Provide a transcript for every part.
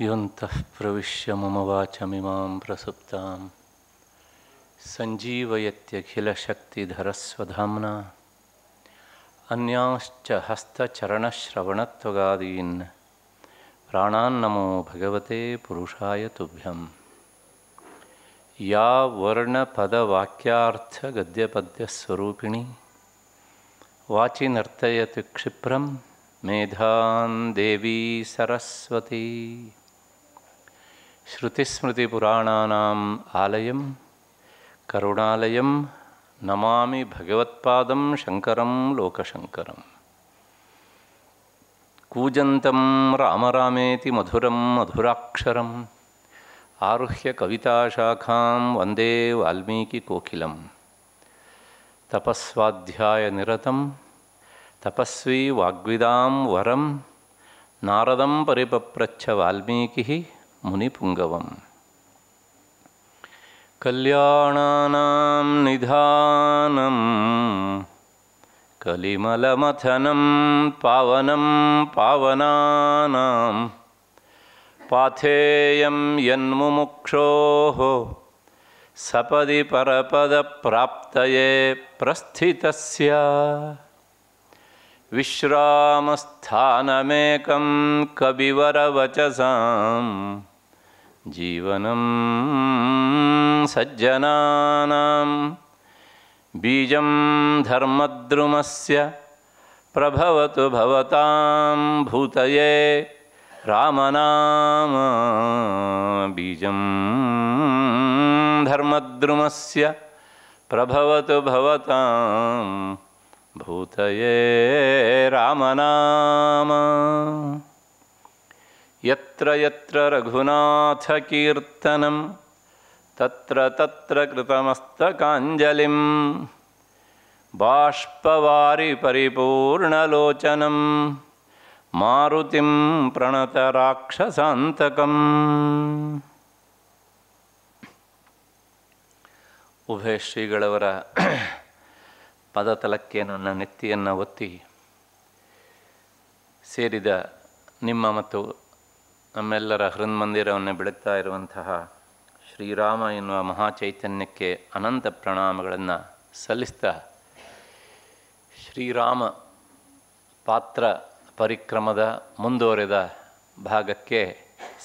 योऽन्तः प्रविश्य मम वाचमिमां प्रसुप्तां सञ्जीवयत्यखिलशक्तिधरस्वधाम्ना अन्यांश्च हस्तचरणश्रवणत्वगादीन् प्राणान्नमो भगवते पुरुषाय तुभ्यं या वर्णपदवाक्यार्थगद्यपद्यस्वरूपिणी वाचि नर्तयति क्षिप्रं मेधां देवी सरस्वती श्रुतिस्मृतिपुराणानाम् आलयं करुणालयं नमामि भगवत्पादं शङ्करं लोकशङ्करं कूजन्तं रामरामेति मधुरं मधुराक्षरम् आरुह्य कविताशाखां वन्दे वाल्मीकिकोकिलं तपस्वाध्यायनिरतं तपस्वी वाग्विदां वरं नारदं परिपप्रच्छ वाल्मीकिः मुनिपुङ्गवम् कल्याणानां निधानं कलिमलमथनं पावनं पावनानां पाथेयं यन्मुमुक्षोः सपदि परपदप्राप्तये प्रस्थितस्य विश्रामस्थानमेकं कविवरवचसाम् जीवन सज्जना बीज धर्मद्रुम से भवतां भूतये रामनाम धर्मद्रुम से प्रभवत भवता भूत रामनाम ಯತ್ರ ಯತ್ರ ರಘುನಾಥಕೀರ್ತನಂ ತತ್ರ ತತ್ರ ಕೃತಮಸ್ತಕಾಂಜಲಿಂ ಬಾಷ್ಪವಾರಿ ಪರಿಪೂರ್ಣಲೋಚನಂ ಮಾರುತಿಂ ಪ್ರಣತ ರಾಕ್ಷಸಾಂತಕಂ ಉಭಯ ಶ್ರೀಗಳವರ ಪದತಲಕ್ಕೆ ನನ್ನ ನೆತ್ತಿಯನ್ನು ಒತ್ತಿ ಸೇರಿದ ನಿಮ್ಮ ಮತ್ತು ನಮ್ಮೆಲ್ಲರ ಹೃನ್ಮಂದಿರವನ್ನು ಬೆಳಗ್ತಾ ಇರುವಂತಹ ಶ್ರೀರಾಮ ಎನ್ನುವ ಮಹಾಚೈತನ್ಯಕ್ಕೆ ಅನಂತ ಪ್ರಣಾಮಗಳನ್ನು ಸಲ್ಲಿಸ್ತಾ ಶ್ರೀರಾಮ ಪಾತ್ರ ಪರಿಕ್ರಮದ ಮುಂದುವರೆದ ಭಾಗಕ್ಕೆ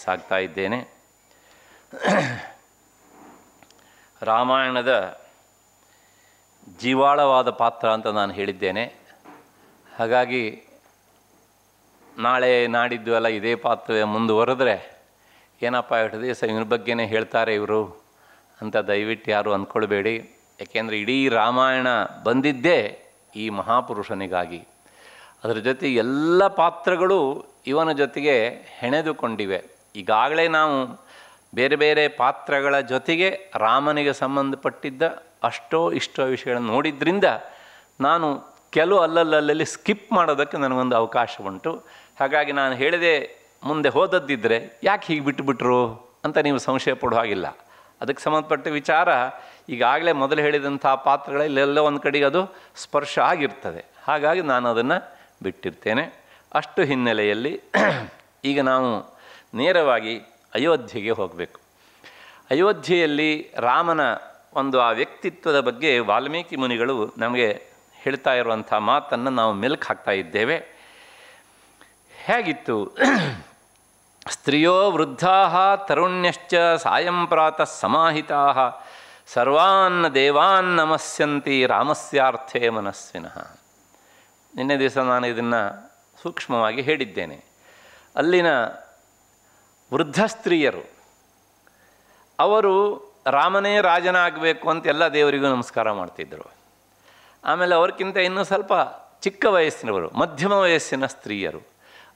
ಸಾಗ್ತಾ ಇದ್ದೇನೆ ರಾಮಾಯಣದ ಜೀವಾಳವಾದ ಪಾತ್ರ ಅಂತ ನಾನು ಹೇಳಿದ್ದೇನೆ ಹಾಗಾಗಿ ನಾಳೆ ನಾಡಿದ್ದು ಎಲ್ಲ ಇದೇ ಪಾತ್ರ ಮುಂದುವರೆದ್ರೆ ಏನಪ್ಪ ಎಷ್ಟು ದಿವಸ ಇವ್ರ ಬಗ್ಗೆನೇ ಹೇಳ್ತಾರೆ ಇವರು ಅಂತ ದಯವಿಟ್ಟು ಯಾರು ಅಂದ್ಕೊಳ್ಬೇಡಿ ಯಾಕೆಂದರೆ ಇಡೀ ರಾಮಾಯಣ ಬಂದಿದ್ದೇ ಈ ಮಹಾಪುರುಷನಿಗಾಗಿ ಅದರ ಜೊತೆ ಎಲ್ಲ ಪಾತ್ರಗಳು ಇವನ ಜೊತೆಗೆ ಹೆಣೆದುಕೊಂಡಿವೆ ಈಗಾಗಲೇ ನಾವು ಬೇರೆ ಬೇರೆ ಪಾತ್ರಗಳ ಜೊತೆಗೆ ರಾಮನಿಗೆ ಸಂಬಂಧಪಟ್ಟಿದ್ದ ಅಷ್ಟೋ ಇಷ್ಟೋ ವಿಷಯಗಳನ್ನು ನೋಡಿದ್ರಿಂದ ನಾನು ಕೆಲವು ಅಲ್ಲಲ್ಲಲ್ಲಿ ಸ್ಕಿಪ್ ಮಾಡೋದಕ್ಕೆ ನನಗೊಂದು ಅವಕಾಶ ಉಂಟು ಹಾಗಾಗಿ ನಾನು ಹೇಳಿದೆ ಮುಂದೆ ಹೋದದ್ದಿದ್ದರೆ ಯಾಕೆ ಹೀಗೆ ಬಿಟ್ಟುಬಿಟ್ರು ಅಂತ ನೀವು ಸಂಶಯ ಪಡೋ ಹಾಗಿಲ್ಲ ಅದಕ್ಕೆ ಸಂಬಂಧಪಟ್ಟ ವಿಚಾರ ಈಗಾಗಲೇ ಮೊದಲು ಹೇಳಿದಂಥ ಪಾತ್ರಗಳಲ್ಲೆಲ್ಲ ಒಂದು ಕಡೆಗೆ ಅದು ಸ್ಪರ್ಶ ಆಗಿರ್ತದೆ ಹಾಗಾಗಿ ನಾನು ಅದನ್ನು ಬಿಟ್ಟಿರ್ತೇನೆ ಅಷ್ಟು ಹಿನ್ನೆಲೆಯಲ್ಲಿ ಈಗ ನಾವು ನೇರವಾಗಿ ಅಯೋಧ್ಯೆಗೆ ಹೋಗಬೇಕು ಅಯೋಧ್ಯೆಯಲ್ಲಿ ರಾಮನ ಒಂದು ಆ ವ್ಯಕ್ತಿತ್ವದ ಬಗ್ಗೆ ವಾಲ್ಮೀಕಿ ಮುನಿಗಳು ನಮಗೆ ಹೇಳ್ತಾ ಇರುವಂಥ ಮಾತನ್ನು ನಾವು ಮೆಲುಕು ಹಾಕ್ತಾ ಇದ್ದೇವೆ ಹೇಗಿತ್ತು ಸ್ತ್ರೀಯೋ ವೃದ್ಧಾ ತರುಣ್ಯಶ್ಚ ಸಾಯಂ ಪ್ರಾತಃ ಸಮಾಹಿತಾ ಸರ್ವಾನ್ ದೇವಾನ್ ನಮಸ್ಯಂತಿ ರಾಮಸ್ಯಾರ್ಥೇ ಮನಸ್ವಿನಃ ನಿನ್ನೆ ದಿವಸ ನಾನು ಇದನ್ನು ಸೂಕ್ಷ್ಮವಾಗಿ ಹೇಳಿದ್ದೇನೆ ಅಲ್ಲಿನ ವೃದ್ಧ ಸ್ತ್ರೀಯರು ಅವರು ರಾಮನೇ ರಾಜನಾಗಬೇಕು ಅಂತ ಎಲ್ಲ ದೇವರಿಗೂ ನಮಸ್ಕಾರ ಮಾಡ್ತಿದ್ದರು ಆಮೇಲೆ ಅವ್ರಿಗಿಂತ ಇನ್ನೂ ಸ್ವಲ್ಪ ಚಿಕ್ಕ ವಯಸ್ಸಿನವರು ಮಧ್ಯಮ ವಯಸ್ಸಿನ ಸ್ತ್ರೀಯರು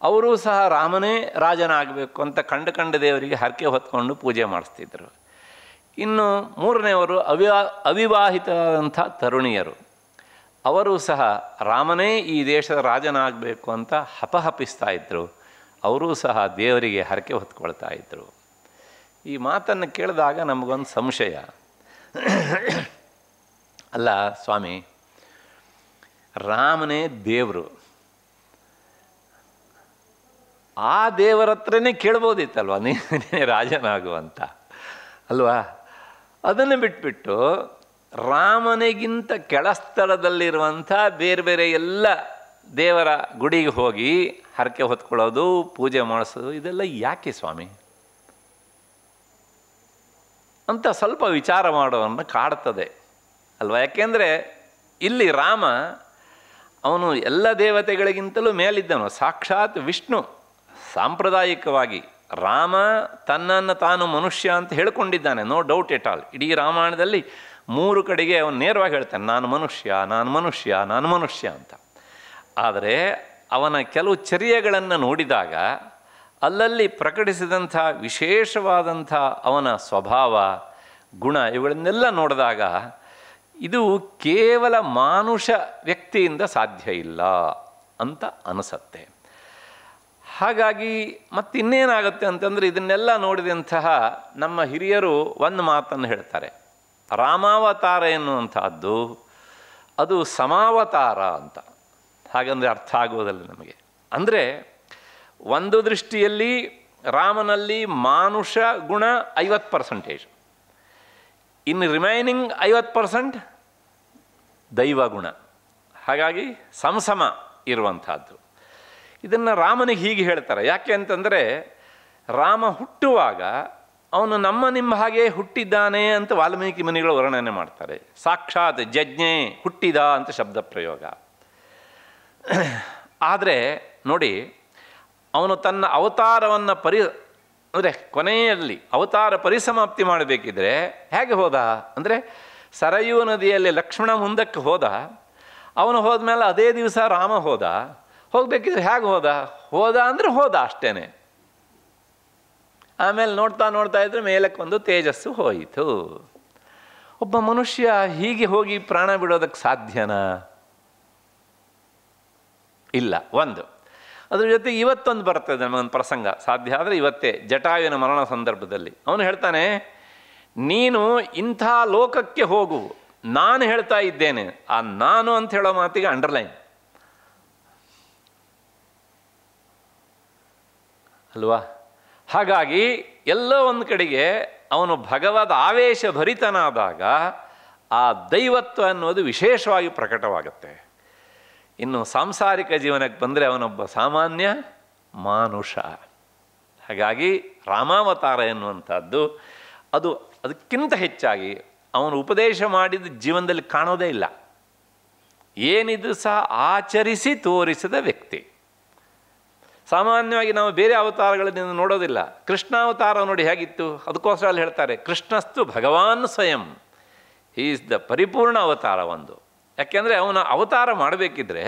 ಅವರೂ ಸಹ ರಾಮನೇ ರಾಜನಾಗಬೇಕು ಅಂತ ಕಂಡು ಕಂಡ ದೇವರಿಗೆ ಹರಕೆ ಹೊತ್ಕೊಂಡು ಪೂಜೆ ಮಾಡಿಸ್ತಿದ್ರು ಇನ್ನು ಮೂರನೆಯವರು ಅವಿವಾ ಅವಿವಾಹಿತರಾದಂಥ ತರುಣಿಯರು ಅವರು ಸಹ ರಾಮನೇ ಈ ದೇಶದ ರಾಜನಾಗಬೇಕು ಅಂತ ಹಪಹಪಿಸ್ತಾ ಇದ್ದರು ಅವರೂ ಸಹ ದೇವರಿಗೆ ಹರಕೆ ಹೊತ್ಕೊಳ್ತಾ ಇದ್ದರು ಈ ಮಾತನ್ನು ಕೇಳಿದಾಗ ನಮಗೊಂದು ಸಂಶಯ ಅಲ್ಲ ಸ್ವಾಮಿ ರಾಮನೇ ದೇವರು ಆ ದೇವರ ಹತ್ರನೇ ಕೇಳ್ಬೋದಿತ್ತಲ್ವ ನೀ ರಾಜನಾಗುವಂತ ಅಲ್ವಾ ಅದನ್ನು ಬಿಟ್ಬಿಟ್ಟು ರಾಮನಿಗಿಂತ ಕೆಳಸ್ಥಳದಲ್ಲಿರುವಂಥ ಬೇರೆ ಬೇರೆ ಎಲ್ಲ ದೇವರ ಗುಡಿಗೆ ಹೋಗಿ ಹರಕೆ ಹೊತ್ಕೊಳ್ಳೋದು ಪೂಜೆ ಮಾಡಿಸೋದು ಇದೆಲ್ಲ ಯಾಕೆ ಸ್ವಾಮಿ ಅಂತ ಸ್ವಲ್ಪ ವಿಚಾರ ಮಾಡೋದನ್ನು ಕಾಡ್ತದೆ ಅಲ್ವಾ ಯಾಕೆಂದರೆ ಇಲ್ಲಿ ರಾಮ ಅವನು ಎಲ್ಲ ದೇವತೆಗಳಿಗಿಂತಲೂ ಮೇಲಿದ್ದನು ಸಾಕ್ಷಾತ್ ವಿಷ್ಣು ಸಾಂಪ್ರದಾಯಿಕವಾಗಿ ರಾಮ ತನ್ನನ್ನು ತಾನು ಮನುಷ್ಯ ಅಂತ ಹೇಳಿಕೊಂಡಿದ್ದಾನೆ ನೋ ಡೌಟ್ ಎಟ್ ಆಲ್ ಇಡೀ ರಾಮಾಯಣದಲ್ಲಿ ಮೂರು ಕಡೆಗೆ ಅವನು ನೇರವಾಗಿ ಹೇಳ್ತಾನೆ ನಾನು ಮನುಷ್ಯ ನಾನು ಮನುಷ್ಯ ನಾನು ಮನುಷ್ಯ ಅಂತ ಆದರೆ ಅವನ ಕೆಲವು ಚರ್ಯೆಗಳನ್ನು ನೋಡಿದಾಗ ಅಲ್ಲಲ್ಲಿ ಪ್ರಕಟಿಸಿದಂಥ ವಿಶೇಷವಾದಂಥ ಅವನ ಸ್ವಭಾವ ಗುಣ ಇವುಗಳನ್ನೆಲ್ಲ ನೋಡಿದಾಗ ಇದು ಕೇವಲ ಮಾನುಷ ವ್ಯಕ್ತಿಯಿಂದ ಸಾಧ್ಯ ಇಲ್ಲ ಅಂತ ಅನಿಸತ್ತೆ ಹಾಗಾಗಿ ಮತ್ತಿನ್ನೇನಾಗುತ್ತೆ ಅಂತಂದರೆ ಇದನ್ನೆಲ್ಲ ನೋಡಿದಂತಹ ನಮ್ಮ ಹಿರಿಯರು ಒಂದು ಮಾತನ್ನು ಹೇಳ್ತಾರೆ ರಾಮಾವತಾರ ಎನ್ನುವಂತಹದ್ದು ಅದು ಸಮಾವತಾರ ಅಂತ ಹಾಗಂದರೆ ಅರ್ಥ ಆಗೋದಲ್ಲ ನಮಗೆ ಅಂದರೆ ಒಂದು ದೃಷ್ಟಿಯಲ್ಲಿ ರಾಮನಲ್ಲಿ ಮಾನುಷ ಗುಣ ಐವತ್ತು ಪರ್ಸೆಂಟೇಜ್ ಇನ್ ರಿಮೈನಿಂಗ್ ಐವತ್ತು ಪರ್ಸೆಂಟ್ ದೈವ ಗುಣ ಹಾಗಾಗಿ ಸಮಸಮ ಇರುವಂಥದ್ದು ಇದನ್ನು ರಾಮನಿಗೆ ಹೀಗೆ ಹೇಳ್ತಾರೆ ಯಾಕೆ ಅಂತಂದರೆ ರಾಮ ಹುಟ್ಟುವಾಗ ಅವನು ನಮ್ಮ ನಿಮ್ಮ ಹಾಗೆ ಹುಟ್ಟಿದ್ದಾನೆ ಅಂತ ವಾಲ್ಮೀಕಿ ಮನಿಗಳು ವರ್ಣನೆ ಮಾಡ್ತಾರೆ ಸಾಕ್ಷಾತ್ ಜಜ್ಞೆ ಹುಟ್ಟಿದ ಅಂತ ಶಬ್ದ ಪ್ರಯೋಗ ಆದರೆ ನೋಡಿ ಅವನು ತನ್ನ ಅವತಾರವನ್ನು ಪರಿ ಅಂದರೆ ಕೊನೆಯಲ್ಲಿ ಅವತಾರ ಪರಿಸಮಾಪ್ತಿ ಮಾಡಬೇಕಿದ್ರೆ ಹೇಗೆ ಹೋದ ಅಂದರೆ ಸರಯೂ ನದಿಯಲ್ಲಿ ಲಕ್ಷ್ಮಣ ಮುಂದಕ್ಕೆ ಹೋದ ಅವನು ಹೋದ ಮೇಲೆ ಅದೇ ದಿವಸ ರಾಮ ಹೋದ ಹೋಗಬೇಕಿದ್ರೆ ಹೇಗೆ ಹೋದ ಹೋದ ಅಂದರೆ ಹೋದ ಅಷ್ಟೇ ಆಮೇಲೆ ನೋಡ್ತಾ ನೋಡ್ತಾ ಇದ್ರೆ ಮೇಲಕ್ಕೆ ಒಂದು ತೇಜಸ್ಸು ಹೋಯಿತು ಒಬ್ಬ ಮನುಷ್ಯ ಹೀಗೆ ಹೋಗಿ ಪ್ರಾಣ ಬಿಡೋದಕ್ಕೆ ಸಾಧ್ಯನಾ ಇಲ್ಲ ಒಂದು ಅದ್ರ ಜೊತೆ ಇವತ್ತೊಂದು ಬರ್ತದೆ ಒಂದು ಪ್ರಸಂಗ ಸಾಧ್ಯ ಆದರೆ ಇವತ್ತೇ ಜಟಾಯುವಿನ ಮರಣ ಸಂದರ್ಭದಲ್ಲಿ ಅವನು ಹೇಳ್ತಾನೆ ನೀನು ಇಂಥ ಲೋಕಕ್ಕೆ ಹೋಗು ನಾನು ಹೇಳ್ತಾ ಇದ್ದೇನೆ ಆ ನಾನು ಅಂತ ಹೇಳೋ ಮಾತಿಗೆ ಅಂಡರ್ಲೈನ್ ಅಲ್ವಾ ಹಾಗಾಗಿ ಎಲ್ಲ ಒಂದು ಕಡೆಗೆ ಅವನು ಭಗವದ್ ಆವೇಶ ಭರಿತನಾದಾಗ ಆ ದೈವತ್ವ ಅನ್ನೋದು ವಿಶೇಷವಾಗಿ ಪ್ರಕಟವಾಗುತ್ತೆ ಇನ್ನು ಸಾಂಸಾರಿಕ ಜೀವನಕ್ಕೆ ಬಂದರೆ ಅವನೊಬ್ಬ ಸಾಮಾನ್ಯ ಮಾನುಷ ಹಾಗಾಗಿ ರಾಮಾವತಾರ ಎನ್ನುವಂಥದ್ದು ಅದು ಅದಕ್ಕಿಂತ ಹೆಚ್ಚಾಗಿ ಅವನು ಉಪದೇಶ ಮಾಡಿದ ಜೀವನದಲ್ಲಿ ಕಾಣೋದೇ ಇಲ್ಲ ಏನಿದು ಸಹ ಆಚರಿಸಿ ತೋರಿಸಿದ ವ್ಯಕ್ತಿ ಸಾಮಾನ್ಯವಾಗಿ ನಾವು ಬೇರೆ ಅವತಾರಗಳನ್ನು ನೋಡೋದಿಲ್ಲ ಕೃಷ್ಣಾವತಾರ ನೋಡಿ ಹೇಗಿತ್ತು ಅದಕ್ಕೋಸ್ಕರ ಅಲ್ಲಿ ಹೇಳ್ತಾರೆ ಕೃಷ್ಣಸ್ತು ಭಗವಾನ್ ಸ್ವಯಂ ಈಸ್ ದ ಪರಿಪೂರ್ಣ ಅವತಾರ ಒಂದು ಯಾಕೆಂದರೆ ಅವನ ಅವತಾರ ಮಾಡಬೇಕಿದ್ರೆ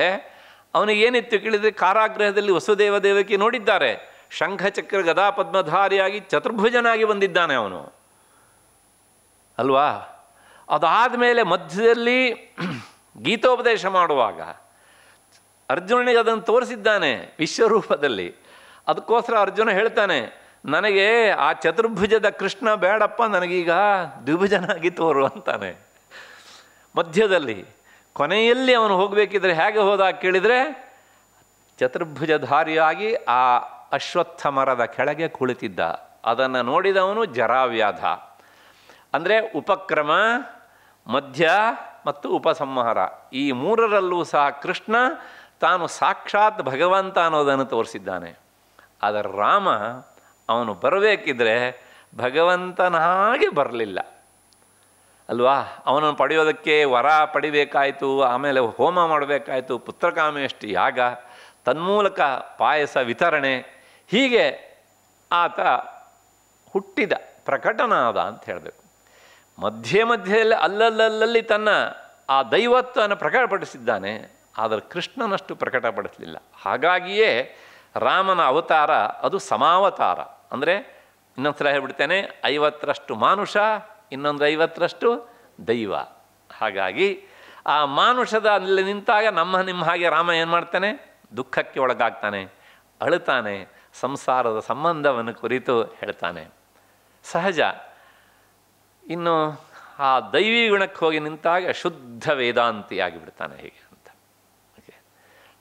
ಅವನಿಗೆ ಏನಿತ್ತು ಕೇಳಿದರೆ ಕಾರಾಗೃಹದಲ್ಲಿ ವಸುದೇವ ದೇವಕಿ ನೋಡಿದ್ದಾರೆ ಶಂಖಚಕ್ರ ಗದಾ ಪದ್ಮಧಾರಿಯಾಗಿ ಚತುರ್ಭುಜನಾಗಿ ಬಂದಿದ್ದಾನೆ ಅವನು ಅಲ್ವಾ ಅದಾದ ಮೇಲೆ ಮಧ್ಯದಲ್ಲಿ ಗೀತೋಪದೇಶ ಮಾಡುವಾಗ ಅರ್ಜುನನಿಗೆ ಅದನ್ನು ತೋರಿಸಿದ್ದಾನೆ ವಿಶ್ವರೂಪದಲ್ಲಿ ಅದಕ್ಕೋಸ್ಕರ ಅರ್ಜುನ ಹೇಳ್ತಾನೆ ನನಗೆ ಆ ಚತುರ್ಭುಜದ ಕೃಷ್ಣ ಬೇಡಪ್ಪ ನನಗೀಗ ದ್ವಿಭುಜನಾಗಿ ತೋರು ಅಂತಾನೆ ಮಧ್ಯದಲ್ಲಿ ಕೊನೆಯಲ್ಲಿ ಅವನು ಹೋಗಬೇಕಿದ್ರೆ ಹೇಗೆ ಹೋದ ಕೇಳಿದರೆ ಚತುರ್ಭುಜಧಾರಿಯಾಗಿ ಆ ಅಶ್ವತ್ಥ ಮರದ ಕೆಳಗೆ ಕುಳಿತಿದ್ದ ಅದನ್ನು ನೋಡಿದವನು ಜರಾವ್ಯಾಧ ಅಂದರೆ ಉಪಕ್ರಮ ಮಧ್ಯ ಮತ್ತು ಉಪಸಂಹಾರ ಈ ಮೂರರಲ್ಲೂ ಸಹ ಕೃಷ್ಣ ತಾನು ಸಾಕ್ಷಾತ್ ಭಗವಂತ ಅನ್ನೋದನ್ನು ತೋರಿಸಿದ್ದಾನೆ ಆದರೆ ರಾಮ ಅವನು ಬರಬೇಕಿದ್ರೆ ಭಗವಂತನ ಹಾಗೆ ಬರಲಿಲ್ಲ ಅಲ್ವಾ ಅವನನ್ನು ಪಡೆಯೋದಕ್ಕೆ ವರ ಪಡಿಬೇಕಾಯಿತು ಆಮೇಲೆ ಹೋಮ ಮಾಡಬೇಕಾಯಿತು ಪುತ್ರಕಾಮೇಷ್ಟಿ ಯಾಗ ತನ್ಮೂಲಕ ಪಾಯಸ ವಿತರಣೆ ಹೀಗೆ ಆತ ಹುಟ್ಟಿದ ಪ್ರಕಟನಾದ ಅಂತ ಹೇಳಬೇಕು ಮಧ್ಯೆ ಮಧ್ಯೆಯಲ್ಲಿ ಅಲ್ಲಲ್ಲಲ್ಲಿ ತನ್ನ ಆ ದೈವತ್ವವನ್ನು ಪ್ರಕಟಪಡಿಸಿದ್ದಾನೆ ಆದರೆ ಕೃಷ್ಣನಷ್ಟು ಪ್ರಕಟಪಡಿಸಲಿಲ್ಲ ಹಾಗಾಗಿಯೇ ರಾಮನ ಅವತಾರ ಅದು ಸಮಾವತಾರ ಅಂದರೆ ಇನ್ನೊಂದು ಸಲ ಹೇಳ್ಬಿಡ್ತೇನೆ ಐವತ್ತರಷ್ಟು ಮಾನುಷ ಇನ್ನೊಂದು ಐವತ್ತರಷ್ಟು ದೈವ ಹಾಗಾಗಿ ಆ ಮಾನುಷದ ಅಲ್ಲಿ ನಿಂತಾಗ ನಮ್ಮ ನಿಮ್ಮ ಹಾಗೆ ರಾಮ ಏನು ಮಾಡ್ತಾನೆ ದುಃಖಕ್ಕೆ ಒಳಗಾಗ್ತಾನೆ ಅಳುತ್ತಾನೆ ಸಂಸಾರದ ಸಂಬಂಧವನ್ನು ಕುರಿತು ಹೇಳ್ತಾನೆ ಸಹಜ ಇನ್ನು ಆ ದೈವಿ ಗುಣಕ್ಕೆ ಹೋಗಿ ನಿಂತಾಗ ಶುದ್ಧ ವೇದಾಂತಿಯಾಗಿ ಬಿಡ್ತಾನೆ ಹೀಗೆ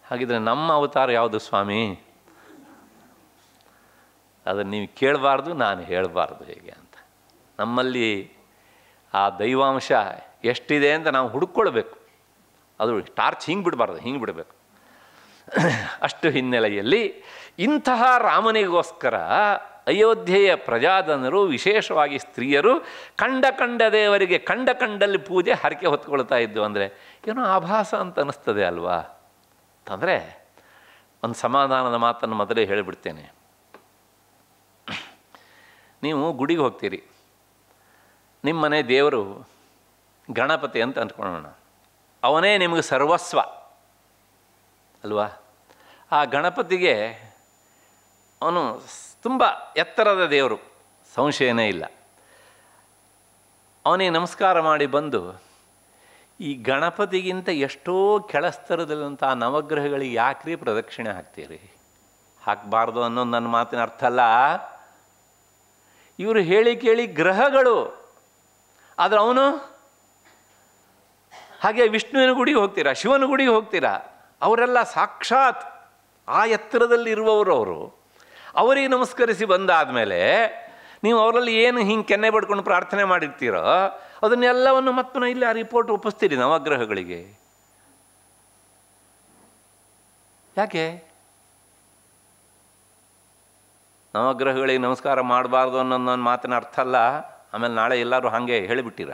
ಹಾಗಿದ್ರೆ ನಮ್ಮ ಅವತಾರ ಯಾವುದು ಸ್ವಾಮಿ ಅದನ್ನು ನೀವು ಕೇಳಬಾರ್ದು ನಾನು ಹೇಳಬಾರ್ದು ಹೇಗೆ ಅಂತ ನಮ್ಮಲ್ಲಿ ಆ ದೈವಾಂಶ ಎಷ್ಟಿದೆ ಅಂತ ನಾವು ಹುಡುಕೊಳ್ಬೇಕು ಅದು ಟಾರ್ಚ್ ಹಿಂಗೆ ಬಿಡಬಾರ್ದು ಹಿಂಗೆ ಬಿಡಬೇಕು ಅಷ್ಟು ಹಿನ್ನೆಲೆಯಲ್ಲಿ ಇಂತಹ ರಾಮನಿಗೋಸ್ಕರ ಅಯೋಧ್ಯೆಯ ಪ್ರಜಾದನರು ವಿಶೇಷವಾಗಿ ಸ್ತ್ರೀಯರು ಕಂಡ ಕಂಡ ದೇವರಿಗೆ ಕಂಡ ಕಂಡಲ್ಲಿ ಪೂಜೆ ಹರಕೆ ಹೊತ್ಕೊಳ್ತಾ ಇದ್ದು ಅಂದರೆ ಏನೋ ಆಭಾಸ ಅಂತ ಅನ್ನಿಸ್ತದೆ ಅಲ್ವಾ ಅಂತಂದರೆ ಒಂದು ಸಮಾಧಾನದ ಮಾತನ್ನು ಮೊದಲೇ ಹೇಳಿಬಿಡ್ತೇನೆ ನೀವು ಗುಡಿಗೆ ಹೋಗ್ತೀರಿ ನಿಮ್ಮ ಮನೆ ದೇವರು ಗಣಪತಿ ಅಂತ ಅಂದ್ಕೊಳ್ಳೋಣ ಅವನೇ ನಿಮಗೆ ಸರ್ವಸ್ವ ಅಲ್ವಾ ಆ ಗಣಪತಿಗೆ ಅವನು ತುಂಬ ಎತ್ತರದ ದೇವರು ಸಂಶಯನೇ ಇಲ್ಲ ಅವನಿಗೆ ನಮಸ್ಕಾರ ಮಾಡಿ ಬಂದು ಈ ಗಣಪತಿಗಿಂತ ಎಷ್ಟೋ ಕೆಳಸ್ತರದಲ್ಲಿರುವಂಥ ನವಗ್ರಹಗಳಿಗೆ ಯಾಕ್ರಿ ಪ್ರದಕ್ಷಿಣೆ ಹಾಕ್ತೀರಿ ಹಾಕಬಾರ್ದು ಅನ್ನೋ ನನ್ನ ಮಾತಿನ ಅರ್ಥ ಅಲ್ಲ ಇವರು ಹೇಳಿ ಕೇಳಿ ಗ್ರಹಗಳು ಆದರೆ ಅವನು ಹಾಗೆ ವಿಷ್ಣುವಿನ ಗುಡಿಗೆ ಹೋಗ್ತೀರಾ ಶಿವನ ಗುಡಿಗೆ ಹೋಗ್ತೀರಾ ಅವರೆಲ್ಲ ಸಾಕ್ಷಾತ್ ಆ ಎತ್ತರದಲ್ಲಿರುವವರು ಅವರು ಅವರಿಗೆ ನಮಸ್ಕರಿಸಿ ಬಂದಾದ ಮೇಲೆ ನೀವು ಅವರಲ್ಲಿ ಏನು ಹಿಂಗೆ ಕೆನ್ನೆ ಪಡ್ಕೊಂಡು ಪ್ರಾರ್ಥನೆ ಮಾಡಿರ್ತೀರೋ ಅದನ್ನೆಲ್ಲವನ್ನು ಮತ್ತೆ ಇಲ್ಲಿ ಆ ರಿಪೋರ್ಟ್ ಒಪ್ಪಿಸ್ತೀರಿ ನವಗ್ರಹಗಳಿಗೆ ಯಾಕೆ ನವಗ್ರಹಗಳಿಗೆ ನಮಸ್ಕಾರ ಮಾಡಬಾರ್ದು ಅನ್ನೋ ನನ್ನ ಮಾತಿನ ಅರ್ಥ ಅಲ್ಲ ಆಮೇಲೆ ನಾಳೆ ಎಲ್ಲರೂ ಹಾಗೆ ಹೇಳಿಬಿಟ್ಟಿರ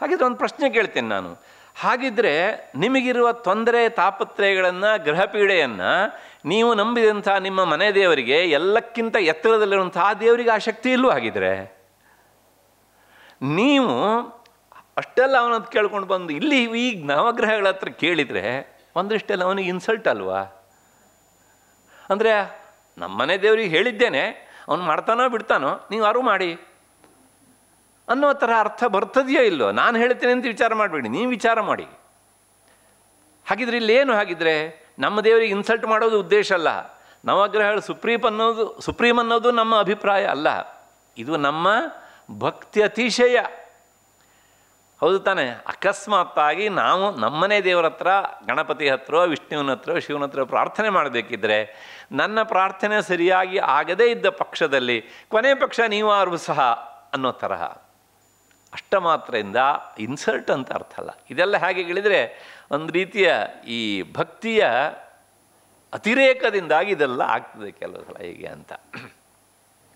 ಹಾಗಿದ್ರೆ ಒಂದು ಪ್ರಶ್ನೆ ಕೇಳ್ತೇನೆ ನಾನು ಹಾಗಿದ್ರೆ ನಿಮಗಿರುವ ತೊಂದರೆ ತಾಪತ್ರಯಗಳನ್ನು ಗೃಹ ನೀವು ನಂಬಿದಂಥ ನಿಮ್ಮ ಮನೆ ದೇವರಿಗೆ ಎಲ್ಲಕ್ಕಿಂತ ಎತ್ತರದಲ್ಲಿರುವಂತಹ ದೇವರಿಗೆ ಆ ಶಕ್ತಿ ಇಲ್ಲೂ ಹಾಗಿದ್ರೆ ನೀವು ಅಷ್ಟೆಲ್ಲ ಅವನದ್ದು ಕೇಳ್ಕೊಂಡು ಬಂದು ಇಲ್ಲಿ ಈ ನವಗ್ರಹಗಳ ಹತ್ರ ಕೇಳಿದರೆ ಒಂದಷ್ಟೆಲ್ಲ ಅವನಿಗೆ ಇನ್ಸಲ್ಟ್ ಅಲ್ವಾ ಅಂದರೆ ನಮ್ಮ ಮನೆ ದೇವರಿಗೆ ಹೇಳಿದ್ದೇನೆ ಅವನು ಮಾಡ್ತಾನೋ ಬಿಡ್ತಾನೋ ನೀವು ಯಾರು ಮಾಡಿ ಅನ್ನೋ ಥರ ಅರ್ಥ ಬರ್ತದೆಯೋ ಇಲ್ಲೋ ನಾನು ಹೇಳ್ತೇನೆ ಅಂತ ವಿಚಾರ ಮಾಡಬೇಡಿ ನೀವು ವಿಚಾರ ಮಾಡಿ ಹಾಗಿದ್ರೆ ಇಲ್ಲೇನು ಹಾಗಿದ್ರೆ ನಮ್ಮ ದೇವರಿಗೆ ಇನ್ಸಲ್ಟ್ ಮಾಡೋದು ಉದ್ದೇಶ ಅಲ್ಲ ನವಗ್ರಹಗಳು ಸುಪ್ರೀಪ್ ಅನ್ನೋದು ಸುಪ್ರೀಮ್ ಅನ್ನೋದು ನಮ್ಮ ಅಭಿಪ್ರಾಯ ಅಲ್ಲ ಇದು ನಮ್ಮ ಭಕ್ತಿ ಅತಿಶಯ ಹೌದು ತಾನೆ ಅಕಸ್ಮಾತ್ತಾಗಿ ನಾವು ನಮ್ಮನೇ ದೇವರ ಹತ್ರ ಗಣಪತಿ ಹತ್ರ ವಿಷ್ಣುವಿನ ಹತ್ರ ಶಿವನ ಹತ್ರ ಪ್ರಾರ್ಥನೆ ಮಾಡಬೇಕಿದ್ರೆ ನನ್ನ ಪ್ರಾರ್ಥನೆ ಸರಿಯಾಗಿ ಆಗದೇ ಇದ್ದ ಪಕ್ಷದಲ್ಲಿ ಕೊನೆ ಪಕ್ಷ ನೀವಾರು ಸಹ ಅನ್ನೋ ತರಹ ಅಷ್ಟ ಮಾತ್ರೆಯಿಂದ ಇನ್ಸಲ್ಟ್ ಅಂತ ಅರ್ಥ ಅಲ್ಲ ಇದೆಲ್ಲ ಹೇಗೆ ಹೇಳಿದರೆ ಒಂದು ರೀತಿಯ ಈ ಭಕ್ತಿಯ ಅತಿರೇಕದಿಂದಾಗಿ ಇದೆಲ್ಲ ಆಗ್ತದೆ ಕೆಲವು ಸಲ ಹೀಗೆ ಅಂತ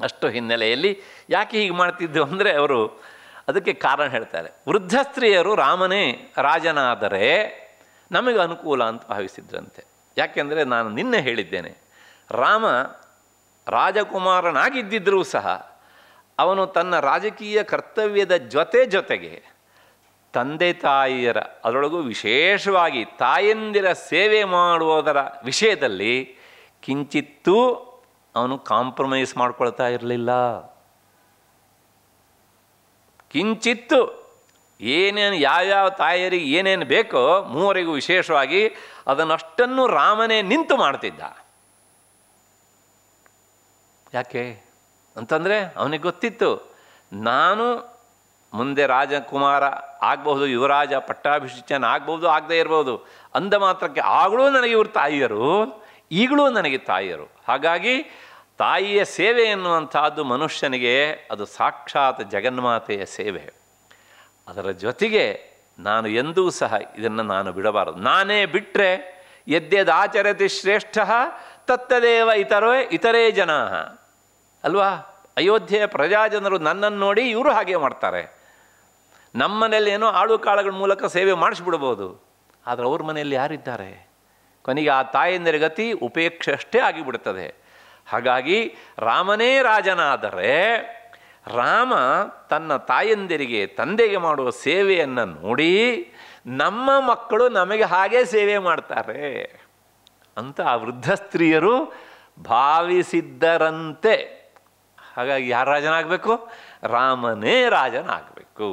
ಅಷ್ಟು ಹಿನ್ನೆಲೆಯಲ್ಲಿ ಯಾಕೆ ಹೀಗೆ ಮಾಡ್ತಿದ್ದು ಅಂದರೆ ಅವರು ಅದಕ್ಕೆ ಕಾರಣ ಹೇಳ್ತಾರೆ ವೃದ್ಧ ಸ್ತ್ರೀಯರು ರಾಮನೇ ರಾಜನಾದರೆ ನಮಗೆ ಅನುಕೂಲ ಅಂತ ಭಾವಿಸಿದ್ರಂತೆ ಯಾಕೆಂದರೆ ನಾನು ನಿನ್ನೆ ಹೇಳಿದ್ದೇನೆ ರಾಮ ರಾಜಕುಮಾರನಾಗಿದ್ದಿದ್ದರೂ ಸಹ ಅವನು ತನ್ನ ರಾಜಕೀಯ ಕರ್ತವ್ಯದ ಜೊತೆ ಜೊತೆಗೆ ತಂದೆ ತಾಯಿಯರ ಅದರೊಳಗೂ ವಿಶೇಷವಾಗಿ ತಾಯಂದಿರ ಸೇವೆ ಮಾಡುವುದರ ವಿಷಯದಲ್ಲಿ ಕಿಂಚಿತ್ತೂ ಅವನು ಕಾಂಪ್ರಮೈಸ್ ಮಾಡ್ಕೊಳ್ತಾ ಇರಲಿಲ್ಲ ಕಿಂಚಿತ್ತು ಏನೇನು ಯಾವ್ಯಾವ ತಾಯಿಯರಿಗೆ ಏನೇನು ಬೇಕೋ ಮೂವರಿಗೂ ವಿಶೇಷವಾಗಿ ಅದನ್ನಷ್ಟನ್ನು ರಾಮನೇ ನಿಂತು ಮಾಡ್ತಿದ್ದ ಯಾಕೆ ಅಂತಂದರೆ ಅವನಿಗೆ ಗೊತ್ತಿತ್ತು ನಾನು ಮುಂದೆ ರಾಜಕುಮಾರ ಆಗಬಹುದು ಯುವರಾಜ ಪಟ್ಟಾಭಿಷಿಚನ ಆಗಬಹುದು ಆಗದೇ ಇರಬಹುದು ಅಂದ ಮಾತ್ರಕ್ಕೆ ಆಗಲೂ ನನಗೆ ಇವರು ತಾಯಿಯರು ಈಗಲೂ ನನಗೆ ತಾಯಿಯರು ಹಾಗಾಗಿ ತಾಯಿಯ ಸೇವೆ ಎನ್ನುವಂಥದ್ದು ಮನುಷ್ಯನಿಗೆ ಅದು ಸಾಕ್ಷಾತ್ ಜಗನ್ಮಾತೆಯ ಸೇವೆ ಅದರ ಜೊತೆಗೆ ನಾನು ಎಂದೂ ಸಹ ಇದನ್ನು ನಾನು ಬಿಡಬಾರದು ನಾನೇ ಬಿಟ್ಟರೆ ಯದ್ಯದಾಚರತಿ ಶ್ರೇಷ್ಠ ತತ್ತದೇವ ಇತರೇ ಇತರೇ ಜನ ಅಲ್ವಾ ಅಯೋಧ್ಯೆಯ ಪ್ರಜಾಜನರು ನನ್ನನ್ನು ನೋಡಿ ಇವರು ಹಾಗೆ ಮಾಡ್ತಾರೆ ನಮ್ಮನೇಲಿ ಏನೋ ಆಳು ಕಾಳುಗಳ ಮೂಲಕ ಸೇವೆ ಮಾಡಿಸ್ಬಿಡ್ಬೋದು ಆದರೆ ಅವ್ರ ಮನೆಯಲ್ಲಿ ಯಾರಿದ್ದಾರೆ ಕೊನೆಗೆ ಆ ತಾಯಂದಿರಗತಿ ಗತಿ ಉಪೇಕ್ಷೆ ಅಷ್ಟೇ ಆಗಿಬಿಡುತ್ತದೆ ಹಾಗಾಗಿ ರಾಮನೇ ರಾಜನಾದರೆ ರಾಮ ತನ್ನ ತಾಯಂದಿರಿಗೆ ತಂದೆಗೆ ಮಾಡುವ ಸೇವೆಯನ್ನು ನೋಡಿ ನಮ್ಮ ಮಕ್ಕಳು ನಮಗೆ ಹಾಗೆ ಸೇವೆ ಮಾಡ್ತಾರೆ ಅಂತ ಆ ವೃದ್ಧ ಸ್ತ್ರೀಯರು ಭಾವಿಸಿದ್ದರಂತೆ ಹಾಗಾಗಿ ಯಾರು ರಾಜನಾಗಬೇಕು ರಾಮನೇ ರಾಜನಾಗಬೇಕು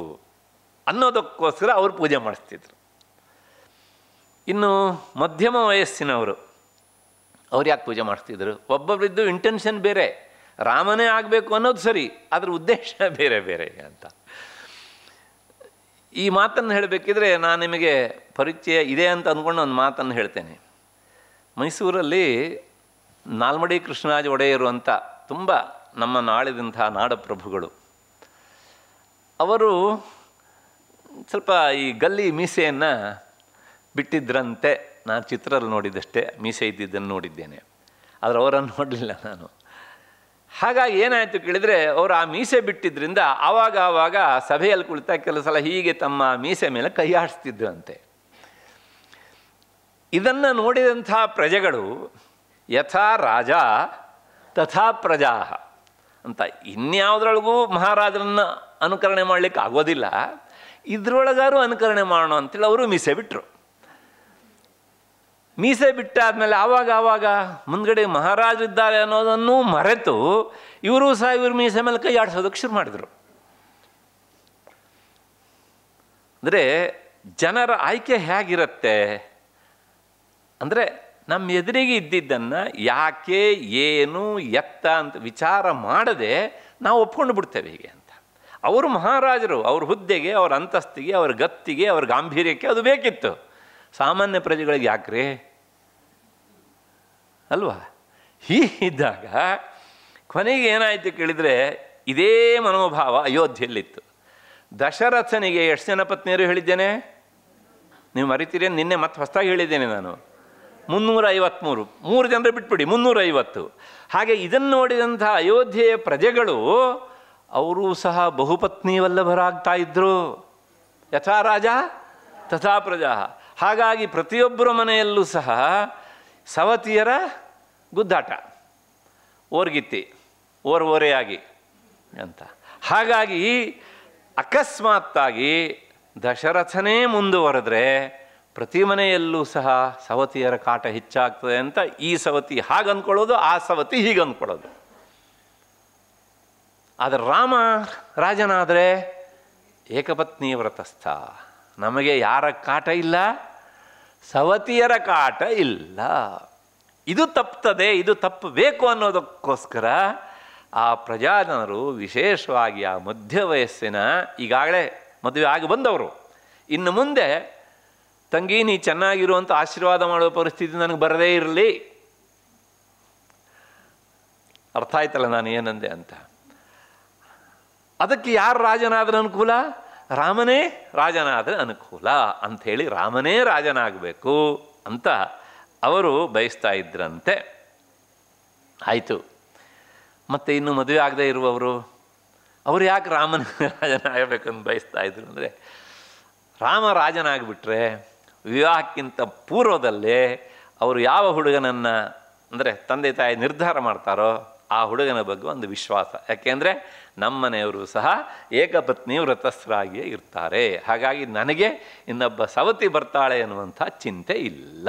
ಅನ್ನೋದಕ್ಕೋಸ್ಕರ ಅವರು ಪೂಜೆ ಮಾಡಿಸ್ತಿದ್ರು ಇನ್ನು ಮಧ್ಯಮ ವಯಸ್ಸಿನವರು ಅವ್ರು ಯಾಕೆ ಪೂಜೆ ಮಾಡಿಸ್ತಿದ್ರು ಒಬ್ಬೊಬ್ಬರಿದ್ದು ಇಂಟೆನ್ಷನ್ ಬೇರೆ ರಾಮನೇ ಆಗಬೇಕು ಅನ್ನೋದು ಸರಿ ಅದರ ಉದ್ದೇಶ ಬೇರೆ ಬೇರೆ ಅಂತ ಈ ಮಾತನ್ನು ಹೇಳಬೇಕಿದ್ರೆ ನಾನು ನಿಮಗೆ ಪರಿಚಯ ಇದೆ ಅಂತ ಅಂದ್ಕೊಂಡು ಒಂದು ಮಾತನ್ನು ಹೇಳ್ತೇನೆ ಮೈಸೂರಲ್ಲಿ ನಾಲ್ಮಡಿ ಕೃಷ್ಣರಾಜ ಒಡೆಯರು ಅಂತ ತುಂಬ ನಮ್ಮ ನಾಳೆದಂತಹ ನಾಡಪ್ರಭುಗಳು ಅವರು ಸ್ವಲ್ಪ ಈ ಗಲ್ಲಿ ಮೀಸೆಯನ್ನು ಬಿಟ್ಟಿದ್ದರಂತೆ ನಾನು ಚಿತ್ರರು ನೋಡಿದಷ್ಟೇ ಮೀಸೆ ಇದ್ದಿದ್ದನ್ನು ನೋಡಿದ್ದೇನೆ ಆದರೆ ಅವರನ್ನು ನೋಡಲಿಲ್ಲ ನಾನು ಹಾಗಾಗಿ ಏನಾಯಿತು ಕೇಳಿದರೆ ಅವರು ಆ ಮೀಸೆ ಬಿಟ್ಟಿದ್ದರಿಂದ ಆವಾಗ ಆವಾಗ ಸಭೆಯಲ್ಲಿ ಕುಳಿತಾ ಕೆಲವು ಸಲ ಹೀಗೆ ತಮ್ಮ ಮೀಸೆ ಮೇಲೆ ಕೈ ಆಡಿಸ್ತಿದ್ದರಂತೆ ಇದನ್ನು ನೋಡಿದಂಥ ಪ್ರಜೆಗಳು ಯಥಾ ರಾಜ ತಥಾ ಪ್ರಜಾ ಅಂತ ಇನ್ಯಾವುದ್ರೊಳಗೂ ಮಹಾರಾಜರನ್ನ ಅನುಕರಣೆ ಮಾಡಲಿಕ್ಕೆ ಆಗೋದಿಲ್ಲ ಇದ್ರೊಳಗಾರು ಅನುಕರಣೆ ಮಾಡೋಣ ಅಂತೇಳಿ ಅವರು ಮೀಸೆ ಬಿಟ್ಟರು ಮೀಸೆ ಬಿಟ್ಟಾದಮೇಲೆ ಆವಾಗ ಆವಾಗ ಮುಂದ್ಗಡೆ ಇದ್ದಾರೆ ಅನ್ನೋದನ್ನು ಮರೆತು ಇವರು ಸಹ ಇವರು ಮೀಸೆ ಮೇಲೆ ಕೈ ಆಡಿಸೋದಕ್ಕೆ ಶುರು ಮಾಡಿದರು ಅಂದರೆ ಜನರ ಆಯ್ಕೆ ಹೇಗಿರುತ್ತೆ ಅಂದರೆ ನಮ್ಮ ಎದುರಿಗೆ ಇದ್ದಿದ್ದನ್ನು ಯಾಕೆ ಏನು ಎತ್ತ ಅಂತ ವಿಚಾರ ಮಾಡದೆ ನಾವು ಒಪ್ಕೊಂಡು ಬಿಡ್ತೇವೆ ಹೀಗೆ ಅಂತ ಅವರು ಮಹಾರಾಜರು ಅವ್ರ ಹುದ್ದೆಗೆ ಅವ್ರ ಅಂತಸ್ತಿಗೆ ಅವ್ರ ಗತ್ತಿಗೆ ಅವ್ರ ಗಾಂಭೀರ್ಯಕ್ಕೆ ಅದು ಬೇಕಿತ್ತು ಸಾಮಾನ್ಯ ಪ್ರಜೆಗಳಿಗೆ ಯಾಕ್ರಿ ಅಲ್ವಾ ಇದ್ದಾಗ ಕೊನೆಗೆ ಏನಾಯಿತು ಕೇಳಿದರೆ ಇದೇ ಮನೋಭಾವ ಅಯೋಧ್ಯೆಯಲ್ಲಿತ್ತು ದಶರಥನಿಗೆ ಎಷ್ಟು ಜನ ಪತ್ನಿಯರು ಹೇಳಿದ್ದೇನೆ ನೀವು ಮರಿತೀರೇನು ನಿನ್ನೆ ಮತ್ತೆ ಹೊಸದಾಗಿ ಹೇಳಿದ್ದೇನೆ ನಾನು ಮುನ್ನೂರ ಐವತ್ತ್ಮೂರು ಮೂರು ಜನರು ಬಿಟ್ಬಿಡಿ ಮುನ್ನೂರೈವತ್ತು ಹಾಗೆ ಇದನ್ನು ನೋಡಿದಂಥ ಅಯೋಧ್ಯೆಯ ಪ್ರಜೆಗಳು ಅವರೂ ಸಹ ಬಹುಪತ್ನಿ ವಲ್ಲಭರಾಗ್ತಾ ಇದ್ದರು ಯಥಾ ರಾಜ ತಥಾ ಪ್ರಜಾ ಹಾಗಾಗಿ ಪ್ರತಿಯೊಬ್ಬರ ಮನೆಯಲ್ಲೂ ಸಹ ಸವತಿಯರ ಗುದ್ದಾಟ ಓರ್ಗಿತ್ತಿ ಓರ್ ಓರೆಯಾಗಿ ಅಂತ ಹಾಗಾಗಿ ಅಕಸ್ಮಾತ್ತಾಗಿ ದಶರಥನೇ ಮುಂದುವರೆದ್ರೆ ಪ್ರತಿ ಮನೆಯಲ್ಲೂ ಸಹ ಸವತಿಯರ ಕಾಟ ಹೆಚ್ಚಾಗ್ತದೆ ಅಂತ ಈ ಸವತಿ ಹಾಗೆ ಅಂದ್ಕೊಳ್ಳೋದು ಆ ಸವತಿ ಹೀಗೆ ಅಂದ್ಕೊಳ್ಳೋದು ಆದರೆ ರಾಮ ರಾಜನಾದರೆ ಏಕಪತ್ನಿ ವ್ರತಸ್ಥ ನಮಗೆ ಯಾರ ಕಾಟ ಇಲ್ಲ ಸವತಿಯರ ಕಾಟ ಇಲ್ಲ ಇದು ತಪ್ತದೆ ಇದು ತಪ್ಪಬೇಕು ಅನ್ನೋದಕ್ಕೋಸ್ಕರ ಆ ಪ್ರಜಾಜನರು ವಿಶೇಷವಾಗಿ ಆ ಮಧ್ಯ ವಯಸ್ಸಿನ ಈಗಾಗಲೇ ಮದುವೆ ಆಗಿ ಬಂದವರು ಇನ್ನು ಮುಂದೆ ತಂಗಿ ನೀ ಚೆನ್ನಾಗಿರುವಂಥ ಆಶೀರ್ವಾದ ಮಾಡುವ ಪರಿಸ್ಥಿತಿ ನನಗೆ ಬರದೇ ಇರಲಿ ಅರ್ಥ ಆಯ್ತಲ್ಲ ನಾನು ಏನಂದೆ ಅಂತ ಅದಕ್ಕೆ ಯಾರು ರಾಜನಾದ್ರೆ ಅನುಕೂಲ ರಾಮನೇ ರಾಜನಾದರೆ ಅನುಕೂಲ ಅಂಥೇಳಿ ರಾಮನೇ ರಾಜನಾಗಬೇಕು ಅಂತ ಅವರು ಬಯಸ್ತಾ ಇದ್ರಂತೆ ಆಯಿತು ಮತ್ತು ಇನ್ನು ಮದುವೆ ಆಗದೇ ಇರುವವರು ಅವರು ಯಾಕೆ ರಾಮನ ಅಂತ ಬಯಸ್ತಾ ಇದ್ರು ಅಂದರೆ ರಾಮ ರಾಜನಾಗಿಬಿಟ್ರೆ ವಿವಾಹಕ್ಕಿಂತ ಪೂರ್ವದಲ್ಲೇ ಅವರು ಯಾವ ಹುಡುಗನನ್ನು ಅಂದರೆ ತಂದೆ ತಾಯಿ ನಿರ್ಧಾರ ಮಾಡ್ತಾರೋ ಆ ಹುಡುಗನ ಬಗ್ಗೆ ಒಂದು ವಿಶ್ವಾಸ ಯಾಕೆಂದರೆ ನಮ್ಮನೆಯವರು ಸಹ ಏಕಪತ್ನಿ ವ್ರತಸ್ಥರಾಗಿಯೇ ಇರ್ತಾರೆ ಹಾಗಾಗಿ ನನಗೆ ಇನ್ನೊಬ್ಬ ಸವತಿ ಬರ್ತಾಳೆ ಅನ್ನುವಂಥ ಚಿಂತೆ ಇಲ್ಲ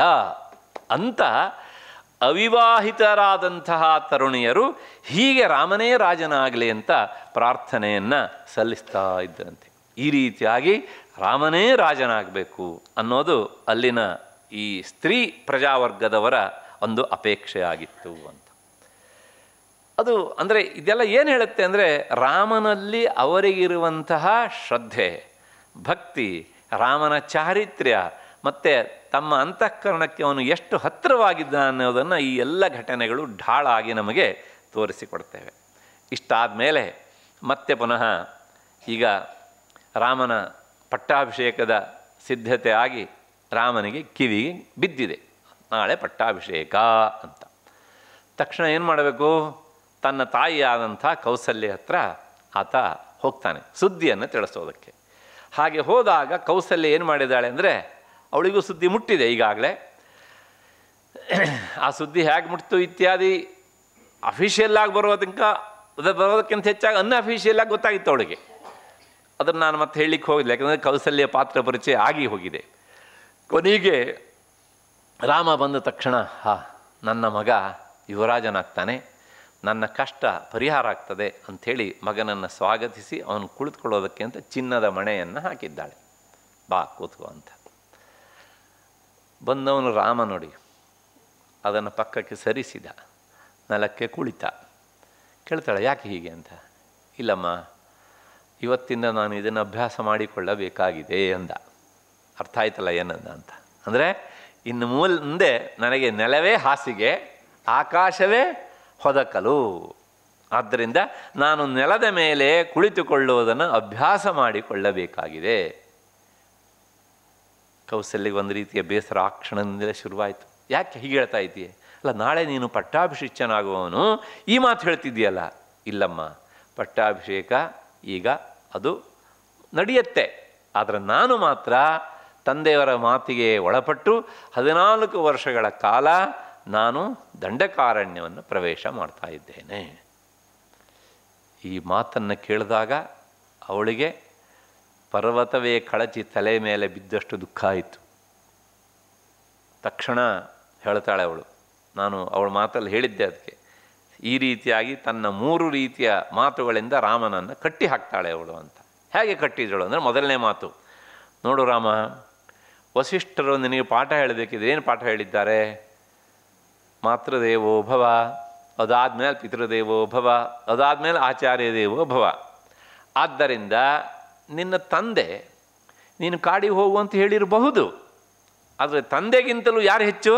ಅಂತ ಅವಿವಾಹಿತರಾದಂತಹ ತರುಣಿಯರು ಹೀಗೆ ರಾಮನೇ ರಾಜನಾಗಲಿ ಅಂತ ಪ್ರಾರ್ಥನೆಯನ್ನು ಸಲ್ಲಿಸ್ತಾ ಇದ್ದರಂತೆ ಈ ರೀತಿಯಾಗಿ ರಾಮನೇ ರಾಜನಾಗಬೇಕು ಅನ್ನೋದು ಅಲ್ಲಿನ ಈ ಸ್ತ್ರೀ ಪ್ರಜಾವರ್ಗದವರ ಒಂದು ಅಪೇಕ್ಷೆಯಾಗಿತ್ತು ಅಂತ ಅದು ಅಂದರೆ ಇದೆಲ್ಲ ಏನು ಹೇಳುತ್ತೆ ಅಂದರೆ ರಾಮನಲ್ಲಿ ಅವರಿಗಿರುವಂತಹ ಶ್ರದ್ಧೆ ಭಕ್ತಿ ರಾಮನ ಚಾರಿತ್ರ್ಯ ಮತ್ತು ತಮ್ಮ ಅಂತಃಕರಣಕ್ಕೆ ಅವನು ಎಷ್ಟು ಹತ್ತಿರವಾಗಿದ್ದ ಅನ್ನೋದನ್ನು ಈ ಎಲ್ಲ ಘಟನೆಗಳು ಢಾಳಾಗಿ ನಮಗೆ ತೋರಿಸಿಕೊಡ್ತೇವೆ ಇಷ್ಟಾದ ಮೇಲೆ ಮತ್ತೆ ಪುನಃ ಈಗ ರಾಮನ ಪಟ್ಟಾಭಿಷೇಕದ ಸಿದ್ಧತೆ ಆಗಿ ರಾಮನಿಗೆ ಕಿವಿಗೆ ಬಿದ್ದಿದೆ ನಾಳೆ ಪಟ್ಟಾಭಿಷೇಕ ಅಂತ ತಕ್ಷಣ ಏನು ಮಾಡಬೇಕು ತನ್ನ ತಾಯಿಯಾದಂಥ ಕೌಸಲ್ಯ ಹತ್ರ ಆತ ಹೋಗ್ತಾನೆ ಸುದ್ದಿಯನ್ನು ತಿಳಿಸೋದಕ್ಕೆ ಹಾಗೆ ಹೋದಾಗ ಕೌಸಲ್ಯ ಏನು ಮಾಡಿದ್ದಾಳೆ ಅಂದರೆ ಅವಳಿಗೂ ಸುದ್ದಿ ಮುಟ್ಟಿದೆ ಈಗಾಗಲೇ ಆ ಸುದ್ದಿ ಹೇಗೆ ಮುಟ್ತು ಇತ್ಯಾದಿ ಅಫಿಷಿಯಲ್ಲಾಗಿ ಬರೋದಕ್ಕಿಂತ ಬರೋದಕ್ಕಿಂತ ಹೆಚ್ಚಾಗಿ ಅನ್ನ ಅಫಿಷಿಯಲ್ಲಾಗಿ ಗೊತ್ತಾಗಿತ್ತು ಅವಳಿಗೆ ಅದನ್ನು ನಾನು ಮತ್ತೆ ಹೇಳಲಿಕ್ಕೆ ಹೋಗಿಲ್ಲ ಯಾಕಂದರೆ ಕೌಸಲ್ಯ ಪಾತ್ರ ಪರಿಚಯ ಆಗಿ ಹೋಗಿದೆ ಕೊನೆಗೆ ರಾಮ ಬಂದ ತಕ್ಷಣ ಹಾ ನನ್ನ ಮಗ ಯುವರಾಜನಾಗ್ತಾನೆ ನನ್ನ ಕಷ್ಟ ಪರಿಹಾರ ಆಗ್ತದೆ ಅಂಥೇಳಿ ಮಗನನ್ನು ಸ್ವಾಗತಿಸಿ ಅವನು ಕುಳಿತುಕೊಳ್ಳೋದಕ್ಕೆ ಅಂತ ಚಿನ್ನದ ಮಣೆಯನ್ನು ಹಾಕಿದ್ದಾಳೆ ಬಾ ಕೂತ್ಕೋ ಅಂತ ಬಂದವನು ರಾಮ ನೋಡಿ ಅದನ್ನು ಪಕ್ಕಕ್ಕೆ ಸರಿಸಿದ ನೆಲಕ್ಕೆ ಕುಳಿತ ಕೇಳ್ತಾಳೆ ಯಾಕೆ ಹೀಗೆ ಅಂತ ಇಲ್ಲಮ್ಮ ಇವತ್ತಿಂದ ನಾನು ಇದನ್ನು ಅಭ್ಯಾಸ ಮಾಡಿಕೊಳ್ಳಬೇಕಾಗಿದೆ ಅಂದ ಅರ್ಥ ಆಯ್ತಲ್ಲ ಏನಂದ ಅಂತ ಅಂದರೆ ಇನ್ನು ಮೂಲ ಮುಂದೆ ನನಗೆ ನೆಲವೇ ಹಾಸಿಗೆ ಆಕಾಶವೇ ಹೊದಕಲು ಆದ್ದರಿಂದ ನಾನು ನೆಲದ ಮೇಲೆ ಕುಳಿತುಕೊಳ್ಳುವುದನ್ನು ಅಭ್ಯಾಸ ಮಾಡಿಕೊಳ್ಳಬೇಕಾಗಿದೆ ಕೌಸಲ್ಯಗೆ ಒಂದು ರೀತಿಯ ಬೇಸರ ಆ ಕ್ಷಣದಿಂದಲೇ ಶುರುವಾಯಿತು ಯಾಕೆ ಹೀಗೆ ಹೇಳ್ತಾ ಇದ್ದೀಯ ಅಲ್ಲ ನಾಳೆ ನೀನು ಪಟ್ಟಾಭಿಷಿಕ್ತನಾಗುವವನು ಈ ಮಾತು ಹೇಳ್ತಿದ್ದೀಯಲ್ಲ ಇಲ್ಲಮ್ಮ ಪಟ್ಟಾಭಿಷೇಕ ಈಗ ಅದು ನಡೆಯುತ್ತೆ ಆದರೆ ನಾನು ಮಾತ್ರ ತಂದೆಯವರ ಮಾತಿಗೆ ಒಳಪಟ್ಟು ಹದಿನಾಲ್ಕು ವರ್ಷಗಳ ಕಾಲ ನಾನು ದಂಡಕಾರಣ್ಯವನ್ನು ಪ್ರವೇಶ ಮಾಡ್ತಾ ಇದ್ದೇನೆ ಈ ಮಾತನ್ನು ಕೇಳಿದಾಗ ಅವಳಿಗೆ ಪರ್ವತವೇ ಕಳಚಿ ತಲೆ ಮೇಲೆ ಬಿದ್ದಷ್ಟು ದುಃಖ ಆಯಿತು ತಕ್ಷಣ ಹೇಳ್ತಾಳೆ ಅವಳು ನಾನು ಅವಳ ಮಾತಲ್ಲಿ ಹೇಳಿದ್ದೆ ಅದಕ್ಕೆ ಈ ರೀತಿಯಾಗಿ ತನ್ನ ಮೂರು ರೀತಿಯ ಮಾತುಗಳಿಂದ ರಾಮನನ್ನು ಕಟ್ಟಿ ಹಾಕ್ತಾಳೆ ಅವಳು ಅಂತ ಹೇಗೆ ಕಟ್ಟಿದಳು ಅಂದರೆ ಮೊದಲನೇ ಮಾತು ನೋಡು ರಾಮ ವಸಿಷ್ಠರು ನಿನಗೆ ಪಾಠ ಹೇಳಬೇಕಿದ್ರೆ ಏನು ಪಾಠ ಹೇಳಿದ್ದಾರೆ ಮಾತೃದೇವೋ ಭವ ಅದಾದ್ಮೇಲೆ ಪಿತೃದೇವೋ ಭವ ಅದಾದ್ಮೇಲೆ ಆಚಾರ್ಯ ದೇವೋ ಭವ ಆದ್ದರಿಂದ ನಿನ್ನ ತಂದೆ ನೀನು ಕಾಡಿ ಹೋಗು ಅಂತ ಹೇಳಿರಬಹುದು ಆದರೆ ತಂದೆಗಿಂತಲೂ ಯಾರು ಹೆಚ್ಚು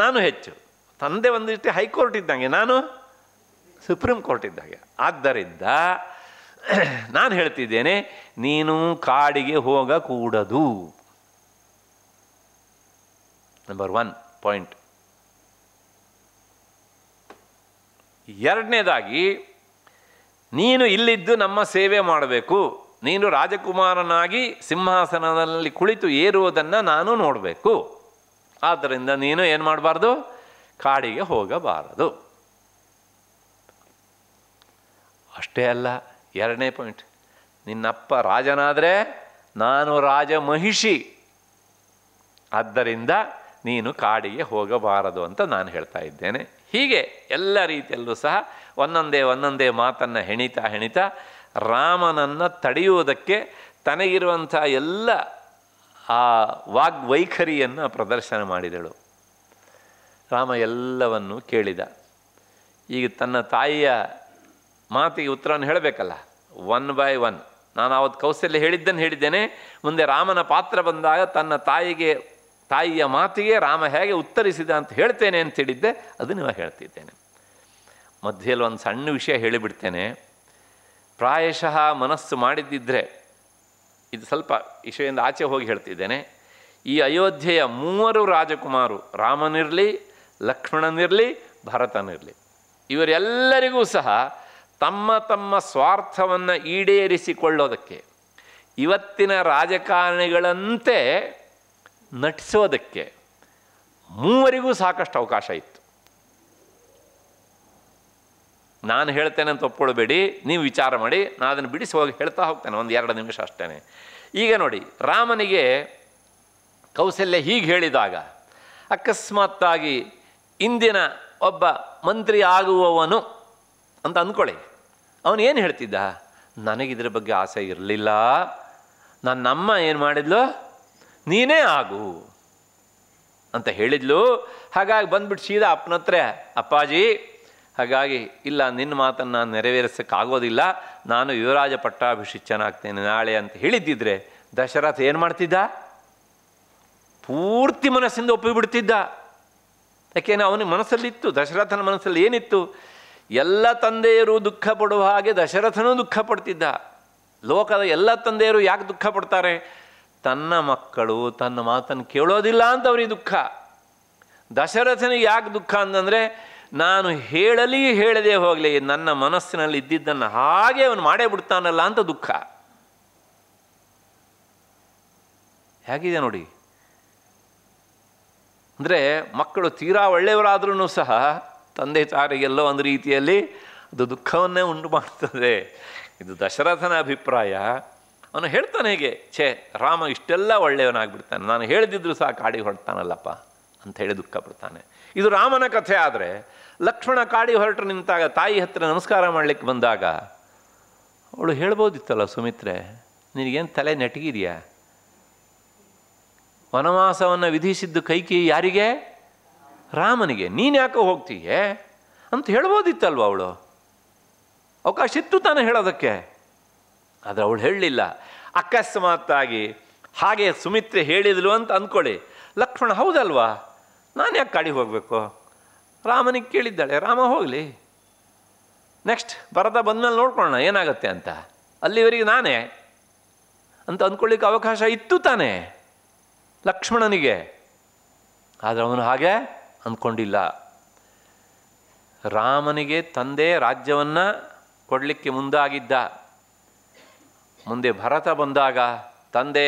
ನಾನು ಹೆಚ್ಚು ತಂದೆ ಒಂದು ರೀತಿ ಹೈಕೋರ್ಟ್ ಇದ್ದಂಗೆ ನಾನು ಸುಪ್ರೀಂ ಕೋರ್ಟ್ ಇದ್ದಂಗೆ ಆದ್ದರಿಂದ ನಾನು ಹೇಳ್ತಿದ್ದೇನೆ ನೀನು ಕಾಡಿಗೆ ಹೋಗಕೂಡದು ನಂಬರ್ ಒನ್ ಪಾಯಿಂಟ್ ಎರಡನೇದಾಗಿ ನೀನು ಇಲ್ಲಿದ್ದು ನಮ್ಮ ಸೇವೆ ಮಾಡಬೇಕು ನೀನು ರಾಜಕುಮಾರನಾಗಿ ಸಿಂಹಾಸನದಲ್ಲಿ ಕುಳಿತು ಏರುವುದನ್ನು ನಾನು ನೋಡಬೇಕು ಆದ್ದರಿಂದ ನೀನು ಏನು ಮಾಡಬಾರ್ದು ಕಾಡಿಗೆ ಹೋಗಬಾರದು ಅಷ್ಟೇ ಅಲ್ಲ ಎರಡನೇ ಪಾಯಿಂಟ್ ನಿನ್ನಪ್ಪ ರಾಜನಾದರೆ ನಾನು ರಾಜ ಮಹಿಷಿ ಆದ್ದರಿಂದ ನೀನು ಕಾಡಿಗೆ ಹೋಗಬಾರದು ಅಂತ ನಾನು ಹೇಳ್ತಾ ಇದ್ದೇನೆ ಹೀಗೆ ಎಲ್ಲ ರೀತಿಯಲ್ಲೂ ಸಹ ಒಂದೊಂದೇ ಒಂದೊಂದೇ ಮಾತನ್ನು ಹೆಣಿತಾ ಹೆಣಿತಾ ರಾಮನನ್ನು ತಡೆಯುವುದಕ್ಕೆ ತನಗಿರುವಂಥ ಎಲ್ಲ ಆ ವಾಗ್ವೈಖರಿಯನ್ನು ಪ್ರದರ್ಶನ ಮಾಡಿದಳು ರಾಮ ಎಲ್ಲವನ್ನು ಕೇಳಿದ ಈಗ ತನ್ನ ತಾಯಿಯ ಮಾತಿಗೆ ಉತ್ತರವನ್ನು ಹೇಳಬೇಕಲ್ಲ ಒನ್ ಬೈ ಒನ್ ನಾನು ಅವತ್ತು ಕೌಸಲ್ಯ ಹೇಳಿದ್ದನ್ನು ಹೇಳಿದ್ದೇನೆ ಮುಂದೆ ರಾಮನ ಪಾತ್ರ ಬಂದಾಗ ತನ್ನ ತಾಯಿಗೆ ತಾಯಿಯ ಮಾತಿಗೆ ರಾಮ ಹೇಗೆ ಉತ್ತರಿಸಿದ ಅಂತ ಹೇಳ್ತೇನೆ ಅಂತ ಹೇಳಿದ್ದೆ ಅದು ನೀವು ಹೇಳ್ತಿದ್ದೇನೆ ಮಧ್ಯೆಯಲ್ಲಿ ಒಂದು ಸಣ್ಣ ವಿಷಯ ಹೇಳಿಬಿಡ್ತೇನೆ ಪ್ರಾಯಶಃ ಮನಸ್ಸು ಮಾಡಿದ್ದಿದ್ದರೆ ಇದು ಸ್ವಲ್ಪ ವಿಷಯದಿಂದ ಆಚೆ ಹೋಗಿ ಹೇಳ್ತಿದ್ದೇನೆ ಈ ಅಯೋಧ್ಯೆಯ ಮೂವರು ರಾಜಕುಮಾರು ರಾಮನಿರಲಿ ಲಕ್ಷ್ಮಣನಿರಲಿ ಭರತನಿರಲಿ ಇವರೆಲ್ಲರಿಗೂ ಸಹ ತಮ್ಮ ತಮ್ಮ ಸ್ವಾರ್ಥವನ್ನು ಈಡೇರಿಸಿಕೊಳ್ಳೋದಕ್ಕೆ ಇವತ್ತಿನ ರಾಜಕಾರಣಿಗಳಂತೆ ನಟಿಸೋದಕ್ಕೆ ಮೂವರಿಗೂ ಸಾಕಷ್ಟು ಅವಕಾಶ ಇತ್ತು ನಾನು ಹೇಳ್ತೇನೆ ಅಂತ ಒಪ್ಕೊಳ್ಬೇಡಿ ನೀವು ವಿಚಾರ ಮಾಡಿ ನಾನು ಅದನ್ನು ಬಿಡಿಸಿ ಹೋಗಿ ಹೇಳ್ತಾ ಹೋಗ್ತೇನೆ ಒಂದು ಎರಡು ನಿಮಿಷ ಅಷ್ಟೇ ಈಗ ನೋಡಿ ರಾಮನಿಗೆ ಕೌಸಲ್ಯ ಹೀಗೆ ಹೇಳಿದಾಗ ಅಕಸ್ಮಾತ್ತಾಗಿ ಇಂದಿನ ಒಬ್ಬ ಮಂತ್ರಿ ಆಗುವವನು ಅಂತ ಅಂದ್ಕೊಳ್ಳಿ ಅವನು ಏನು ಹೇಳ್ತಿದ್ದ ನನಗಿದ್ರ ಬಗ್ಗೆ ಆಸೆ ಇರಲಿಲ್ಲ ನನ್ನಮ್ಮ ಏನು ಮಾಡಿದ್ಲು ನೀನೇ ಆಗು ಅಂತ ಹೇಳಿದ್ಲು ಹಾಗಾಗಿ ಬಂದ್ಬಿಟ್ಟು ಸೀದಾ ಅಪ್ಪನ ಹತ್ರ ಅಪ್ಪಾಜಿ ಹಾಗಾಗಿ ಇಲ್ಲ ನಿನ್ನ ಮಾತನ್ನು ನಾನು ನೆರವೇರಿಸೋಕ್ಕಾಗೋದಿಲ್ಲ ನಾನು ಯುವರಾಜ ಚೆನ್ನಾಗ್ತೇನೆ ನಾಳೆ ಅಂತ ಹೇಳಿದ್ದಿದ್ರೆ ದಶರಥ ಏನು ಮಾಡ್ತಿದ್ದ ಪೂರ್ತಿ ಮನಸ್ಸಿಂದ ಒಪ್ಪಿಬಿಡ್ತಿದ್ದ ಯಾಕೆಂದರೆ ಅವನಿಗೆ ಮನಸ್ಸಲ್ಲಿತ್ತು ದಶರಥನ ಮನಸ್ಸಲ್ಲಿ ಏನಿತ್ತು ಎಲ್ಲ ತಂದೆಯರು ದುಃಖ ಪಡುವ ಹಾಗೆ ದಶರಥನೂ ದುಃಖ ಪಡ್ತಿದ್ದ ಲೋಕದ ಎಲ್ಲ ತಂದೆಯರು ಯಾಕೆ ದುಃಖ ಪಡ್ತಾರೆ ತನ್ನ ಮಕ್ಕಳು ತನ್ನ ಮಾತನ್ನು ಕೇಳೋದಿಲ್ಲ ಅಂತ ಅವ್ರಿಗೆ ದುಃಖ ದಶರಥನಿಗೆ ಯಾಕೆ ದುಃಖ ಅಂತಂದರೆ ನಾನು ಹೇಳಲಿ ಹೇಳದೆ ಹೋಗಲಿ ನನ್ನ ಮನಸ್ಸಿನಲ್ಲಿ ಇದ್ದಿದ್ದನ್ನು ಹಾಗೆ ಅವನು ಮಾಡೇ ಬಿಡ್ತಾನಲ್ಲ ಅಂತ ದುಃಖ ಹೇಗಿದೆ ನೋಡಿ ಅಂದರೆ ಮಕ್ಕಳು ತೀರಾ ಒಳ್ಳೆಯವರಾದ್ರೂ ಸಹ ತಂದೆ ತಾಯಿಗೆಲ್ಲೋ ಒಂದು ರೀತಿಯಲ್ಲಿ ಅದು ದುಃಖವನ್ನೇ ಉಂಟು ಮಾಡ್ತದೆ ಇದು ದಶರಥನ ಅಭಿಪ್ರಾಯ ಅವನು ಹೇಳ್ತಾನೆ ಹೇಗೆ ಛೇ ರಾಮ ಇಷ್ಟೆಲ್ಲ ಒಳ್ಳೆಯವನಾಗ್ಬಿಡ್ತಾನೆ ನಾನು ಹೇಳಿದಿದ್ರು ಸಹ ಕಾಡಿ ಹೊರಡ್ತಾನಲ್ಲಪ್ಪ ಅಂತ ಹೇಳಿ ದುಃಖ ಪಡ್ತಾನೆ ಇದು ರಾಮನ ಕಥೆ ಆದರೆ ಲಕ್ಷ್ಮಣ ಕಾಡಿ ಹೊರಟು ನಿಂತಾಗ ತಾಯಿ ಹತ್ತಿರ ನಮಸ್ಕಾರ ಮಾಡಲಿಕ್ಕೆ ಬಂದಾಗ ಅವಳು ಹೇಳ್ಬೋದಿತ್ತಲ್ಲ ಸುಮಿತ್ರೆ ನಿನಗೇನು ತಲೆ ನೆಟಗಿದೆಯಾ ವನವಾಸವನ್ನು ವಿಧಿಸಿದ್ದು ಕೈಕಿ ಯಾರಿಗೆ ರಾಮನಿಗೆ ನೀನು ಯಾಕೆ ಹೋಗ್ತೀಯೇ ಅಂತ ಹೇಳ್ಬೋದಿತ್ತಲ್ವ ಅವಳು ಅವಕಾಶ ಇತ್ತು ತಾನೇ ಹೇಳೋದಕ್ಕೆ ಆದರೆ ಅವಳು ಹೇಳಲಿಲ್ಲ ಅಕಸ್ಮಾತ್ತಾಗಿ ಹಾಗೆ ಸುಮಿತ್ರೆ ಹೇಳಿದ್ಲು ಅಂತ ಅಂದ್ಕೊಳ್ಳಿ ಲಕ್ಷ್ಮಣ ಹೌದಲ್ವಾ ನಾನು ಯಾಕೆ ಕಾಡಿಗೆ ಹೋಗಬೇಕು ರಾಮನಿಗೆ ಕೇಳಿದ್ದಾಳೆ ರಾಮ ಹೋಗಲಿ ನೆಕ್ಸ್ಟ್ ಬರದ ಬಂದಮೇಲೆ ನೋಡ್ಕೊಳ್ಳೋಣ ಏನಾಗುತ್ತೆ ಅಂತ ಅಲ್ಲಿವರೆಗೆ ನಾನೇ ಅಂತ ಅಂದ್ಕೊಳ್ಳಿಕ್ಕೆ ಅವಕಾಶ ಇತ್ತು ತಾನೇ ಲಕ್ಷ್ಮಣನಿಗೆ ಆದರೆ ಅವನು ಹಾಗೆ ಅಂದ್ಕೊಂಡಿಲ್ಲ ರಾಮನಿಗೆ ತಂದೆ ರಾಜ್ಯವನ್ನು ಕೊಡಲಿಕ್ಕೆ ಮುಂದಾಗಿದ್ದ ಮುಂದೆ ಭರತ ಬಂದಾಗ ತಂದೆ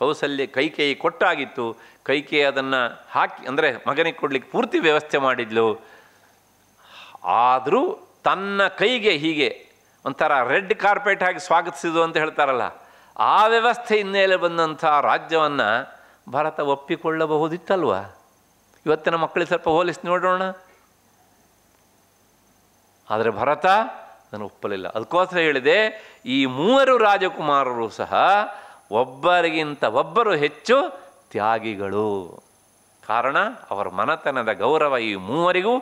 ಕೌಸಲ್ಯ ಕೈಕೇಯಿ ಕೊಟ್ಟಾಗಿತ್ತು ಕೈಕೇಯಿ ಅದನ್ನು ಹಾಕಿ ಅಂದರೆ ಮಗನಿಗೆ ಕೊಡಲಿಕ್ಕೆ ಪೂರ್ತಿ ವ್ಯವಸ್ಥೆ ಮಾಡಿದ್ಲು ಆದರೂ ತನ್ನ ಕೈಗೆ ಹೀಗೆ ಒಂಥರ ರೆಡ್ ಕಾರ್ಪೆಟ್ ಆಗಿ ಸ್ವಾಗತಿಸಿದು ಅಂತ ಹೇಳ್ತಾರಲ್ಲ ಆ ವ್ಯವಸ್ಥೆ ಹಿನ್ನೆಲೆ ಬಂದಂಥ ರಾಜ್ಯವನ್ನು ಭರತ ಒಪ್ಪಿಕೊಳ್ಳಬಹುದಿತ್ತಲ್ವ ಇವತ್ತಿನ ಮಕ್ಕಳಿಗೆ ಸ್ವಲ್ಪ ಹೋಲಿಸಿ ನೋಡೋಣ ಆದರೆ ಭರತ ನಾನು ಒಪ್ಪಲಿಲ್ಲ ಅದಕ್ಕೋಸ್ಕರ ಹೇಳಿದೆ ಈ ಮೂವರು ರಾಜಕುಮಾರರು ಸಹ ಒಬ್ಬರಿಗಿಂತ ಒಬ್ಬರು ಹೆಚ್ಚು ತ್ಯಾಗಿಗಳು ಕಾರಣ ಅವರ ಮನತನದ ಗೌರವ ಈ ಮೂವರಿಗೂ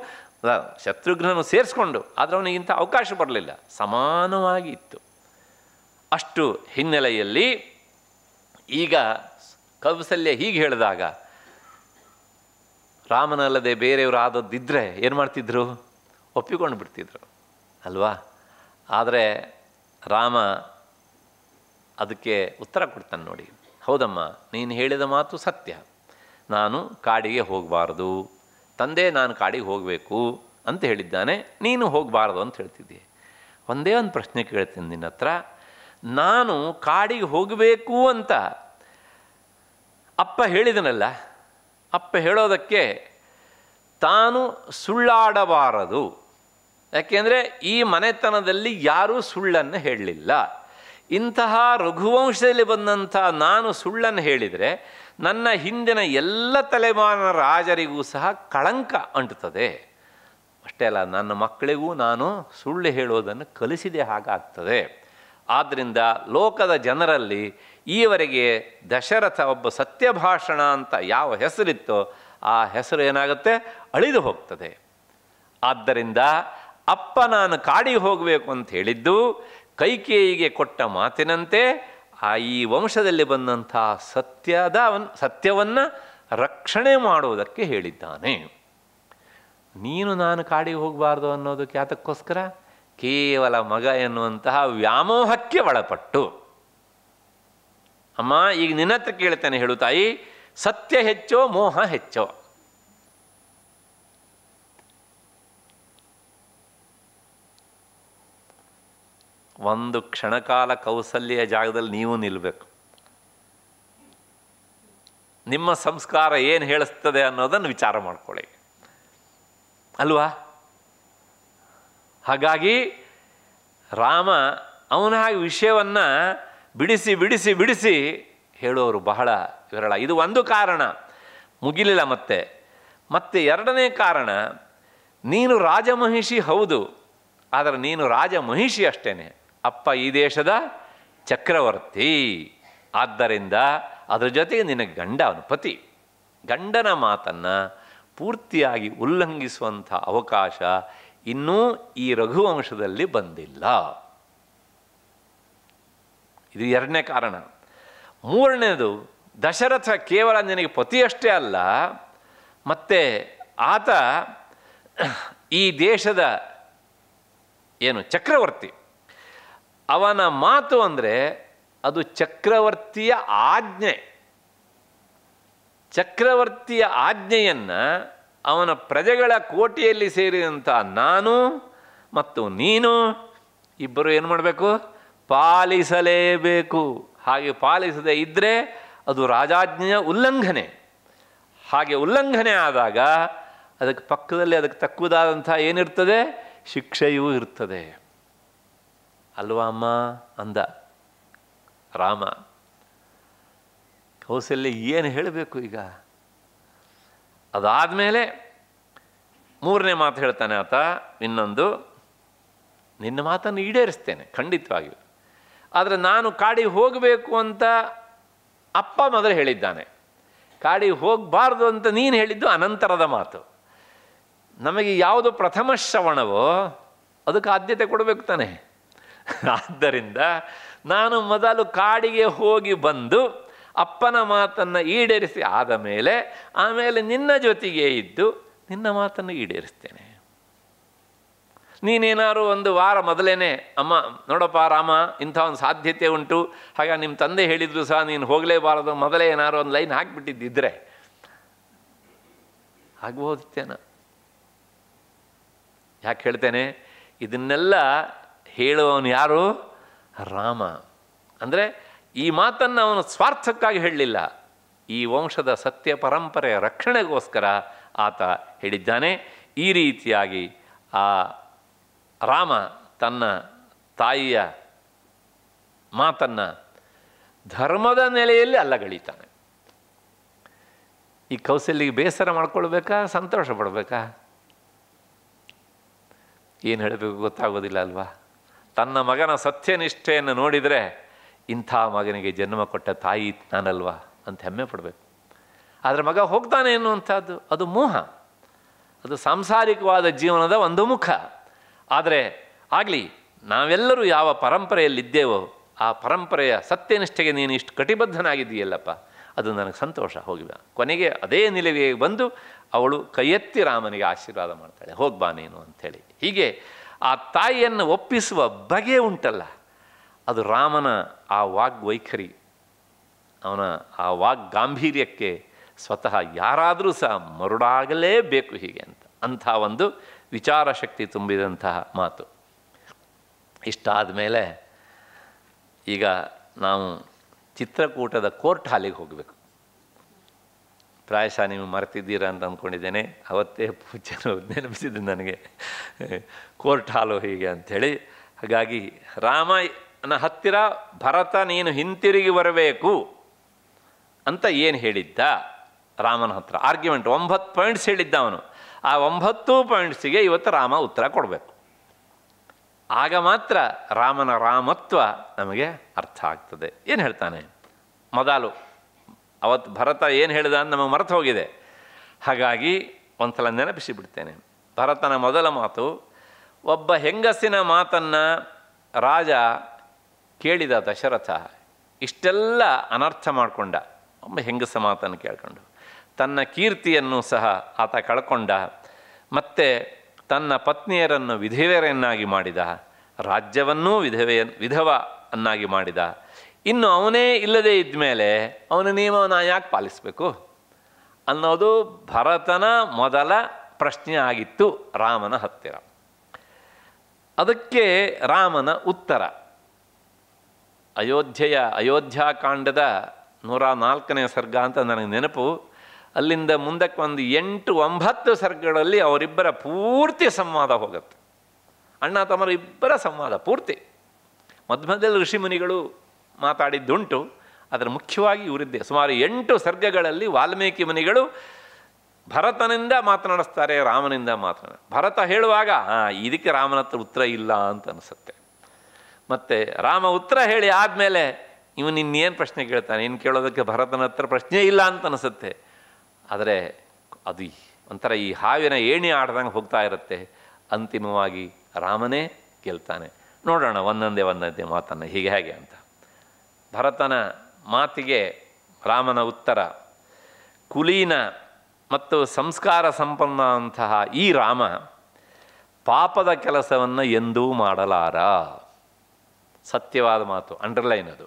ಶತ್ರುಘ್ನ ಸೇರಿಸ್ಕೊಂಡು ಆದರೆ ಅವನಿಗಿಂತ ಅವಕಾಶ ಬರಲಿಲ್ಲ ಸಮಾನವಾಗಿ ಇತ್ತು ಅಷ್ಟು ಹಿನ್ನೆಲೆಯಲ್ಲಿ ಈಗ ಕೌಸಲ್ಯ ಹೀಗೆ ಹೇಳಿದಾಗ ರಾಮನಲ್ಲದೆ ಬೇರೆಯವರು ಆದದ್ದಿದ್ದರೆ ಏನು ಮಾಡ್ತಿದ್ರು ಒಪ್ಪಿಕೊಂಡು ಬಿಡ್ತಿದ್ರು ಅಲ್ವಾ ಆದರೆ ರಾಮ ಅದಕ್ಕೆ ಉತ್ತರ ಕೊಡ್ತಾನೆ ನೋಡಿ ಹೌದಮ್ಮ ನೀನು ಹೇಳಿದ ಮಾತು ಸತ್ಯ ನಾನು ಕಾಡಿಗೆ ಹೋಗಬಾರ್ದು ತಂದೆ ನಾನು ಕಾಡಿಗೆ ಹೋಗಬೇಕು ಅಂತ ಹೇಳಿದ್ದಾನೆ ನೀನು ಹೋಗಬಾರ್ದು ಅಂತ ಹೇಳ್ತಿದ್ದೆ ಒಂದೇ ಒಂದು ಪ್ರಶ್ನೆ ಕೇಳ್ತೀನಿ ನಿನ್ನ ಹತ್ರ ನಾನು ಕಾಡಿಗೆ ಹೋಗಬೇಕು ಅಂತ ಅಪ್ಪ ಹೇಳಿದನಲ್ಲ ಅಪ್ಪ ಹೇಳೋದಕ್ಕೆ ತಾನು ಸುಳ್ಳಾಡಬಾರದು ಯಾಕೆಂದರೆ ಈ ಮನೆತನದಲ್ಲಿ ಯಾರೂ ಸುಳ್ಳನ್ನು ಹೇಳಲಿಲ್ಲ ಇಂತಹ ರಘುವಂಶದಲ್ಲಿ ಬಂದಂಥ ನಾನು ಸುಳ್ಳನ್ನು ಹೇಳಿದರೆ ನನ್ನ ಹಿಂದಿನ ಎಲ್ಲ ತಲೆಮಾರಿನ ರಾಜರಿಗೂ ಸಹ ಕಳಂಕ ಅಂಟುತ್ತದೆ ಅಷ್ಟೇ ಅಲ್ಲ ನನ್ನ ಮಕ್ಕಳಿಗೂ ನಾನು ಸುಳ್ಳು ಹೇಳೋದನ್ನು ಕಲಿಸಿದೆ ಹಾಗಾಗ್ತದೆ ಆದ್ದರಿಂದ ಲೋಕದ ಜನರಲ್ಲಿ ಈವರೆಗೆ ದಶರಥ ಒಬ್ಬ ಸತ್ಯಭಾಷಣ ಅಂತ ಯಾವ ಹೆಸರಿತ್ತೋ ಆ ಹೆಸರು ಏನಾಗುತ್ತೆ ಅಳಿದು ಹೋಗ್ತದೆ ಆದ್ದರಿಂದ ಅಪ್ಪ ನಾನು ಕಾಡಿಗೆ ಹೋಗಬೇಕು ಅಂತ ಹೇಳಿದ್ದು ಕೈಕೇಯಿಗೆ ಕೊಟ್ಟ ಮಾತಿನಂತೆ ಆ ಈ ವಂಶದಲ್ಲಿ ಬಂದಂತಹ ಸತ್ಯದ ಸತ್ಯವನ್ನು ರಕ್ಷಣೆ ಮಾಡುವುದಕ್ಕೆ ಹೇಳಿದ್ದಾನೆ ನೀನು ನಾನು ಕಾಡಿಗೆ ಹೋಗಬಾರ್ದು ಅನ್ನೋದಕ್ಕೆ ಖ್ಯಾತಕ್ಕೋಸ್ಕರ ಕೇವಲ ಮಗ ಎನ್ನುವಂತಹ ವ್ಯಾಮೋಹಕ್ಕೆ ಒಳಪಟ್ಟು ಅಮ್ಮ ಈಗ ನಿನ್ನ ಹತ್ರ ಹೇಳು ತಾಯಿ ಸತ್ಯ ಹೆಚ್ಚೋ ಮೋಹ ಹೆಚ್ಚೋ ಒಂದು ಕ್ಷಣಕಾಲ ಕೌಸಲ್ಯ ಜಾಗದಲ್ಲಿ ನೀವು ನಿಲ್ಲಬೇಕು ನಿಮ್ಮ ಸಂಸ್ಕಾರ ಏನು ಹೇಳಿಸ್ತದೆ ಅನ್ನೋದನ್ನು ವಿಚಾರ ಮಾಡ್ಕೊಳ್ಳಿ ಅಲ್ವಾ ಹಾಗಾಗಿ ರಾಮ ಅವನ ಹಾಗೆ ವಿಷಯವನ್ನು ಬಿಡಿಸಿ ಬಿಡಿಸಿ ಬಿಡಿಸಿ ಹೇಳೋರು ಬಹಳ ವಿರಳ ಇದು ಒಂದು ಕಾರಣ ಮುಗಿಲಿಲ್ಲ ಮತ್ತೆ ಮತ್ತೆ ಎರಡನೇ ಕಾರಣ ನೀನು ರಾಜಮಹಿಷಿ ಹೌದು ಆದರೆ ನೀನು ರಾಜಮಹಿಷಿ ಅಷ್ಟೇನೆ ಅಪ್ಪ ಈ ದೇಶದ ಚಕ್ರವರ್ತಿ ಆದ್ದರಿಂದ ಅದರ ಜೊತೆಗೆ ನಿನಗೆ ಗಂಡ ಅವನು ಪತಿ ಗಂಡನ ಮಾತನ್ನು ಪೂರ್ತಿಯಾಗಿ ಉಲ್ಲಂಘಿಸುವಂಥ ಅವಕಾಶ ಇನ್ನೂ ಈ ರಘುವಂಶದಲ್ಲಿ ಬಂದಿಲ್ಲ ಇದು ಎರಡನೇ ಕಾರಣ ಮೂರನೇದು ದಶರಥ ಕೇವಲ ನಿನಗೆ ಪತಿಯಷ್ಟೇ ಅಲ್ಲ ಮತ್ತು ಆತ ಈ ದೇಶದ ಏನು ಚಕ್ರವರ್ತಿ ಅವನ ಮಾತು ಅಂದರೆ ಅದು ಚಕ್ರವರ್ತಿಯ ಆಜ್ಞೆ ಚಕ್ರವರ್ತಿಯ ಆಜ್ಞೆಯನ್ನು ಅವನ ಪ್ರಜೆಗಳ ಕೋಟೆಯಲ್ಲಿ ಸೇರಿದಂಥ ನಾನು ಮತ್ತು ನೀನು ಇಬ್ಬರು ಏನು ಮಾಡಬೇಕು ಪಾಲಿಸಲೇಬೇಕು ಹಾಗೆ ಪಾಲಿಸದೇ ಇದ್ದರೆ ಅದು ರಾಜಾಜ್ಞೆಯ ಉಲ್ಲಂಘನೆ ಹಾಗೆ ಉಲ್ಲಂಘನೆ ಆದಾಗ ಅದಕ್ಕೆ ಪಕ್ಕದಲ್ಲಿ ಅದಕ್ಕೆ ತಕ್ಕುದಾದಂಥ ಏನಿರ್ತದೆ ಶಿಕ್ಷೆಯೂ ಇರ್ತದೆ ಅಲ್ವಾ ಅಮ್ಮ ಅಂದ ರಾಮ ಕೌಸಲ್ಯ ಏನು ಹೇಳಬೇಕು ಈಗ ಅದಾದಮೇಲೆ ಮೂರನೇ ಮಾತು ಹೇಳ್ತಾನೆ ಆತ ಇನ್ನೊಂದು ನಿನ್ನ ಮಾತನ್ನು ಈಡೇರಿಸ್ತೇನೆ ಖಂಡಿತವಾಗಿಯೂ ಆದರೆ ನಾನು ಕಾಡಿಗೆ ಹೋಗಬೇಕು ಅಂತ ಅಪ್ಪ ಮೊದಲು ಹೇಳಿದ್ದಾನೆ ಕಾಡಿಗೆ ಹೋಗಬಾರ್ದು ಅಂತ ನೀನು ಹೇಳಿದ್ದು ಅನಂತರದ ಮಾತು ನಮಗೆ ಯಾವುದು ಪ್ರಥಮ ಶ್ರವಣವೋ ಅದಕ್ಕೆ ಆದ್ಯತೆ ಕೊಡಬೇಕು ತಾನೆ ಆದ್ದರಿಂದ ನಾನು ಮೊದಲು ಕಾಡಿಗೆ ಹೋಗಿ ಬಂದು ಅಪ್ಪನ ಮಾತನ್ನು ಈಡೇರಿಸಿ ಆದ ಮೇಲೆ ಆಮೇಲೆ ನಿನ್ನ ಜೊತೆಗೆ ಇದ್ದು ನಿನ್ನ ಮಾತನ್ನು ಈಡೇರಿಸ್ತೇನೆ ನೀನೇನಾರು ಒಂದು ವಾರ ಮೊದಲೇ ಅಮ್ಮ ನೋಡಪ್ಪ ರಾಮ ಇಂಥ ಒಂದು ಸಾಧ್ಯತೆ ಉಂಟು ಹಾಗೆ ನಿಮ್ಮ ತಂದೆ ಹೇಳಿದ್ರು ಸಹ ನೀನು ಹೋಗಲೇಬಾರದು ಮೊದಲೇ ಏನಾರು ಒಂದು ಲೈನ್ ಹಾಕಿಬಿಟ್ಟಿದ್ದಿದ್ರೆ ಆಗ್ಬೋದಿತ್ತೇನ ಯಾಕೆ ಹೇಳ್ತೇನೆ ಇದನ್ನೆಲ್ಲ ಹೇಳುವವನು ಯಾರು ರಾಮ ಅಂದರೆ ಈ ಮಾತನ್ನು ಅವನು ಸ್ವಾರ್ಥಕ್ಕಾಗಿ ಹೇಳಲಿಲ್ಲ ಈ ವಂಶದ ಸತ್ಯ ಪರಂಪರೆಯ ರಕ್ಷಣೆಗೋಸ್ಕರ ಆತ ಹೇಳಿದ್ದಾನೆ ಈ ರೀತಿಯಾಗಿ ಆ ರಾಮ ತನ್ನ ತಾಯಿಯ ಮಾತನ್ನು ಧರ್ಮದ ನೆಲೆಯಲ್ಲಿ ಅಲ್ಲಗಳೀತಾನೆ ಈ ಕೌಸಲ್ಯಿಗೆ ಬೇಸರ ಮಾಡ್ಕೊಳ್ಬೇಕಾ ಸಂತೋಷ ಪಡಬೇಕಾ ಏನು ಹೇಳಬೇಕು ಗೊತ್ತಾಗೋದಿಲ್ಲ ಅಲ್ವಾ ತನ್ನ ಮಗನ ಸತ್ಯನಿಷ್ಠೆಯನ್ನು ನೋಡಿದರೆ ಇಂಥ ಮಗನಿಗೆ ಜನ್ಮ ಕೊಟ್ಟ ತಾಯಿ ನಾನಲ್ವಾ ಅಂತ ಹೆಮ್ಮೆ ಪಡಬೇಕು ಆದರೆ ಮಗ ಹೋಗ್ತಾನೆ ಎನ್ನುವಂಥದ್ದು ಅದು ಮೋಹ ಅದು ಸಾಂಸಾರಿಕವಾದ ಜೀವನದ ಒಂದು ಮುಖ ಆದರೆ ಆಗಲಿ ನಾವೆಲ್ಲರೂ ಯಾವ ಪರಂಪರೆಯಲ್ಲಿದ್ದೇವೋ ಆ ಪರಂಪರೆಯ ಸತ್ಯನಿಷ್ಠೆಗೆ ನೀನು ಇಷ್ಟು ಕಟಿಬದ್ಧನಾಗಿದ್ದೀಯಲ್ಲಪ್ಪ ಅದು ನನಗೆ ಸಂತೋಷ ಹೋಗಿಲ್ಲ ಕೊನೆಗೆ ಅದೇ ನಿಲುವಿಗೆ ಬಂದು ಅವಳು ಕೈಯೆತ್ತಿ ರಾಮನಿಗೆ ಆಶೀರ್ವಾದ ಮಾಡ್ತಾಳೆ ಹೋಗ್ಬಾ ನೀನು ಅಂಥೇಳಿ ಹೀಗೆ ಆ ತಾಯಿಯನ್ನು ಒಪ್ಪಿಸುವ ಬಗೆ ಉಂಟಲ್ಲ ಅದು ರಾಮನ ಆ ವಾಗ್ವೈಖರಿ ಅವನ ಆ ವಾಗ್ ಗಾಂಭೀರ್ಯಕ್ಕೆ ಸ್ವತಃ ಯಾರಾದರೂ ಸಹ ಮರುಡಾಗಲೇಬೇಕು ಹೀಗೆ ಅಂತ ಅಂಥ ಒಂದು ವಿಚಾರ ಶಕ್ತಿ ತುಂಬಿದಂತಹ ಮಾತು ಇಷ್ಟಾದ ಮೇಲೆ ಈಗ ನಾವು ಚಿತ್ರಕೂಟದ ಕೋರ್ಟ್ ಹಾಲಿಗೆ ಹೋಗಬೇಕು ಪ್ರಾಯಶಃ ನೀವು ಮರೆತಿದ್ದೀರಾ ಅಂತ ಅಂದ್ಕೊಂಡಿದ್ದೇನೆ ಅವತ್ತೇ ಪೂಜೆನೂ ನೆನಪಿಸಿದ್ದು ನನಗೆ ಕೋರ್ಟ್ ಹಾಲು ಹೀಗೆ ಅಂಥೇಳಿ ಹಾಗಾಗಿ ರಾಮನ ಹತ್ತಿರ ಭರತ ನೀನು ಹಿಂತಿರುಗಿ ಬರಬೇಕು ಅಂತ ಏನು ಹೇಳಿದ್ದ ರಾಮನ ಹತ್ರ ಆರ್ಗ್ಯುಮೆಂಟ್ ಒಂಬತ್ತು ಪಾಯಿಂಟ್ಸ್ ಹೇಳಿದ್ದ ಅವನು ಆ ಒಂಬತ್ತು ಪಾಯಿಂಟ್ಸಿಗೆ ಇವತ್ತು ರಾಮ ಉತ್ತರ ಕೊಡಬೇಕು ಆಗ ಮಾತ್ರ ರಾಮನ ರಾಮತ್ವ ನಮಗೆ ಅರ್ಥ ಆಗ್ತದೆ ಏನು ಹೇಳ್ತಾನೆ ಮೊದಲು ಅವತ್ತು ಭರತ ಏನು ಹೇಳಿದ ಅಂತ ನಮಗೆ ಮರೆತು ಹೋಗಿದೆ ಹಾಗಾಗಿ ಒಂದು ಸಲ ನೆನಪಿಸಿ ಬಿಡ್ತೇನೆ ಭರತನ ಮೊದಲ ಮಾತು ಒಬ್ಬ ಹೆಂಗಸಿನ ಮಾತನ್ನು ರಾಜ ಕೇಳಿದ ದಶರಥ ಇಷ್ಟೆಲ್ಲ ಅನರ್ಥ ಮಾಡಿಕೊಂಡ ಒಬ್ಬ ಹೆಂಗಸ ಮಾತನ್ನು ಕೇಳ್ಕೊಂಡು ತನ್ನ ಕೀರ್ತಿಯನ್ನು ಸಹ ಆತ ಕಳ್ಕೊಂಡ ಮತ್ತು ತನ್ನ ಪತ್ನಿಯರನ್ನು ವಿಧವೆಯರನ್ನಾಗಿ ಮಾಡಿದ ರಾಜ್ಯವನ್ನೂ ವಿಧವೆಯ ವಿಧವ ಅನ್ನಾಗಿ ಮಾಡಿದ ಇನ್ನು ಅವನೇ ಇಲ್ಲದೇ ಮೇಲೆ ಅವನ ನಿಯಮವನ್ನು ಯಾಕೆ ಪಾಲಿಸಬೇಕು ಅನ್ನೋದು ಭರತನ ಮೊದಲ ಪ್ರಶ್ನೆ ಆಗಿತ್ತು ರಾಮನ ಹತ್ತಿರ ಅದಕ್ಕೆ ರಾಮನ ಉತ್ತರ ಅಯೋಧ್ಯೆಯ ಅಯೋಧ್ಯಾಕಾಂಡದ ನೂರ ನಾಲ್ಕನೇ ಸರ್ಗ ಅಂತ ನನಗೆ ನೆನಪು ಅಲ್ಲಿಂದ ಮುಂದಕ್ಕೆ ಒಂದು ಎಂಟು ಒಂಬತ್ತು ಸರ್ಗಗಳಲ್ಲಿ ಅವರಿಬ್ಬರ ಪೂರ್ತಿ ಸಂವಾದ ಹೋಗುತ್ತೆ ಅಣ್ಣ ತಮ್ಮರ ಇಬ್ಬರ ಸಂವಾದ ಪೂರ್ತಿ ಮಧ್ಯದಲ್ಲಿ ಋಷಿಮುನಿಗಳು ಮಾತಾಡಿದ್ದುಂಟು ಅದರ ಮುಖ್ಯವಾಗಿ ಇವರಿದ್ದೆ ಸುಮಾರು ಎಂಟು ಸರ್ಗಗಳಲ್ಲಿ ವಾಲ್ಮೀಕಿ ಮುನಿಗಳು ಭರತನಿಂದ ಮಾತನಾಡಿಸ್ತಾರೆ ರಾಮನಿಂದ ಮಾತನಾಡ ಭರತ ಹೇಳುವಾಗ ಹಾಂ ಇದಕ್ಕೆ ರಾಮನ ಹತ್ರ ಉತ್ತರ ಇಲ್ಲ ಅಂತ ಅನಿಸುತ್ತೆ ಮತ್ತು ರಾಮ ಉತ್ತರ ಹೇಳಿ ಆದಮೇಲೆ ಇವನು ಇನ್ನೇನು ಪ್ರಶ್ನೆ ಕೇಳ್ತಾನೆ ಇನ್ನು ಕೇಳೋದಕ್ಕೆ ಭರತನ ಹತ್ರ ಪ್ರಶ್ನೆ ಇಲ್ಲ ಅಂತ ಅನಿಸುತ್ತೆ ಆದರೆ ಅದು ಒಂಥರ ಈ ಹಾವಿನ ಏಣಿ ಆಡ್ದಂಗೆ ಹೋಗ್ತಾ ಇರುತ್ತೆ ಅಂತಿಮವಾಗಿ ರಾಮನೇ ಗೆಲ್ತಾನೆ ನೋಡೋಣ ಒಂದೊಂದೇ ಒಂದೊಂದೇ ಮಾತನ್ನು ಹೀಗೆ ಹೇಗೆ ಅಂತ ಭರತನ ಮಾತಿಗೆ ರಾಮನ ಉತ್ತರ ಕುಲೀನ ಮತ್ತು ಸಂಸ್ಕಾರ ಸಂಪನ್ನ ಅಂತಹ ಈ ರಾಮ ಪಾಪದ ಕೆಲಸವನ್ನು ಎಂದೂ ಮಾಡಲಾರ ಸತ್ಯವಾದ ಮಾತು ಅಂಡರ್ಲೈನ್ ಅದು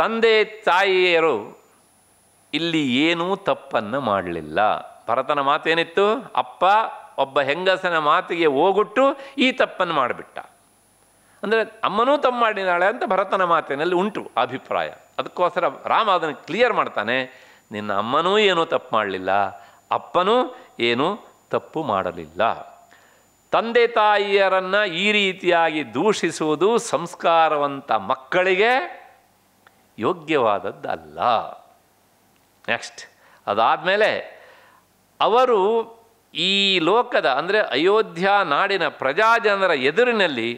ತಂದೆ ತಾಯಿಯರು ಇಲ್ಲಿ ಏನೂ ತಪ್ಪನ್ನು ಮಾಡಲಿಲ್ಲ ಭರತನ ಮಾತೇನಿತ್ತು ಅಪ್ಪ ಒಬ್ಬ ಹೆಂಗಸನ ಮಾತಿಗೆ ಹೋಗುಟ್ಟು ಈ ತಪ್ಪನ್ನು ಮಾಡಿಬಿಟ್ಟ ಅಂದರೆ ಅಮ್ಮನೂ ತಮ್ಮ ಮಾಡಿದಾಳೆ ಅಂತ ಭರತನ ಮಾತಿನಲ್ಲಿ ಉಂಟು ಅಭಿಪ್ರಾಯ ಅದಕ್ಕೋಸ್ಕರ ರಾಮ ಅದನ್ನು ಕ್ಲಿಯರ್ ಮಾಡ್ತಾನೆ ನಿನ್ನ ಅಮ್ಮನೂ ಏನೂ ತಪ್ಪು ಮಾಡಲಿಲ್ಲ ಅಪ್ಪನೂ ಏನೂ ತಪ್ಪು ಮಾಡಲಿಲ್ಲ ತಂದೆ ತಾಯಿಯರನ್ನು ಈ ರೀತಿಯಾಗಿ ದೂಷಿಸುವುದು ಸಂಸ್ಕಾರವಂತ ಮಕ್ಕಳಿಗೆ ಯೋಗ್ಯವಾದದ್ದಲ್ಲ ನೆಕ್ಸ್ಟ್ ಅದಾದಮೇಲೆ ಅವರು ಈ ಲೋಕದ ಅಂದರೆ ಅಯೋಧ್ಯ ನಾಡಿನ ಪ್ರಜಾಜನರ ಎದುರಿನಲ್ಲಿ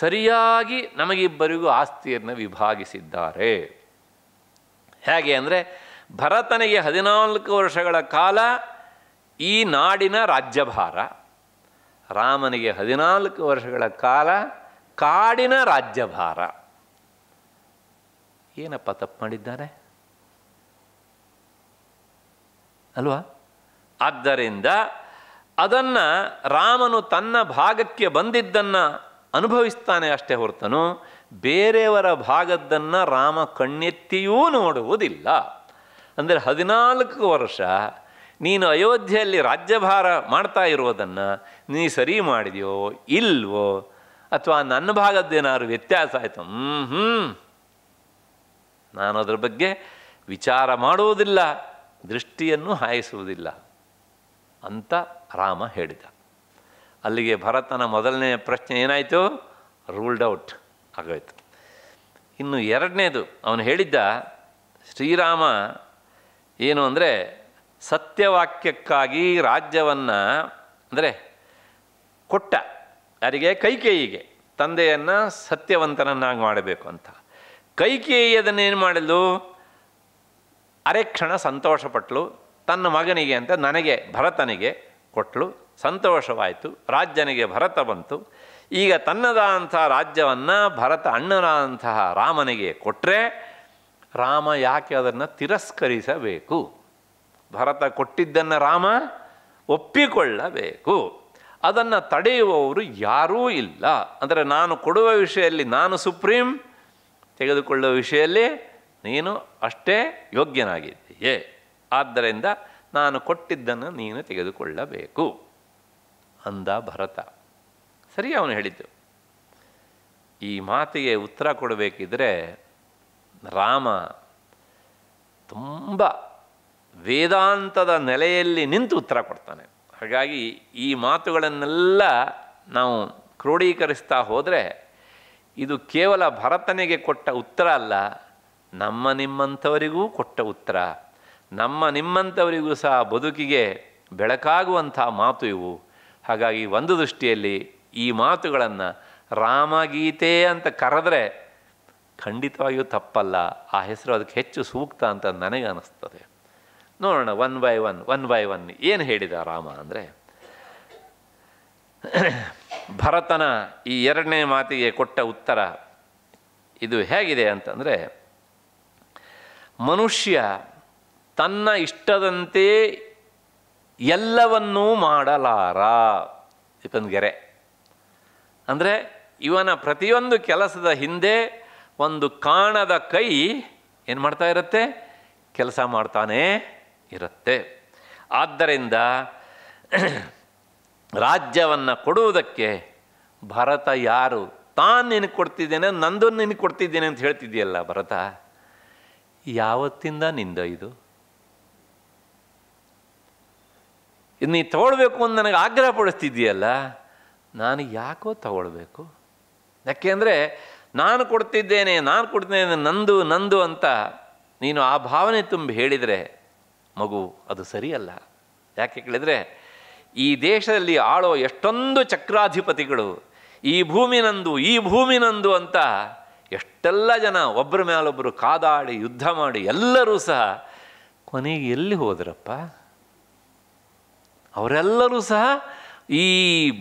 ಸರಿಯಾಗಿ ನಮಗಿಬ್ಬರಿಗೂ ಆಸ್ತಿಯನ್ನು ವಿಭಾಗಿಸಿದ್ದಾರೆ ಹೇಗೆ ಅಂದರೆ ಭರತನಿಗೆ ಹದಿನಾಲ್ಕು ವರ್ಷಗಳ ಕಾಲ ಈ ನಾಡಿನ ರಾಜ್ಯಭಾರ ರಾಮನಿಗೆ ಹದಿನಾಲ್ಕು ವರ್ಷಗಳ ಕಾಲ ಕಾಡಿನ ರಾಜ್ಯಭಾರ ಏನಪ್ಪ ತಪ್ಪು ಮಾಡಿದ್ದಾರೆ ಅಲ್ವಾ ಆದ್ದರಿಂದ ಅದನ್ನು ರಾಮನು ತನ್ನ ಭಾಗಕ್ಕೆ ಬಂದಿದ್ದನ್ನು ಅನುಭವಿಸ್ತಾನೆ ಅಷ್ಟೇ ಹೊರತನು ಬೇರೆಯವರ ಭಾಗದ್ದನ್ನು ರಾಮ ಕಣ್ಣೆತ್ತಿಯೂ ನೋಡುವುದಿಲ್ಲ ಅಂದರೆ ಹದಿನಾಲ್ಕು ವರ್ಷ ನೀನು ಅಯೋಧ್ಯೆಯಲ್ಲಿ ರಾಜ್ಯಭಾರ ಮಾಡ್ತಾ ಇರೋದನ್ನು ನೀ ಸರಿ ಮಾಡಿದೆಯೋ ಇಲ್ವೋ ಅಥವಾ ನನ್ನ ಭಾಗದ್ದೇನಾದ್ರೂ ವ್ಯತ್ಯಾಸ ಆಯಿತು ಹ್ಞೂ ಹ್ಞೂ ನಾನು ಅದರ ಬಗ್ಗೆ ವಿಚಾರ ಮಾಡುವುದಿಲ್ಲ ದೃಷ್ಟಿಯನ್ನು ಹಾಯಿಸುವುದಿಲ್ಲ ಅಂತ ರಾಮ ಹೇಳಿದ ಅಲ್ಲಿಗೆ ಭರತನ ಮೊದಲನೇ ಪ್ರಶ್ನೆ ಏನಾಯಿತು ರೂಲ್ಡ್ ಔಟ್ ಆಗೋಯ್ತು ಇನ್ನು ಎರಡನೇದು ಅವನು ಹೇಳಿದ್ದ ಶ್ರೀರಾಮ ಏನು ಅಂದರೆ ಸತ್ಯವಾಕ್ಯಕ್ಕಾಗಿ ರಾಜ್ಯವನ್ನು ಅಂದರೆ ಕೊಟ್ಟ ಯಾರಿಗೆ ಕೈಕೇಯಿಗೆ ತಂದೆಯನ್ನು ಸತ್ಯವಂತನನ್ನಾಗಿ ಮಾಡಬೇಕು ಅಂತ ಕೈಕೇಯಿ ಏನು ಮಾಡಲು ಅರೆಕ್ಷಣ ಸಂತೋಷಪಟ್ಟಲು ತನ್ನ ಮಗನಿಗೆ ಅಂತ ನನಗೆ ಭರತನಿಗೆ ಕೊಟ್ಟಲು ಸಂತೋಷವಾಯಿತು ರಾಜ್ಯನಿಗೆ ಭರತ ಬಂತು ಈಗ ತನ್ನದಾದಂಥ ರಾಜ್ಯವನ್ನು ಭರತ ಅಣ್ಣನಾದಂತಹ ರಾಮನಿಗೆ ಕೊಟ್ಟರೆ ರಾಮ ಯಾಕೆ ಅದನ್ನು ತಿರಸ್ಕರಿಸಬೇಕು ಭರತ ಕೊಟ್ಟಿದ್ದನ್ನು ರಾಮ ಒಪ್ಪಿಕೊಳ್ಳಬೇಕು ಅದನ್ನು ತಡೆಯುವವರು ಯಾರೂ ಇಲ್ಲ ಅಂದರೆ ನಾನು ಕೊಡುವ ವಿಷಯದಲ್ಲಿ ನಾನು ಸುಪ್ರೀಂ ತೆಗೆದುಕೊಳ್ಳುವ ವಿಷಯದಲ್ಲಿ ನೀನು ಅಷ್ಟೇ ಯೋಗ್ಯನಾಗಿದ್ದೀಯೇ ಆದ್ದರಿಂದ ನಾನು ಕೊಟ್ಟಿದ್ದನ್ನು ನೀನು ತೆಗೆದುಕೊಳ್ಳಬೇಕು ಅಂದ ಭರತ ಸರಿ ಅವನು ಹೇಳಿದ್ದು ಈ ಮಾತಿಗೆ ಉತ್ತರ ಕೊಡಬೇಕಿದ್ರೆ ರಾಮ ತುಂಬ ವೇದಾಂತದ ನೆಲೆಯಲ್ಲಿ ನಿಂತು ಉತ್ತರ ಕೊಡ್ತಾನೆ ಹಾಗಾಗಿ ಈ ಮಾತುಗಳನ್ನೆಲ್ಲ ನಾವು ಕ್ರೋಢೀಕರಿಸ್ತಾ ಹೋದರೆ ಇದು ಕೇವಲ ಭರತನಿಗೆ ಕೊಟ್ಟ ಉತ್ತರ ಅಲ್ಲ ನಮ್ಮ ನಿಮ್ಮಂಥವರಿಗೂ ಕೊಟ್ಟ ಉತ್ತರ ನಮ್ಮ ನಿಮ್ಮಂಥವರಿಗೂ ಸಹ ಬದುಕಿಗೆ ಬೆಳಕಾಗುವಂಥ ಮಾತು ಇವು ಹಾಗಾಗಿ ಒಂದು ದೃಷ್ಟಿಯಲ್ಲಿ ಈ ಮಾತುಗಳನ್ನು ರಾಮಗೀತೆ ಅಂತ ಕರೆದ್ರೆ ಖಂಡಿತವಾಗಿಯೂ ತಪ್ಪಲ್ಲ ಆ ಹೆಸರು ಅದಕ್ಕೆ ಹೆಚ್ಚು ಸೂಕ್ತ ಅಂತ ನನಗೆ ಅನಿಸ್ತದೆ ನೋಡೋಣ one by one one by one ಏನು ಹೇಳಿದ ರಾಮ ಅಂದರೆ ಭರತನ ಈ ಎರಡನೇ ಮಾತಿಗೆ ಕೊಟ್ಟ ಉತ್ತರ ಇದು ಹೇಗಿದೆ ಅಂತಂದರೆ ಮನುಷ್ಯ ತನ್ನ ಇಷ್ಟದಂತೆ ಎಲ್ಲವನ್ನೂ ಮಾಡಲಾರ ಇದೊಂದು ಗೆರೆ ಅಂದರೆ ಇವನ ಪ್ರತಿಯೊಂದು ಕೆಲಸದ ಹಿಂದೆ ಒಂದು ಕಾಣದ ಕೈ ಏನು ಮಾಡ್ತಾ ಇರುತ್ತೆ ಕೆಲಸ ಮಾಡ್ತಾನೇ ಇರುತ್ತೆ ಆದ್ದರಿಂದ ರಾಜ್ಯವನ್ನು ಕೊಡುವುದಕ್ಕೆ ಭರತ ಯಾರು ತಾನು ನಿನಗೆ ಕೊಡ್ತಿದ್ದೇನೆ ನಂದನ್ನು ನಿನಗೆ ಕೊಡ್ತಿದ್ದೇನೆ ಅಂತ ಹೇಳ್ತಿದೆಯಲ್ಲ ಭರತ ಯಾವತ್ತಿಂದ ನಿಂದ ಇದು ಇದು ನೀ ತಗೊಳ್ಬೇಕು ಅಂತ ನನಗೆ ಆಗ್ರಹ ಪಡಿಸ್ತಿದ್ದೀಯಲ್ಲ ನಾನು ಯಾಕೋ ತಗೊಳ್ಬೇಕು ಯಾಕೆಂದರೆ ನಾನು ಕೊಡ್ತಿದ್ದೇನೆ ನಾನು ಕೊಡ್ತಿದ್ದೇನೆ ನಂದು ನಂದು ಅಂತ ನೀನು ಆ ಭಾವನೆ ತುಂಬಿ ಹೇಳಿದರೆ ಮಗು ಅದು ಸರಿಯಲ್ಲ ಯಾಕೆ ಕೇಳಿದರೆ ಈ ದೇಶದಲ್ಲಿ ಆಳೋ ಎಷ್ಟೊಂದು ಚಕ್ರಾಧಿಪತಿಗಳು ಈ ಭೂಮಿನಂದು ಈ ಭೂಮಿನಂದು ಅಂತ ಎಷ್ಟೆಲ್ಲ ಜನ ಒಬ್ಬರ ಮೇಲೊಬ್ಬರು ಕಾದಾಡಿ ಯುದ್ಧ ಮಾಡಿ ಎಲ್ಲರೂ ಸಹ ಕೊನೆಗೆ ಎಲ್ಲಿ ಹೋದ್ರಪ್ಪ ಅವರೆಲ್ಲರೂ ಸಹ ಈ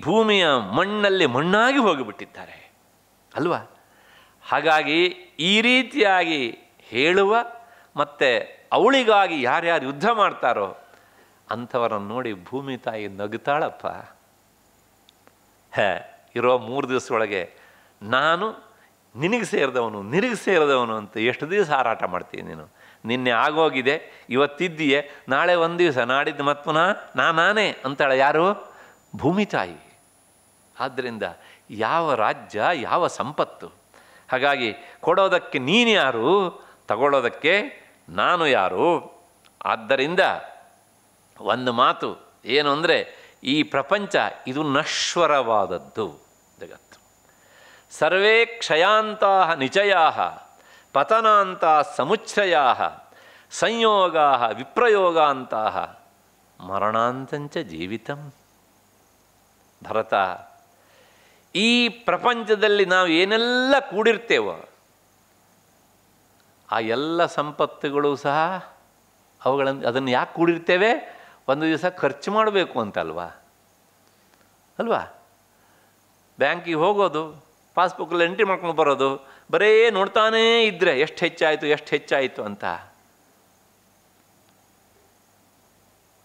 ಭೂಮಿಯ ಮಣ್ಣಲ್ಲಿ ಮಣ್ಣಾಗಿ ಹೋಗಿಬಿಟ್ಟಿದ್ದಾರೆ ಅಲ್ವಾ ಹಾಗಾಗಿ ಈ ರೀತಿಯಾಗಿ ಹೇಳುವ ಮತ್ತು ಅವಳಿಗಾಗಿ ಯಾರ್ಯಾರು ಯುದ್ಧ ಮಾಡ್ತಾರೋ ಅಂಥವರನ್ನು ನೋಡಿ ಭೂಮಿ ತಾಯಿ ನಗುತ್ತಾಳಪ್ಪ ಹೇ ಇರೋ ಮೂರು ದಿವಸದೊಳಗೆ ನಾನು ನಿನಗೆ ಸೇರಿದವನು ನಿನಗೆ ಸೇರಿದವನು ಅಂತ ಎಷ್ಟು ದಿವಸ ಹಾರಾಟ ಮಾಡ್ತೀನಿ ನೀನು ನಿನ್ನೆ ಆಗೋಗಿದೆ ಇವತ್ತಿದ್ದೀಯೆ ನಾಳೆ ಒಂದು ದಿವಸ ನಾಡಿದ್ದು ಮತ್ತು ನಾನೇ ಅಂತಾಳೆ ಯಾರು ಭೂಮಿ ತಾಯಿ ಆದ್ದರಿಂದ ಯಾವ ರಾಜ್ಯ ಯಾವ ಸಂಪತ್ತು ಹಾಗಾಗಿ ಕೊಡೋದಕ್ಕೆ ನೀನು ಯಾರು ತಗೊಳ್ಳೋದಕ್ಕೆ ನಾನು ಯಾರು ಆದ್ದರಿಂದ ಒಂದು ಮಾತು ಏನು ಅಂದರೆ ಈ ಪ್ರಪಂಚ ಇದು ನಶ್ವರವಾದದ್ದು ಜಗತ್ತು ಸರ್ವೇ ಕ್ಷಯಾಂತಹ ನಿಚಯ ಪತನಾಂತ ಸಮುಚ್ಛಯಾ ಸಂಯೋಗಾಹ ವಿಪ್ರಯೋಗಾಂತಹ ಮರಣಾಂತಂಚ ಜೀವಿತಂ ಭರತ ಈ ಪ್ರಪಂಚದಲ್ಲಿ ನಾವು ಏನೆಲ್ಲ ಕೂಡಿರ್ತೇವೋ ಆ ಎಲ್ಲ ಸಂಪತ್ತುಗಳು ಸಹ ಅವುಗಳನ್ನು ಅದನ್ನು ಯಾಕೆ ಕೂಡಿರ್ತೇವೆ ಒಂದು ದಿವಸ ಖರ್ಚು ಮಾಡಬೇಕು ಅಂತಲ್ವಾ ಅಲ್ವಾ ಬ್ಯಾಂಕಿಗೆ ಹೋಗೋದು ಪಾಸ್ಬುಕ್ಕಲ್ಲಿ ಎಂಟ್ರಿ ಮಾಡ್ಕೊಂಡು ಬರೋದು ಬರೇ ನೋಡ್ತಾನೇ ಇದ್ದರೆ ಎಷ್ಟು ಹೆಚ್ಚಾಯಿತು ಎಷ್ಟು ಹೆಚ್ಚಾಯಿತು ಅಂತ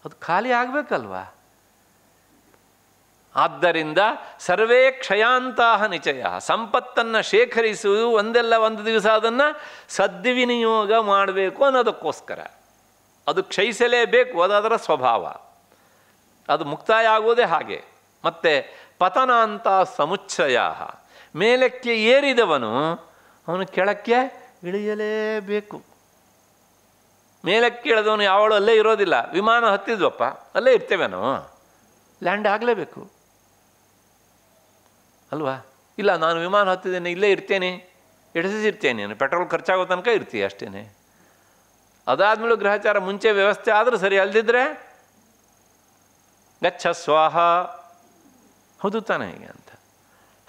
ಅದು ಖಾಲಿ ಆಗಬೇಕಲ್ವಾ ಆದ್ದರಿಂದ ಸರ್ವೇ ಕ್ಷಯಾಂತಹ ನಿಚಯ ಸಂಪತ್ತನ್ನು ಶೇಖರಿಸುವುದು ಒಂದೆಲ್ಲ ಒಂದು ದಿವಸ ಅದನ್ನು ಸದ್ವಿನಿಯೋಗ ಮಾಡಬೇಕು ಅನ್ನೋದಕ್ಕೋಸ್ಕರ ಅದು ಕ್ಷಯಿಸಲೇಬೇಕು ಅದರ ಸ್ವಭಾವ ಅದು ಮುಕ್ತಾಯ ಆಗೋದೇ ಹಾಗೆ ಮತ್ತು ಪತನಾಂತ ಸಮುಚ್ಚಯ ಮೇಲಕ್ಕೆ ಏರಿದವನು ಅವನು ಕೆಳಕ್ಕೆ ಇಳಿಯಲೇಬೇಕು ಮೇಲಕ್ಕೆ ಇಳಿದವನು ಯಾವಳು ಅಲ್ಲೇ ಇರೋದಿಲ್ಲ ವಿಮಾನ ಹತ್ತಿದ್ವಪ್ಪ ಅಲ್ಲೇ ಇರ್ತೇವೆ ನಾವು ಲ್ಯಾಂಡ್ ಆಗಲೇಬೇಕು ಅಲ್ವಾ ಇಲ್ಲ ನಾನು ವಿಮಾನ ಹತ್ತಿದ್ದೇನೆ ಇಲ್ಲೇ ಇರ್ತೇನೆ ಇರ್ತೇನೆ ಪೆಟ್ರೋಲ್ ಖರ್ಚಾಗೋ ತನಕ ಇರ್ತೀಯ ಅಷ್ಟೇ ಅದಾದಮೇಲೆ ಗ್ರಹಚಾರ ಮುಂಚೆ ವ್ಯವಸ್ಥೆ ಆದರೂ ಸರಿ ಅಲ್ದಿದ್ರೆ ಗಚ್ಚ ಸ್ವಾಹ ಹೌದು ತಾನೇ ಹೀಗೆ ಅಂತ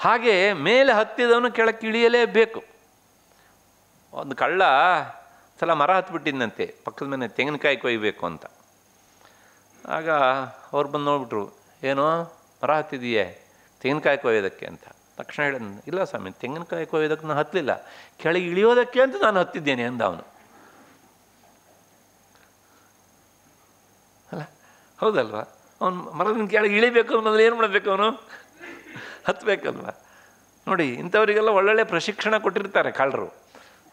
ಹಾಗೆ ಮೇಲೆ ಹತ್ತಿದವನು ಕೆಳಕ್ಕೆ ಇಳಿಯಲೇಬೇಕು ಒಂದು ಕಳ್ಳ ಸಲ ಮರ ಹತ್ಬಿಟ್ಟಿದ್ದಂತೆ ಪಕ್ಕದ ಮೇಲೆ ತೆಂಗಿನಕಾಯಿ ಕೊಯ್ಬೇಕು ಅಂತ ಆಗ ಅವ್ರು ಬಂದು ನೋಡ್ಬಿಟ್ರು ಏನೋ ಮರ ಹತ್ತಿದೆಯೇ ತೆಂಗಿನಕಾಯಿ ಕೊಯ್ಯೋದಕ್ಕೆ ಅಂತ ತಕ್ಷಣ ಹೇಳಿದ ಇಲ್ಲ ಸ್ವಾಮಿ ತೆಂಗಿನಕಾಯಿ ಕೊಯ್ಯೋದಕ್ಕೆ ನಾನು ಹತ್ತಲಿಲ್ಲ ಕೆಳಗೆ ಇಳಿಯೋದಕ್ಕೆ ಅಂತ ನಾನು ಹತ್ತಿದ್ದೇನೆ ಅಂದ ಅವನು ಅಲ್ಲ ಹೌದಲ್ವಾ ಅವನು ಮರದಿಂದ ಕೆಳಗೆ ಇಳಿಬೇಕು ಅನ್ನೋದ್ರಲ್ಲಿ ಏನು ಮಾಡಬೇಕು ಅವನು ಹತ್ತಬೇಕಲ್ವ ನೋಡಿ ಇಂಥವರಿಗೆಲ್ಲ ಒಳ್ಳೊಳ್ಳೆ ಪ್ರಶಿಕ್ಷಣ ಕೊಟ್ಟಿರ್ತಾರೆ ಕಳ್ಳರು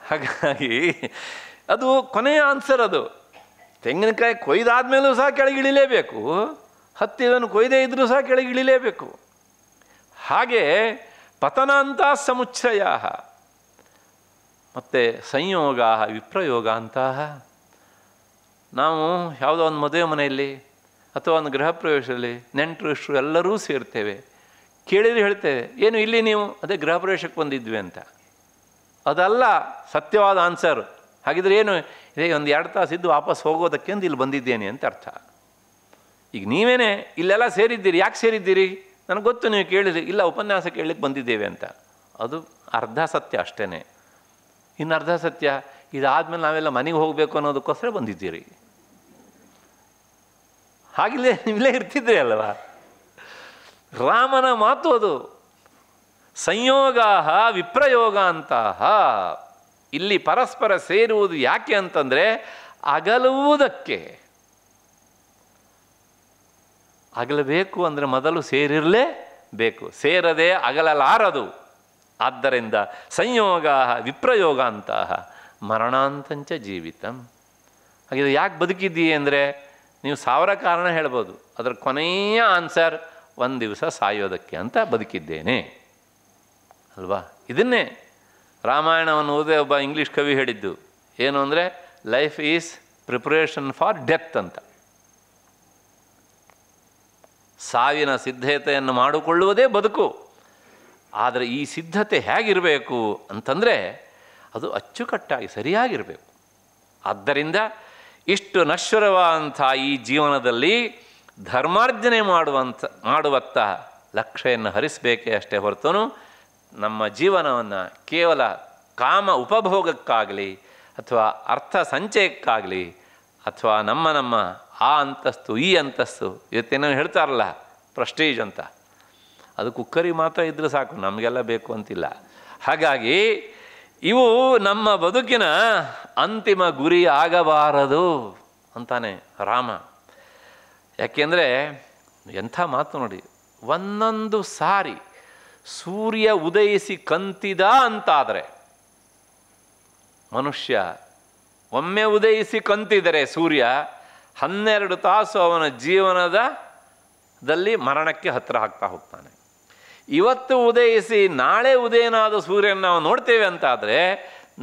ಹಾಗಾಗಿ ಅದು ಕೊನೆಯ ಆನ್ಸರ್ ಅದು ತೆಂಗಿನಕಾಯಿ ಕೊಯ್ದಾದ ಮೇಲೂ ಸಹ ಕೆಳಗಿಳಿಲೇಬೇಕು ಹತ್ತಿವನ್ನು ಕೊಯ್ದೇ ಇದ್ರೂ ಸಹ ಕೆಳಗಿಳಿಲೇಬೇಕು ಹಾಗೆ ಪತನಾಂತ ಸಮುಚ್ಚಯ ಮತ್ತು ಸಂಯೋಗ ವಿಪ್ರಯೋಗ ಅಂತ ನಾವು ಯಾವುದೋ ಒಂದು ಮದುವೆ ಮನೆಯಲ್ಲಿ ಅಥವಾ ಒಂದು ಗೃಹ ಪ್ರವೇಶದಲ್ಲಿ ನೆಂಟರು ಇಷ್ಟರು ಎಲ್ಲರೂ ಸೇರ್ತೇವೆ ಕೇಳಿದ್ರೆ ಹೇಳ್ತೇವೆ ಏನು ಇಲ್ಲಿ ನೀವು ಅದೇ ಗೃಹ ಪ್ರವೇಶಕ್ಕೆ ಬಂದಿದ್ವಿ ಅಂತ ಅದಲ್ಲ ಸತ್ಯವಾದ ಆನ್ಸರ್ ಹಾಗಿದ್ರೆ ಏನು ಇದೇ ಒಂದು ಎರಡು ತಾಸು ಇದ್ದು ವಾಪಸ್ ಹೋಗೋದಕ್ಕೆಂದು ಇಲ್ಲಿ ಬಂದಿದ್ದೇನೆ ಅಂತ ಅರ್ಥ ಈಗ ನೀವೇನೇ ಇಲ್ಲೆಲ್ಲ ಸೇರಿದ್ದೀರಿ ಯಾಕೆ ಸೇರಿದ್ದೀರಿ ನನಗೆ ಗೊತ್ತು ನೀವು ಕೇಳಿದ್ರಿ ಇಲ್ಲ ಉಪನ್ಯಾಸ ಕೇಳಲಿಕ್ಕೆ ಬಂದಿದ್ದೇವೆ ಅಂತ ಅದು ಅರ್ಧ ಸತ್ಯ ಅಷ್ಟೇ ಇನ್ನು ಅರ್ಧ ಸತ್ಯ ಇದಾದಮೇಲೆ ನಾವೆಲ್ಲ ಮನೆಗೆ ಹೋಗಬೇಕು ಅನ್ನೋದಕ್ಕೋಸ್ಕರ ಬಂದಿದ್ದೀರಿ ಹಾಗಿಲ್ಲೇ ಇಲ್ಲೇ ಇರ್ತಿದ್ರಿ ಅಲ್ವಾ ರಾಮನ ಮಾತು ಅದು ಸಂಯೋಗ ವಿಪ್ರಯೋಗ ಅಂತಹ ಇಲ್ಲಿ ಪರಸ್ಪರ ಸೇರುವುದು ಯಾಕೆ ಅಂತಂದರೆ ಅಗಲುವುದಕ್ಕೆ ಅಗಲಬೇಕು ಅಂದರೆ ಮೊದಲು ಸೇರಿರಲೇ ಬೇಕು ಸೇರದೆ ಅಗಲಲಾರದು ಆದ್ದರಿಂದ ಸಂಯೋಗ ವಿಪ್ರಯೋಗ ಅಂತಹ ಮರಣಾಂತಂಚ ಜೀವಿತಂ ಹಾಗಿದ್ರೆ ಯಾಕೆ ಬದುಕಿದ್ದೀ ಅಂದರೆ ನೀವು ಸಾವಿರ ಕಾರಣ ಹೇಳ್ಬೋದು ಅದರ ಕೊನೆಯ ಆನ್ಸರ್ ಒಂದು ದಿವಸ ಸಾಯೋದಕ್ಕೆ ಅಂತ ಬದುಕಿದ್ದೇನೆ ಅಲ್ವಾ ಇದನ್ನೇ ರಾಮಾಯಣವನ್ನು ಓದೇ ಒಬ್ಬ ಇಂಗ್ಲೀಷ್ ಕವಿ ಹೇಳಿದ್ದು ಏನು ಅಂದರೆ life is preparation for death ಅಂತ ಸಾವಿನ ಸಿದ್ಧತೆಯನ್ನು ಮಾಡಿಕೊಳ್ಳುವುದೇ ಬದುಕು ಆದರೆ ಈ ಸಿದ್ಧತೆ ಹೇಗಿರಬೇಕು ಅಂತಂದರೆ ಅದು ಅಚ್ಚುಕಟ್ಟಾಗಿ ಸರಿಯಾಗಿರಬೇಕು ಆದ್ದರಿಂದ ಇಷ್ಟು ನಶ್ವರವಾದಂಥ ಈ ಜೀವನದಲ್ಲಿ ಧರ್ಮಾರ್ಜನೆ ಮಾಡುವಂಥ ಮಾಡುವತ್ತ ಲಕ್ಷ್ಯವನ್ನು ಹರಿಸಬೇಕೇ ಅಷ್ಟೇ ಹೊರತು ನಮ್ಮ ಜೀವನವನ್ನು ಕೇವಲ ಕಾಮ ಉಪಭೋಗಕ್ಕಾಗಲಿ ಅಥವಾ ಅರ್ಥ ಸಂಚಯಕ್ಕಾಗಲಿ ಅಥವಾ ನಮ್ಮ ನಮ್ಮ ಆ ಅಂತಸ್ತು ಈ ಅಂತಸ್ತು ಇವತ್ತೇನೋ ಹೇಳ್ತಾರಲ್ಲ ಪ್ರಸ್ಟೀಜ್ ಅಂತ ಅದು ಕುಕ್ಕರಿ ಮಾತ್ರ ಇದ್ದರೆ ಸಾಕು ನಮಗೆಲ್ಲ ಬೇಕು ಅಂತಿಲ್ಲ ಹಾಗಾಗಿ ಇವು ನಮ್ಮ ಬದುಕಿನ ಅಂತಿಮ ಗುರಿ ಆಗಬಾರದು ಅಂತಾನೆ ರಾಮ ಯಾಕೆಂದರೆ ಎಂಥ ಮಾತು ನೋಡಿ ಒಂದೊಂದು ಸಾರಿ ಸೂರ್ಯ ಉದಯಿಸಿ ಕಂತಿದ ಅಂತಾದರೆ ಮನುಷ್ಯ ಒಮ್ಮೆ ಉದಯಿಸಿ ಕಂತಿದರೆ ಸೂರ್ಯ ಹನ್ನೆರಡು ತಾಸು ಅವನ ಜೀವನದಲ್ಲಿ ಮರಣಕ್ಕೆ ಹತ್ತಿರ ಹಾಕ್ತಾ ಹೋಗ್ತಾನೆ ಇವತ್ತು ಉದಯಿಸಿ ನಾಳೆ ಉದಯನಾದ ಸೂರ್ಯನ ನಾವು ನೋಡ್ತೇವೆ ಅಂತಾದರೆ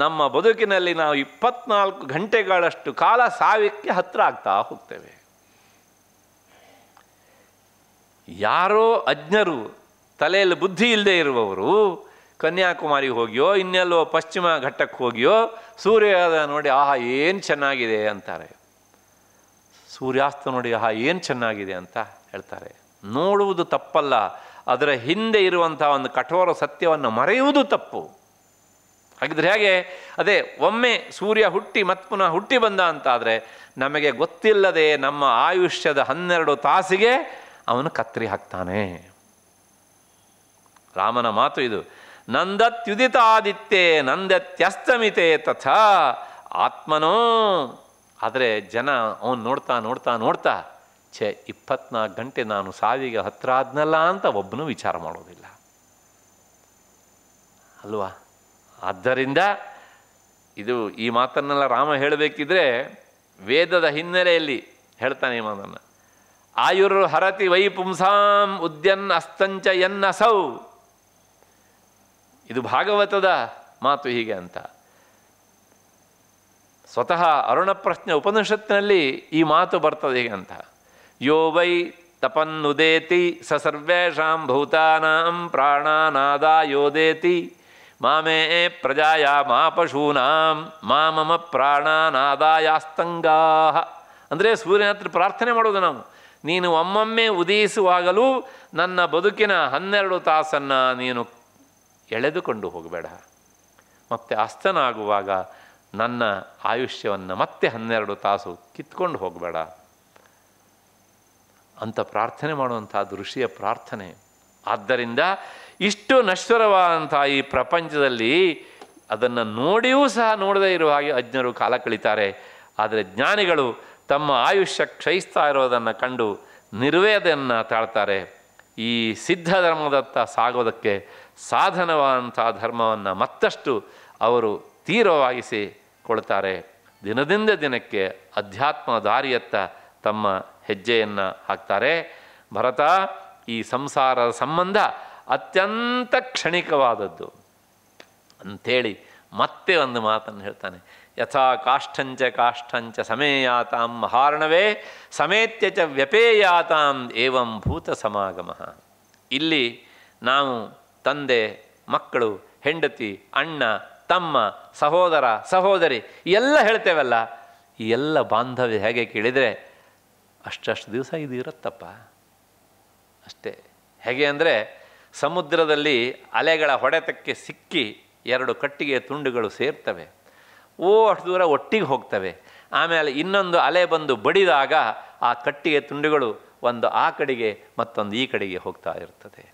ನಮ್ಮ ಬದುಕಿನಲ್ಲಿ ನಾವು ಇಪ್ಪತ್ನಾಲ್ಕು ಗಂಟೆಗಳಷ್ಟು ಕಾಲ ಸಾವಿಕ್ಕೆ ಹತ್ತಿರ ಆಗ್ತಾ ಹೋಗ್ತೇವೆ ಯಾರೋ ಅಜ್ಞರು ತಲೆಯಲ್ಲಿ ಬುದ್ಧಿ ಇಲ್ಲದೆ ಇರುವವರು ಕನ್ಯಾಕುಮಾರಿಗೆ ಹೋಗಿಯೋ ಇನ್ನೆಲ್ಲೋ ಪಶ್ಚಿಮ ಘಟ್ಟಕ್ಕೆ ಹೋಗಿಯೋ ಸೂರ್ಯೋದಯ ನೋಡಿ ಆಹಾ ಏನು ಚೆನ್ನಾಗಿದೆ ಅಂತಾರೆ ಸೂರ್ಯಾಸ್ತ ನೋಡಿ ಆಹಾ ಏನು ಚೆನ್ನಾಗಿದೆ ಅಂತ ಹೇಳ್ತಾರೆ ನೋಡುವುದು ತಪ್ಪಲ್ಲ ಅದರ ಹಿಂದೆ ಇರುವಂಥ ಒಂದು ಕಠೋರ ಸತ್ಯವನ್ನು ಮರೆಯುವುದು ತಪ್ಪು ಹಾಗಿದ್ರೆ ಹೇಗೆ ಅದೇ ಒಮ್ಮೆ ಸೂರ್ಯ ಹುಟ್ಟಿ ಮತ್ ಪುನಃ ಹುಟ್ಟಿ ಬಂದ ಅಂತಾದರೆ ನಮಗೆ ಗೊತ್ತಿಲ್ಲದೆ ನಮ್ಮ ಆಯುಷ್ಯದ ಹನ್ನೆರಡು ತಾಸಿಗೆ ಅವನು ಕತ್ತರಿ ಹಾಕ್ತಾನೆ ರಾಮನ ಮಾತು ಇದು ನಂದ ನಂದತ್ಯಸ್ತಮಿತೆ ತಥಾ ಆತ್ಮನೋ ಆದರೆ ಜನ ಅವನು ನೋಡ್ತಾ ನೋಡ್ತಾ ನೋಡ್ತಾ ಛೆ ಇಪ್ಪತ್ನಾಲ್ಕು ಗಂಟೆ ನಾನು ಸಾವಿಗೆ ಹತ್ರ ಆದ್ನಲ್ಲ ಅಂತ ಒಬ್ಬನು ವಿಚಾರ ಮಾಡೋದಿಲ್ಲ ಅಲ್ವಾ ಆದ್ದರಿಂದ ಇದು ಈ ಮಾತನ್ನೆಲ್ಲ ರಾಮ ಹೇಳಬೇಕಿದ್ರೆ ವೇದದ ಹಿನ್ನೆಲೆಯಲ್ಲಿ ಹೇಳ್ತಾನೆ ಈ ಮಾತನ್ನು ಆಯುರ್ಹರತಿ ಹರತಿ ವೈ ಪುಂಸಾಂ ಉದ್ಯನ್ ಅಸ್ತಂಚ ಎನ್ನ ಇದು ಭಾಗವತದ ಮಾತು ಹೀಗೆ ಅಂತ ಸ್ವತಃ ಅರುಣಪ್ರಶ್ನೆ ಉಪನಿಷತ್ತಿನಲ್ಲಿ ಈ ಮಾತು ಬರ್ತದೆ ಹೀಗೆ ಅಂತ ಯೋ ವೈ ತಪನ್ನುದೇತಿ ಸ ಸರ್ವೇಷಾಂ ಭೂತಾನಾಂ ಪ್ರಾಣಾನಾದ ಯೋದೇತಿ ಮಾಮೇ ಪ್ರಜಾಯ ಮಾ ಪಶೂನಾಂ ಮಾ ಮಮ ಪ್ರಾಣಾನಾದಾಯಾಸ್ತಂಗಾ ಅಂದರೆ ಸೂರ್ಯನ ಪ್ರಾರ್ಥನೆ ಮಾಡೋದು ನಾವು ನೀನು ಒಮ್ಮೊಮ್ಮೆ ಉದಯಿಸುವಾಗಲೂ ನನ್ನ ಬದುಕಿನ ಹನ್ನೆರಡು ತಾಸನ್ನು ನೀನು ಎಳೆದುಕೊಂಡು ಹೋಗಬೇಡ ಮತ್ತೆ ಅಸ್ತನಾಗುವಾಗ ನನ್ನ ಆಯುಷ್ಯವನ್ನು ಮತ್ತೆ ಹನ್ನೆರಡು ತಾಸು ಕಿತ್ಕೊಂಡು ಹೋಗಬೇಡ ಅಂತ ಪ್ರಾರ್ಥನೆ ಮಾಡುವಂಥ ಋಷಿಯ ಪ್ರಾರ್ಥನೆ ಆದ್ದರಿಂದ ಇಷ್ಟು ನಶ್ವರವಾದಂಥ ಈ ಪ್ರಪಂಚದಲ್ಲಿ ಅದನ್ನು ನೋಡಿಯೂ ಸಹ ನೋಡದೇ ಇರುವ ಹಾಗೆ ಅಜ್ಞರು ಕಾಲ ಕಳೀತಾರೆ ಆದರೆ ಜ್ಞಾನಿಗಳು ತಮ್ಮ ಆಯುಷ್ಯ ಕ್ಷಯಿಸ್ತಾ ಇರೋದನ್ನು ಕಂಡು ನಿರ್ವೇದೆಯನ್ನು ತಾಳ್ತಾರೆ ಈ ಸಿದ್ಧ ಧರ್ಮದತ್ತ ಸಾಗೋದಕ್ಕೆ ಸಾಧನವಾದಂಥ ಧರ್ಮವನ್ನು ಮತ್ತಷ್ಟು ಅವರು ತೀವ್ರವಾಗಿಸಿಕೊಳ್ತಾರೆ ದಿನದಿಂದ ದಿನಕ್ಕೆ ಅಧ್ಯಾತ್ಮ ದಾರಿಯತ್ತ ತಮ್ಮ ಹೆಜ್ಜೆಯನ್ನು ಹಾಕ್ತಾರೆ ಭರತ ಈ ಸಂಸಾರ ಸಂಬಂಧ ಅತ್ಯಂತ ಕ್ಷಣಿಕವಾದದ್ದು ಅಂಥೇಳಿ ಮತ್ತೆ ಒಂದು ಮಾತನ್ನು ಹೇಳ್ತಾನೆ ಯಥಾ ಕಾಷ್ಠಂಚ ಕಾಷ್ಠಂಚ ಸಮೇಯಾತಾಂ ಮಹಾರಣವೇ ಸಮೇತ್ಯ ಚ ವ್ಯಪೇಯಾತಾಂ ಏವಂ ಭೂತ ಸಮಾಗಮ ಇಲ್ಲಿ ನಾವು ತಂದೆ ಮಕ್ಕಳು ಹೆಂಡತಿ ಅಣ್ಣ ತಮ್ಮ ಸಹೋದರ ಸಹೋದರಿ ಎಲ್ಲ ಹೇಳ್ತೇವಲ್ಲ ಈ ಎಲ್ಲ ಬಾಂಧವ್ಯ ಹೇಗೆ ಕೇಳಿದರೆ ಅಷ್ಟಷ್ಟು ದಿವಸ ಇದು ಇರುತ್ತಪ್ಪ ಅಷ್ಟೇ ಹೇಗೆ ಅಂದರೆ ಸಮುದ್ರದಲ್ಲಿ ಅಲೆಗಳ ಹೊಡೆತಕ್ಕೆ ಸಿಕ್ಕಿ ಎರಡು ಕಟ್ಟಿಗೆಯ ತುಂಡುಗಳು ಸೇರ್ತವೆ ಓ ಅಷ್ಟು ದೂರ ಒಟ್ಟಿಗೆ ಹೋಗ್ತವೆ ಆಮೇಲೆ ಇನ್ನೊಂದು ಅಲೆ ಬಂದು ಬಡಿದಾಗ ಆ ಕಟ್ಟಿಗೆ ತುಂಡುಗಳು ಒಂದು ಆ ಕಡೆಗೆ ಮತ್ತೊಂದು ಈ ಕಡೆಗೆ ಹೋಗ್ತಾ ಇರ್ತದೆ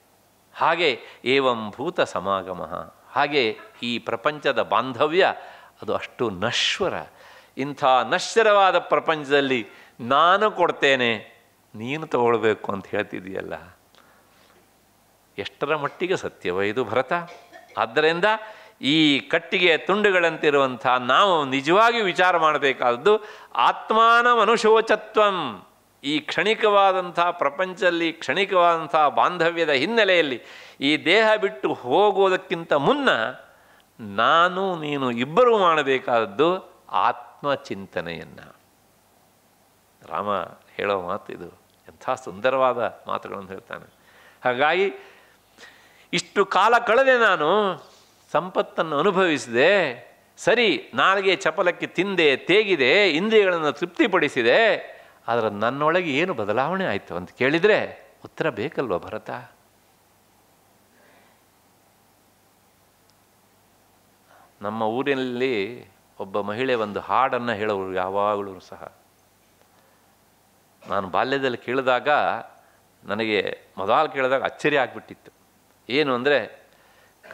ಹಾಗೆ ಏವಂ ಭೂತ ಸಮಾಗಮ ಹಾಗೆ ಈ ಪ್ರಪಂಚದ ಬಾಂಧವ್ಯ ಅದು ಅಷ್ಟು ನಶ್ವರ ಇಂಥ ನಶ್ವರವಾದ ಪ್ರಪಂಚದಲ್ಲಿ ನಾನು ಕೊಡ್ತೇನೆ ನೀನು ತಗೊಳ್ಬೇಕು ಅಂತ ಹೇಳ್ತಿದೆಯಲ್ಲ ಎಷ್ಟರ ಮಟ್ಟಿಗೆ ಸತ್ಯವೈ ಇದು ಭರತ ಆದ್ದರಿಂದ ಈ ಕಟ್ಟಿಗೆಯ ತುಂಡುಗಳಂತಿರುವಂಥ ನಾವು ನಿಜವಾಗಿ ವಿಚಾರ ಮಾಡಬೇಕಾದದ್ದು ಮನುಷೋಚತ್ವ ಈ ಕ್ಷಣಿಕವಾದಂಥ ಪ್ರಪಂಚದಲ್ಲಿ ಕ್ಷಣಿಕವಾದಂಥ ಬಾಂಧವ್ಯದ ಹಿನ್ನೆಲೆಯಲ್ಲಿ ಈ ದೇಹ ಬಿಟ್ಟು ಹೋಗೋದಕ್ಕಿಂತ ಮುನ್ನ ನಾನು ನೀನು ಇಬ್ಬರೂ ಮಾಡಬೇಕಾದದ್ದು ಆತ್ಮಚಿಂತನೆಯನ್ನು ರಾಮ ಹೇಳೋ ಮಾತು ಇದು ಎಂಥ ಸುಂದರವಾದ ಮಾತುಗಳನ್ನು ಹೇಳ್ತಾನೆ ಹಾಗಾಗಿ ಇಷ್ಟು ಕಾಲ ಕಳೆದೆ ನಾನು ಸಂಪತ್ತನ್ನು ಅನುಭವಿಸಿದೆ ಸರಿ ನಾಲಿಗೆ ಚಪಲಕ್ಕೆ ತಿಂದೆ ತೇಗಿದೆ ಇಂದ್ರಿಯಗಳನ್ನು ತೃಪ್ತಿಪಡಿಸಿದೆ ಆದರೆ ನನ್ನೊಳಗೆ ಏನು ಬದಲಾವಣೆ ಆಯಿತು ಅಂತ ಕೇಳಿದರೆ ಉತ್ತರ ಬೇಕಲ್ವ ಭರತ ನಮ್ಮ ಊರಿನಲ್ಲಿ ಒಬ್ಬ ಮಹಿಳೆ ಒಂದು ಹಾಡನ್ನು ಹೇಳೋರು ಯಾವಾಗಲೂ ಸಹ ನಾನು ಬಾಲ್ಯದಲ್ಲಿ ಕೇಳಿದಾಗ ನನಗೆ ಮೊದಲು ಕೇಳಿದಾಗ ಅಚ್ಚರಿ ಆಗಿಬಿಟ್ಟಿತ್ತು ಏನು ಅಂದರೆ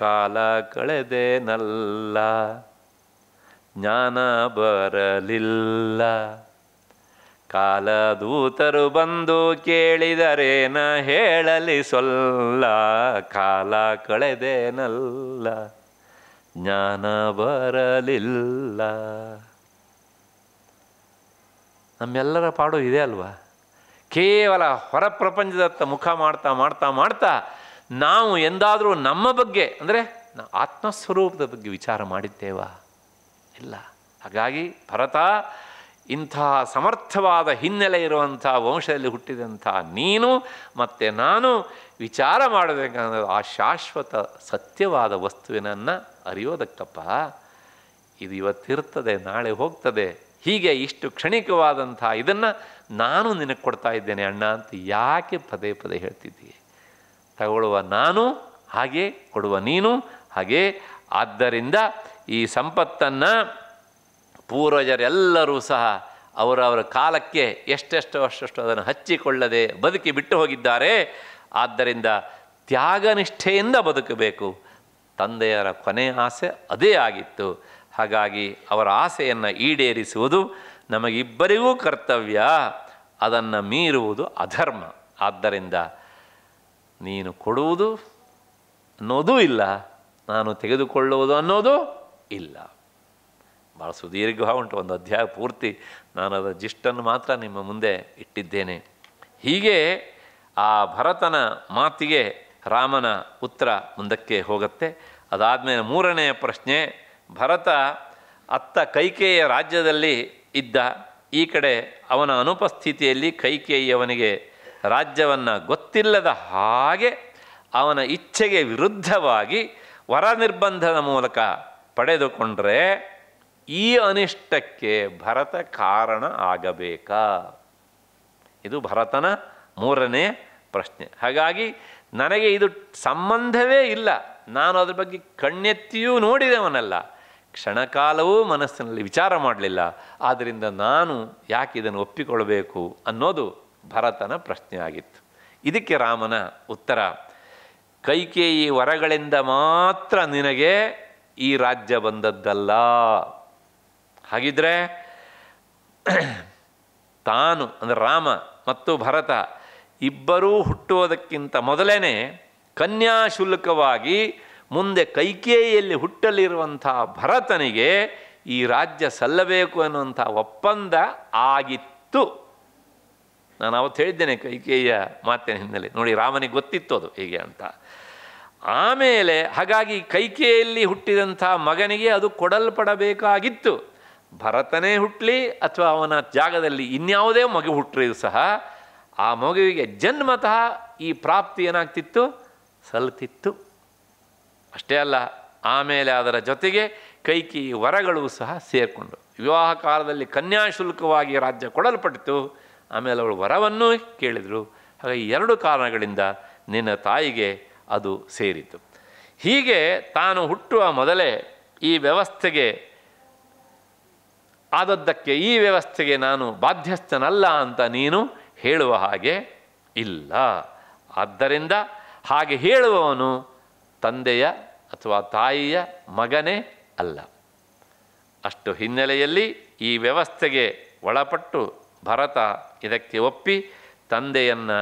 ಕಾಲ ಕಳೆದೇನಲ್ಲ ಜ್ಞಾನ ಬರಲಿಲ್ಲ ಕಾಲದೂತರು ಬಂದು ಕೇಳಿದರೇನ ಹೇಳಲಿ ಸೊಲ್ಲ ಕಾಲ ಕಳೆದೇನಲ್ಲ ಜ್ಞಾನ ಬರಲಿಲ್ಲ ನಮ್ಮೆಲ್ಲರ ಪಾಡು ಇದೆ ಅಲ್ವಾ ಕೇವಲ ಹೊರ ಪ್ರಪಂಚದತ್ತ ಮುಖ ಮಾಡ್ತಾ ಮಾಡ್ತಾ ಮಾಡ್ತಾ ನಾವು ಎಂದಾದರೂ ನಮ್ಮ ಬಗ್ಗೆ ಅಂದರೆ ಆತ್ಮ ಆತ್ಮಸ್ವರೂಪದ ಬಗ್ಗೆ ವಿಚಾರ ಮಾಡಿದ್ದೇವಾ ಇಲ್ಲ ಹಾಗಾಗಿ ಭರತ ಇಂತಹ ಸಮರ್ಥವಾದ ಹಿನ್ನೆಲೆ ಇರುವಂಥ ವಂಶದಲ್ಲಿ ಹುಟ್ಟಿದಂಥ ನೀನು ಮತ್ತು ನಾನು ವಿಚಾರ ಮಾಡಬೇಕಂದ್ರೆ ಆ ಶಾಶ್ವತ ಸತ್ಯವಾದ ವಸ್ತುವಿನನ್ನು ಅರಿಯೋದಕ್ಕಪ್ಪ ಇದು ಇವತ್ತಿರ್ತದೆ ನಾಳೆ ಹೋಗ್ತದೆ ಹೀಗೆ ಇಷ್ಟು ಕ್ಷಣಿಕವಾದಂಥ ಇದನ್ನು ನಾನು ನಿನಗೆ ಕೊಡ್ತಾ ಇದ್ದೇನೆ ಅಣ್ಣ ಅಂತ ಯಾಕೆ ಪದೇ ಪದೇ ಹೇಳ್ತಿದ್ದೀಯ ತಗೊಳ್ಳುವ ನಾನು ಹಾಗೆ ಕೊಡುವ ನೀನು ಹಾಗೆ ಆದ್ದರಿಂದ ಈ ಸಂಪತ್ತನ್ನು ಪೂರ್ವಜರೆಲ್ಲರೂ ಸಹ ಅವರವರ ಕಾಲಕ್ಕೆ ಎಷ್ಟೆಷ್ಟು ಅಷ್ಟು ಅದನ್ನು ಹಚ್ಚಿಕೊಳ್ಳದೆ ಬದುಕಿ ಬಿಟ್ಟು ಹೋಗಿದ್ದಾರೆ ಆದ್ದರಿಂದ ತ್ಯಾಗನಿಷ್ಠೆಯಿಂದ ಬದುಕಬೇಕು ತಂದೆಯರ ಕೊನೆಯ ಆಸೆ ಅದೇ ಆಗಿತ್ತು ಹಾಗಾಗಿ ಅವರ ಆಸೆಯನ್ನು ಈಡೇರಿಸುವುದು ನಮಗಿಬ್ಬರಿಗೂ ಕರ್ತವ್ಯ ಅದನ್ನು ಮೀರುವುದು ಅಧರ್ಮ ಆದ್ದರಿಂದ ನೀನು ಕೊಡುವುದು ಅನ್ನೋದೂ ಇಲ್ಲ ನಾನು ತೆಗೆದುಕೊಳ್ಳುವುದು ಅನ್ನೋದು ಇಲ್ಲ ಭಾಳ ಸುದೀರ್ಘ ಉಂಟು ಒಂದು ಅಧ್ಯಾಯ ಪೂರ್ತಿ ನಾನು ಅದರ ಜಿಷ್ಟನ್ನು ಮಾತ್ರ ನಿಮ್ಮ ಮುಂದೆ ಇಟ್ಟಿದ್ದೇನೆ ಹೀಗೆ ಆ ಭರತನ ಮಾತಿಗೆ ರಾಮನ ಉತ್ತರ ಮುಂದಕ್ಕೆ ಹೋಗುತ್ತೆ ಅದಾದಮೇಲೆ ಮೂರನೆಯ ಪ್ರಶ್ನೆ ಭರತ ಅತ್ತ ಕೈಕೇಯ ರಾಜ್ಯದಲ್ಲಿ ಇದ್ದ ಈ ಕಡೆ ಅವನ ಅನುಪಸ್ಥಿತಿಯಲ್ಲಿ ಕೈಕೇಯಿ ಅವನಿಗೆ ರಾಜ್ಯವನ್ನು ಗೊತ್ತಿಲ್ಲದ ಹಾಗೆ ಅವನ ಇಚ್ಛೆಗೆ ವಿರುದ್ಧವಾಗಿ ವರ ನಿರ್ಬಂಧದ ಮೂಲಕ ಪಡೆದುಕೊಂಡರೆ ಈ ಅನಿಷ್ಟಕ್ಕೆ ಭರತ ಕಾರಣ ಆಗಬೇಕಾ ಇದು ಭರತನ ಮೂರನೇ ಪ್ರಶ್ನೆ ಹಾಗಾಗಿ ನನಗೆ ಇದು ಸಂಬಂಧವೇ ಇಲ್ಲ ನಾನು ಅದ್ರ ಬಗ್ಗೆ ಕಣ್ಣೆತ್ತಿಯೂ ನೋಡಿದವನಲ್ಲ ಕ್ಷಣಕಾಲವೂ ಮನಸ್ಸಿನಲ್ಲಿ ವಿಚಾರ ಮಾಡಲಿಲ್ಲ ಆದ್ದರಿಂದ ನಾನು ಯಾಕೆ ಇದನ್ನು ಒಪ್ಪಿಕೊಳ್ಳಬೇಕು ಅನ್ನೋದು ಭರತನ ಪ್ರಶ್ನೆ ಆಗಿತ್ತು ಇದಕ್ಕೆ ರಾಮನ ಉತ್ತರ ಕೈಕೇಯಿ ವರಗಳಿಂದ ಮಾತ್ರ ನಿನಗೆ ಈ ರಾಜ್ಯ ಬಂದದ್ದಲ್ಲ ಹಾಗಿದ್ರೆ ತಾನು ಅಂದರೆ ರಾಮ ಮತ್ತು ಭರತ ಇಬ್ಬರೂ ಹುಟ್ಟುವುದಕ್ಕಿಂತ ಮೊದಲೇ ಕನ್ಯಾ ಶುಲ್ಕವಾಗಿ ಮುಂದೆ ಕೈಕೇಯಿಯಲ್ಲಿ ಹುಟ್ಟಲಿರುವಂಥ ಭರತನಿಗೆ ಈ ರಾಜ್ಯ ಸಲ್ಲಬೇಕು ಅನ್ನುವಂಥ ಒಪ್ಪಂದ ಆಗಿತ್ತು ನಾನು ಅವತ್ತು ಹೇಳಿದ್ದೇನೆ ಕೈಕೇಯ ಮಾತಿನ ಹಿನ್ನೆಲೆ ನೋಡಿ ರಾಮನಿಗೆ ಗೊತ್ತಿತ್ತು ಅದು ಹೀಗೆ ಅಂತ ಆಮೇಲೆ ಹಾಗಾಗಿ ಕೈಕೇಯಲ್ಲಿ ಹುಟ್ಟಿದಂಥ ಮಗನಿಗೆ ಅದು ಕೊಡಲ್ಪಡಬೇಕಾಗಿತ್ತು ಭರತನೇ ಹುಟ್ಟಲಿ ಅಥವಾ ಅವನ ಜಾಗದಲ್ಲಿ ಇನ್ಯಾವುದೇ ಮಗು ಹುಟ್ಟಿದು ಸಹ ಆ ಮಗುವಿಗೆ ಜನ್ಮತಃ ಈ ಪ್ರಾಪ್ತಿ ಏನಾಗ್ತಿತ್ತು ಸಲ್ತಿತ್ತು ಅಷ್ಟೇ ಅಲ್ಲ ಆಮೇಲೆ ಅದರ ಜೊತೆಗೆ ಕೈಕಿ ವರಗಳು ಸಹ ಸೇರಿಕೊಂಡು ವಿವಾಹ ಕಾಲದಲ್ಲಿ ಕನ್ಯಾಶುಲ್ಕವಾಗಿ ರಾಜ್ಯ ಕೊಡಲ್ಪಟ್ಟಿತು ಆಮೇಲೆ ಅವಳು ವರವನ್ನು ಕೇಳಿದರು ಹಾಗಾಗಿ ಎರಡು ಕಾರಣಗಳಿಂದ ನಿನ್ನ ತಾಯಿಗೆ ಅದು ಸೇರಿತು ಹೀಗೆ ತಾನು ಹುಟ್ಟುವ ಮೊದಲೇ ಈ ವ್ಯವಸ್ಥೆಗೆ ಆದದ್ದಕ್ಕೆ ಈ ವ್ಯವಸ್ಥೆಗೆ ನಾನು ಬಾಧ್ಯಸ್ಥನಲ್ಲ ಅಂತ ನೀನು ಹೇಳುವ ಹಾಗೆ ಇಲ್ಲ ಆದ್ದರಿಂದ ಹಾಗೆ ಹೇಳುವವನು ತಂದೆಯ ಅಥವಾ ತಾಯಿಯ ಮಗನೇ ಅಲ್ಲ ಅಷ್ಟು ಹಿನ್ನೆಲೆಯಲ್ಲಿ ಈ ವ್ಯವಸ್ಥೆಗೆ ಒಳಪಟ್ಟು ಭರತ ಇದಕ್ಕೆ ಒಪ್ಪಿ ತಂದೆಯನ್ನು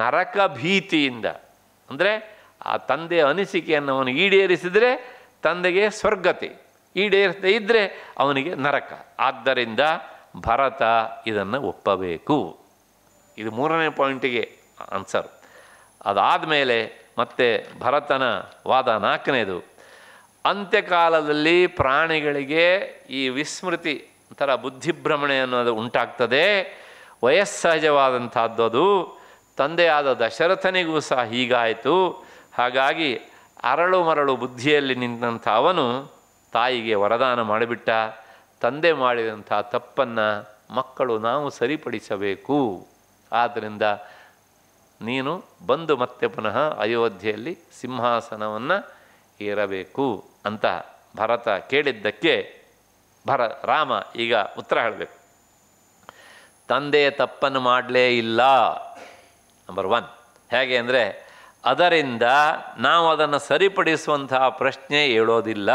ನರಕ ಭೀತಿಯಿಂದ ಅಂದರೆ ಆ ತಂದೆಯ ಅನಿಸಿಕೆಯನ್ನು ಅವನು ಈಡೇರಿಸಿದರೆ ತಂದೆಗೆ ಸ್ವರ್ಗತೆ ಈಡೇರಿಸದೇ ಇದ್ದರೆ ಅವನಿಗೆ ನರಕ ಆದ್ದರಿಂದ ಭರತ ಇದನ್ನು ಒಪ್ಪಬೇಕು ಇದು ಮೂರನೇ ಪಾಯಿಂಟಿಗೆ ಆನ್ಸರ್ ಅದಾದ ಮೇಲೆ ಮತ್ತೆ ಭರತನ ವಾದ ನಾಲ್ಕನೇದು ಅಂತ್ಯಕಾಲದಲ್ಲಿ ಪ್ರಾಣಿಗಳಿಗೆ ಈ ವಿಸ್ಮೃತಿ ಒಂಥರ ಬುದ್ಧಿಭ್ರಮಣೆ ಅನ್ನೋದು ಉಂಟಾಗ್ತದೆ ವಯಸ್ಸಹಜವಾದಂಥದ್ದು ಅದು ತಂದೆಯಾದ ದಶರಥನಿಗೂ ಸಹ ಹೀಗಾಯಿತು ಹಾಗಾಗಿ ಅರಳು ಮರಳು ಬುದ್ಧಿಯಲ್ಲಿ ನಿಂತಹ ಅವನು ತಾಯಿಗೆ ವರದಾನ ಮಾಡಿಬಿಟ್ಟ ತಂದೆ ಮಾಡಿದಂಥ ತಪ್ಪನ್ನು ಮಕ್ಕಳು ನಾವು ಸರಿಪಡಿಸಬೇಕು ಆದ್ದರಿಂದ ನೀನು ಬಂದು ಮತ್ತೆ ಪುನಃ ಅಯೋಧ್ಯೆಯಲ್ಲಿ ಸಿಂಹಾಸನವನ್ನು ಏರಬೇಕು ಅಂತ ಭರತ ಕೇಳಿದ್ದಕ್ಕೆ ಭರ ರಾಮ ಈಗ ಉತ್ತರ ಹೇಳಬೇಕು ತಂದೆ ತಪ್ಪನ್ನು ಮಾಡಲೇ ಇಲ್ಲ ನಂಬರ್ ಒನ್ ಹೇಗೆ ಅಂದರೆ ಅದರಿಂದ ನಾವು ಅದನ್ನು ಸರಿಪಡಿಸುವಂತಹ ಪ್ರಶ್ನೆ ಹೇಳೋದಿಲ್ಲ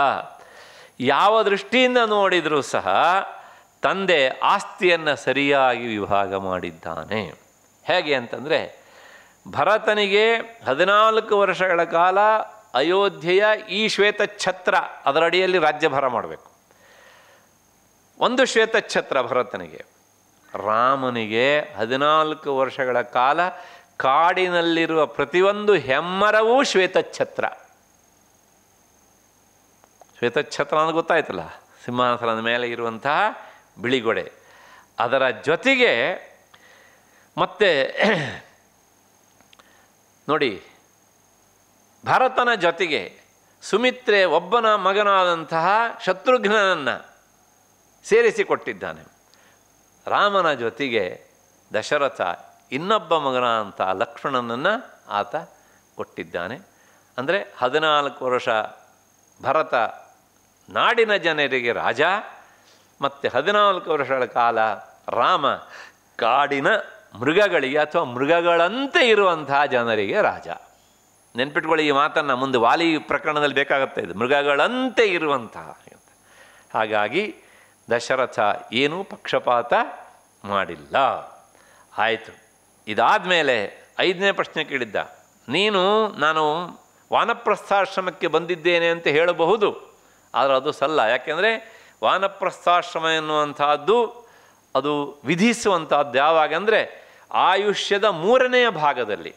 ಯಾವ ದೃಷ್ಟಿಯಿಂದ ನೋಡಿದರೂ ಸಹ ತಂದೆ ಆಸ್ತಿಯನ್ನು ಸರಿಯಾಗಿ ವಿಭಾಗ ಮಾಡಿದ್ದಾನೆ ಹೇಗೆ ಅಂತಂದರೆ ಭರತನಿಗೆ ಹದಿನಾಲ್ಕು ವರ್ಷಗಳ ಕಾಲ ಅಯೋಧ್ಯೆಯ ಈ ಶ್ವೇತ ಶ್ವೇತಛತ್ರ ಅದರಡಿಯಲ್ಲಿ ರಾಜ್ಯಭಾರ ಮಾಡಬೇಕು ಒಂದು ಶ್ವೇತಛತ್ರ ಭರತನಿಗೆ ರಾಮನಿಗೆ ಹದಿನಾಲ್ಕು ವರ್ಷಗಳ ಕಾಲ ಕಾಡಿನಲ್ಲಿರುವ ಪ್ರತಿಯೊಂದು ಹೆಮ್ಮರವೂ ಶ್ವೇತಛತ್ರ ಶ್ವೇತಛತ್ರ ಅಂತ ಗೊತ್ತಾಯ್ತಲ್ಲ ಸಿಂಹಾಸನದ ಮೇಲೆ ಇರುವಂತಹ ಬಿಳಿಗೊಡೆ ಅದರ ಜೊತೆಗೆ ಮತ್ತೆ ನೋಡಿ ಭರತನ ಜೊತೆಗೆ ಸುಮಿತ್ರೆ ಒಬ್ಬನ ಮಗನಾದಂತಹ ಶತ್ರುಘ್ನನನ್ನು ಸೇರಿಸಿಕೊಟ್ಟಿದ್ದಾನೆ ರಾಮನ ಜೊತೆಗೆ ದಶರಥ ಇನ್ನೊಬ್ಬ ಮಗನ ಅಂತ ಲಕ್ಷ್ಮಣನನ್ನು ಆತ ಕೊಟ್ಟಿದ್ದಾನೆ ಅಂದರೆ ಹದಿನಾಲ್ಕು ವರ್ಷ ಭರತ ನಾಡಿನ ಜನರಿಗೆ ರಾಜ ಮತ್ತು ಹದಿನಾಲ್ಕು ವರ್ಷಗಳ ಕಾಲ ರಾಮ ಕಾಡಿನ ಮೃಗಗಳಿಗೆ ಅಥವಾ ಮೃಗಗಳಂತೆ ಇರುವಂತಹ ಜನರಿಗೆ ರಾಜ ನೆನ್ಪಿಟ್ಕೊಳ್ಳಿ ಈ ಮಾತನ್ನು ಮುಂದೆ ವಾಲಿ ಪ್ರಕರಣದಲ್ಲಿ ಬೇಕಾಗುತ್ತೆ ಇದು ಮೃಗಗಳಂತೆ ಇರುವಂತಹ ಹಾಗಾಗಿ ದಶರಥ ಏನೂ ಪಕ್ಷಪಾತ ಮಾಡಿಲ್ಲ ಆಯಿತು ಇದಾದ ಮೇಲೆ ಐದನೇ ಪ್ರಶ್ನೆ ಕೇಳಿದ್ದ ನೀನು ನಾನು ವಾನಪ್ರಸ್ಥಾಶ್ರಮಕ್ಕೆ ಬಂದಿದ್ದೇನೆ ಅಂತ ಹೇಳಬಹುದು ಆದರೆ ಅದು ಸಲ್ಲ ಯಾಕೆಂದರೆ ವಾನಪ್ರಸ್ಥಾಶ್ರಮ ಎನ್ನುವಂತಹದ್ದು ಅದು ವಿಧಿಸುವಂಥದ್ದು ಯಾವಾಗ ಅಂದರೆ ಆಯುಷ್ಯದ ಮೂರನೆಯ ಭಾಗದಲ್ಲಿ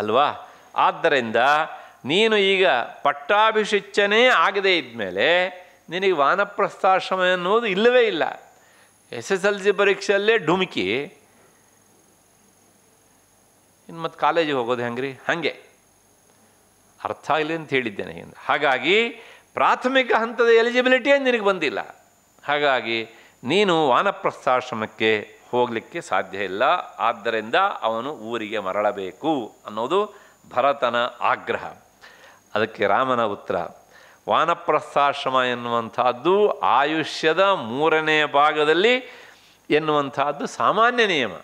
ಅಲ್ವಾ ಆದ್ದರಿಂದ ನೀನು ಈಗ ಪಟ್ಟಾಭಿಷಿಚ್ಚನೇ ಆಗದೇ ಇದ್ದ ಮೇಲೆ ನಿನಗೆ ವಾನಪ್ರಸ್ಥಾಶ್ರಮ ಅನ್ನೋದು ಇಲ್ಲವೇ ಇಲ್ಲ ಎಸ್ ಎಸ್ ಎಲ್ ಸಿ ಪರೀಕ್ಷೆಯಲ್ಲೇ ಡುಮುಕಿ ಇನ್ನು ಮತ್ತು ಕಾಲೇಜಿಗೆ ಹೋಗೋದು ಹೆಂಗ್ರಿ ಹಾಗೆ ಅರ್ಥ ಆಗಲಿ ಅಂತ ಹೇಳಿದ್ದೇನೆ ಹಿಂದೆ ಹಾಗಾಗಿ ಪ್ರಾಥಮಿಕ ಹಂತದ ಎಲಿಜಿಬಿಲಿಟಿಯೇ ನಿನಗೆ ಬಂದಿಲ್ಲ ಹಾಗಾಗಿ ನೀನು ವಾನಪ್ರಸ್ಥಾಶ್ರಮಕ್ಕೆ ಹೋಗಲಿಕ್ಕೆ ಸಾಧ್ಯ ಇಲ್ಲ ಆದ್ದರಿಂದ ಅವನು ಊರಿಗೆ ಮರಳಬೇಕು ಅನ್ನೋದು ಭರತನ ಆಗ್ರಹ ಅದಕ್ಕೆ ರಾಮನ ಉತ್ತರ ವಾನಪ್ರಸ್ಥಾಶ್ರಮ ಎನ್ನುವಂಥದ್ದು ಆಯುಷ್ಯದ ಮೂರನೇ ಭಾಗದಲ್ಲಿ ಎನ್ನುವಂಥದ್ದು ಸಾಮಾನ್ಯ ನಿಯಮ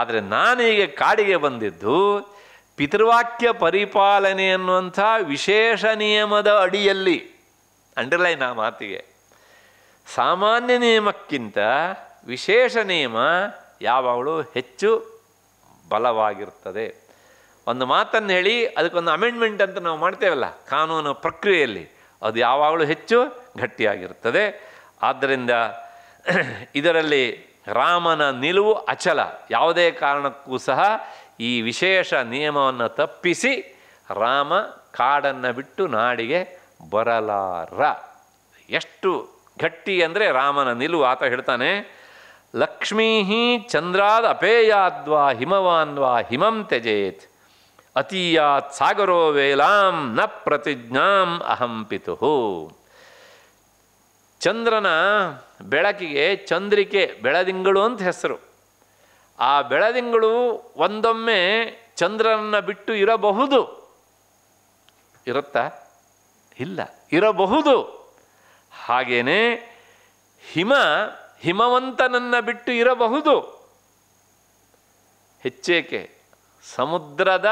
ಆದರೆ ನಾನೀಗ ಕಾಡಿಗೆ ಬಂದಿದ್ದು ಪಿತೃವಾಕ್ಯ ಪರಿಪಾಲನೆ ಎನ್ನುವಂಥ ವಿಶೇಷ ನಿಯಮದ ಅಡಿಯಲ್ಲಿ ಅಂಡರ್ಲೈನ್ ಆ ಮಾತಿಗೆ ಸಾಮಾನ್ಯ ನಿಯಮಕ್ಕಿಂತ ವಿಶೇಷ ನಿಯಮ ಯಾವಾಗಲೂ ಹೆಚ್ಚು ಬಲವಾಗಿರ್ತದೆ ಒಂದು ಮಾತನ್ನು ಹೇಳಿ ಅದಕ್ಕೊಂದು ಅಮೆಂಡ್ಮೆಂಟ್ ಅಂತ ನಾವು ಮಾಡ್ತೇವಲ್ಲ ಕಾನೂನು ಪ್ರಕ್ರಿಯೆಯಲ್ಲಿ ಅದು ಯಾವಾಗಲೂ ಹೆಚ್ಚು ಗಟ್ಟಿಯಾಗಿರುತ್ತದೆ ಆದ್ದರಿಂದ ಇದರಲ್ಲಿ ರಾಮನ ನಿಲುವು ಅಚಲ ಯಾವುದೇ ಕಾರಣಕ್ಕೂ ಸಹ ಈ ವಿಶೇಷ ನಿಯಮವನ್ನು ತಪ್ಪಿಸಿ ರಾಮ ಕಾಡನ್ನು ಬಿಟ್ಟು ನಾಡಿಗೆ ಬರಲಾರ ಎಷ್ಟು ಗಟ್ಟಿ ಅಂದರೆ ರಾಮನ ನಿಲುವು ಆತ ಹೇಳ್ತಾನೆ ಲಕ್ಷ್ಮೀ ಚಂದ್ರಾದ ಅಪೇಯಾದ್ವಾ ಹಿಮವಾನ್ವಾ ಹಿಮಂ ತ್ಯಜೇತ್ ಅತೀಯಾತ್ ಸಾಗರೋ ವೇಲಾಂ ನ ಪ್ರತಿಜ್ಞಾಂ ಅಹಂ ಪಿತು ಚಂದ್ರನ ಬೆಳಕಿಗೆ ಚಂದ್ರಿಕೆ ಬೆಳದಿಂಗಳು ಅಂತ ಹೆಸರು ಆ ಬೆಳದಿಂಗಳು ಒಂದೊಮ್ಮೆ ಚಂದ್ರನನ್ನು ಬಿಟ್ಟು ಇರಬಹುದು ಇರುತ್ತಾ ಇಲ್ಲ ಇರಬಹುದು ಹಾಗೇನೆ ಹಿಮ ಹಿಮವಂತನನ್ನು ಬಿಟ್ಟು ಇರಬಹುದು ಹೆಚ್ಚೇಕೆ ಸಮುದ್ರದ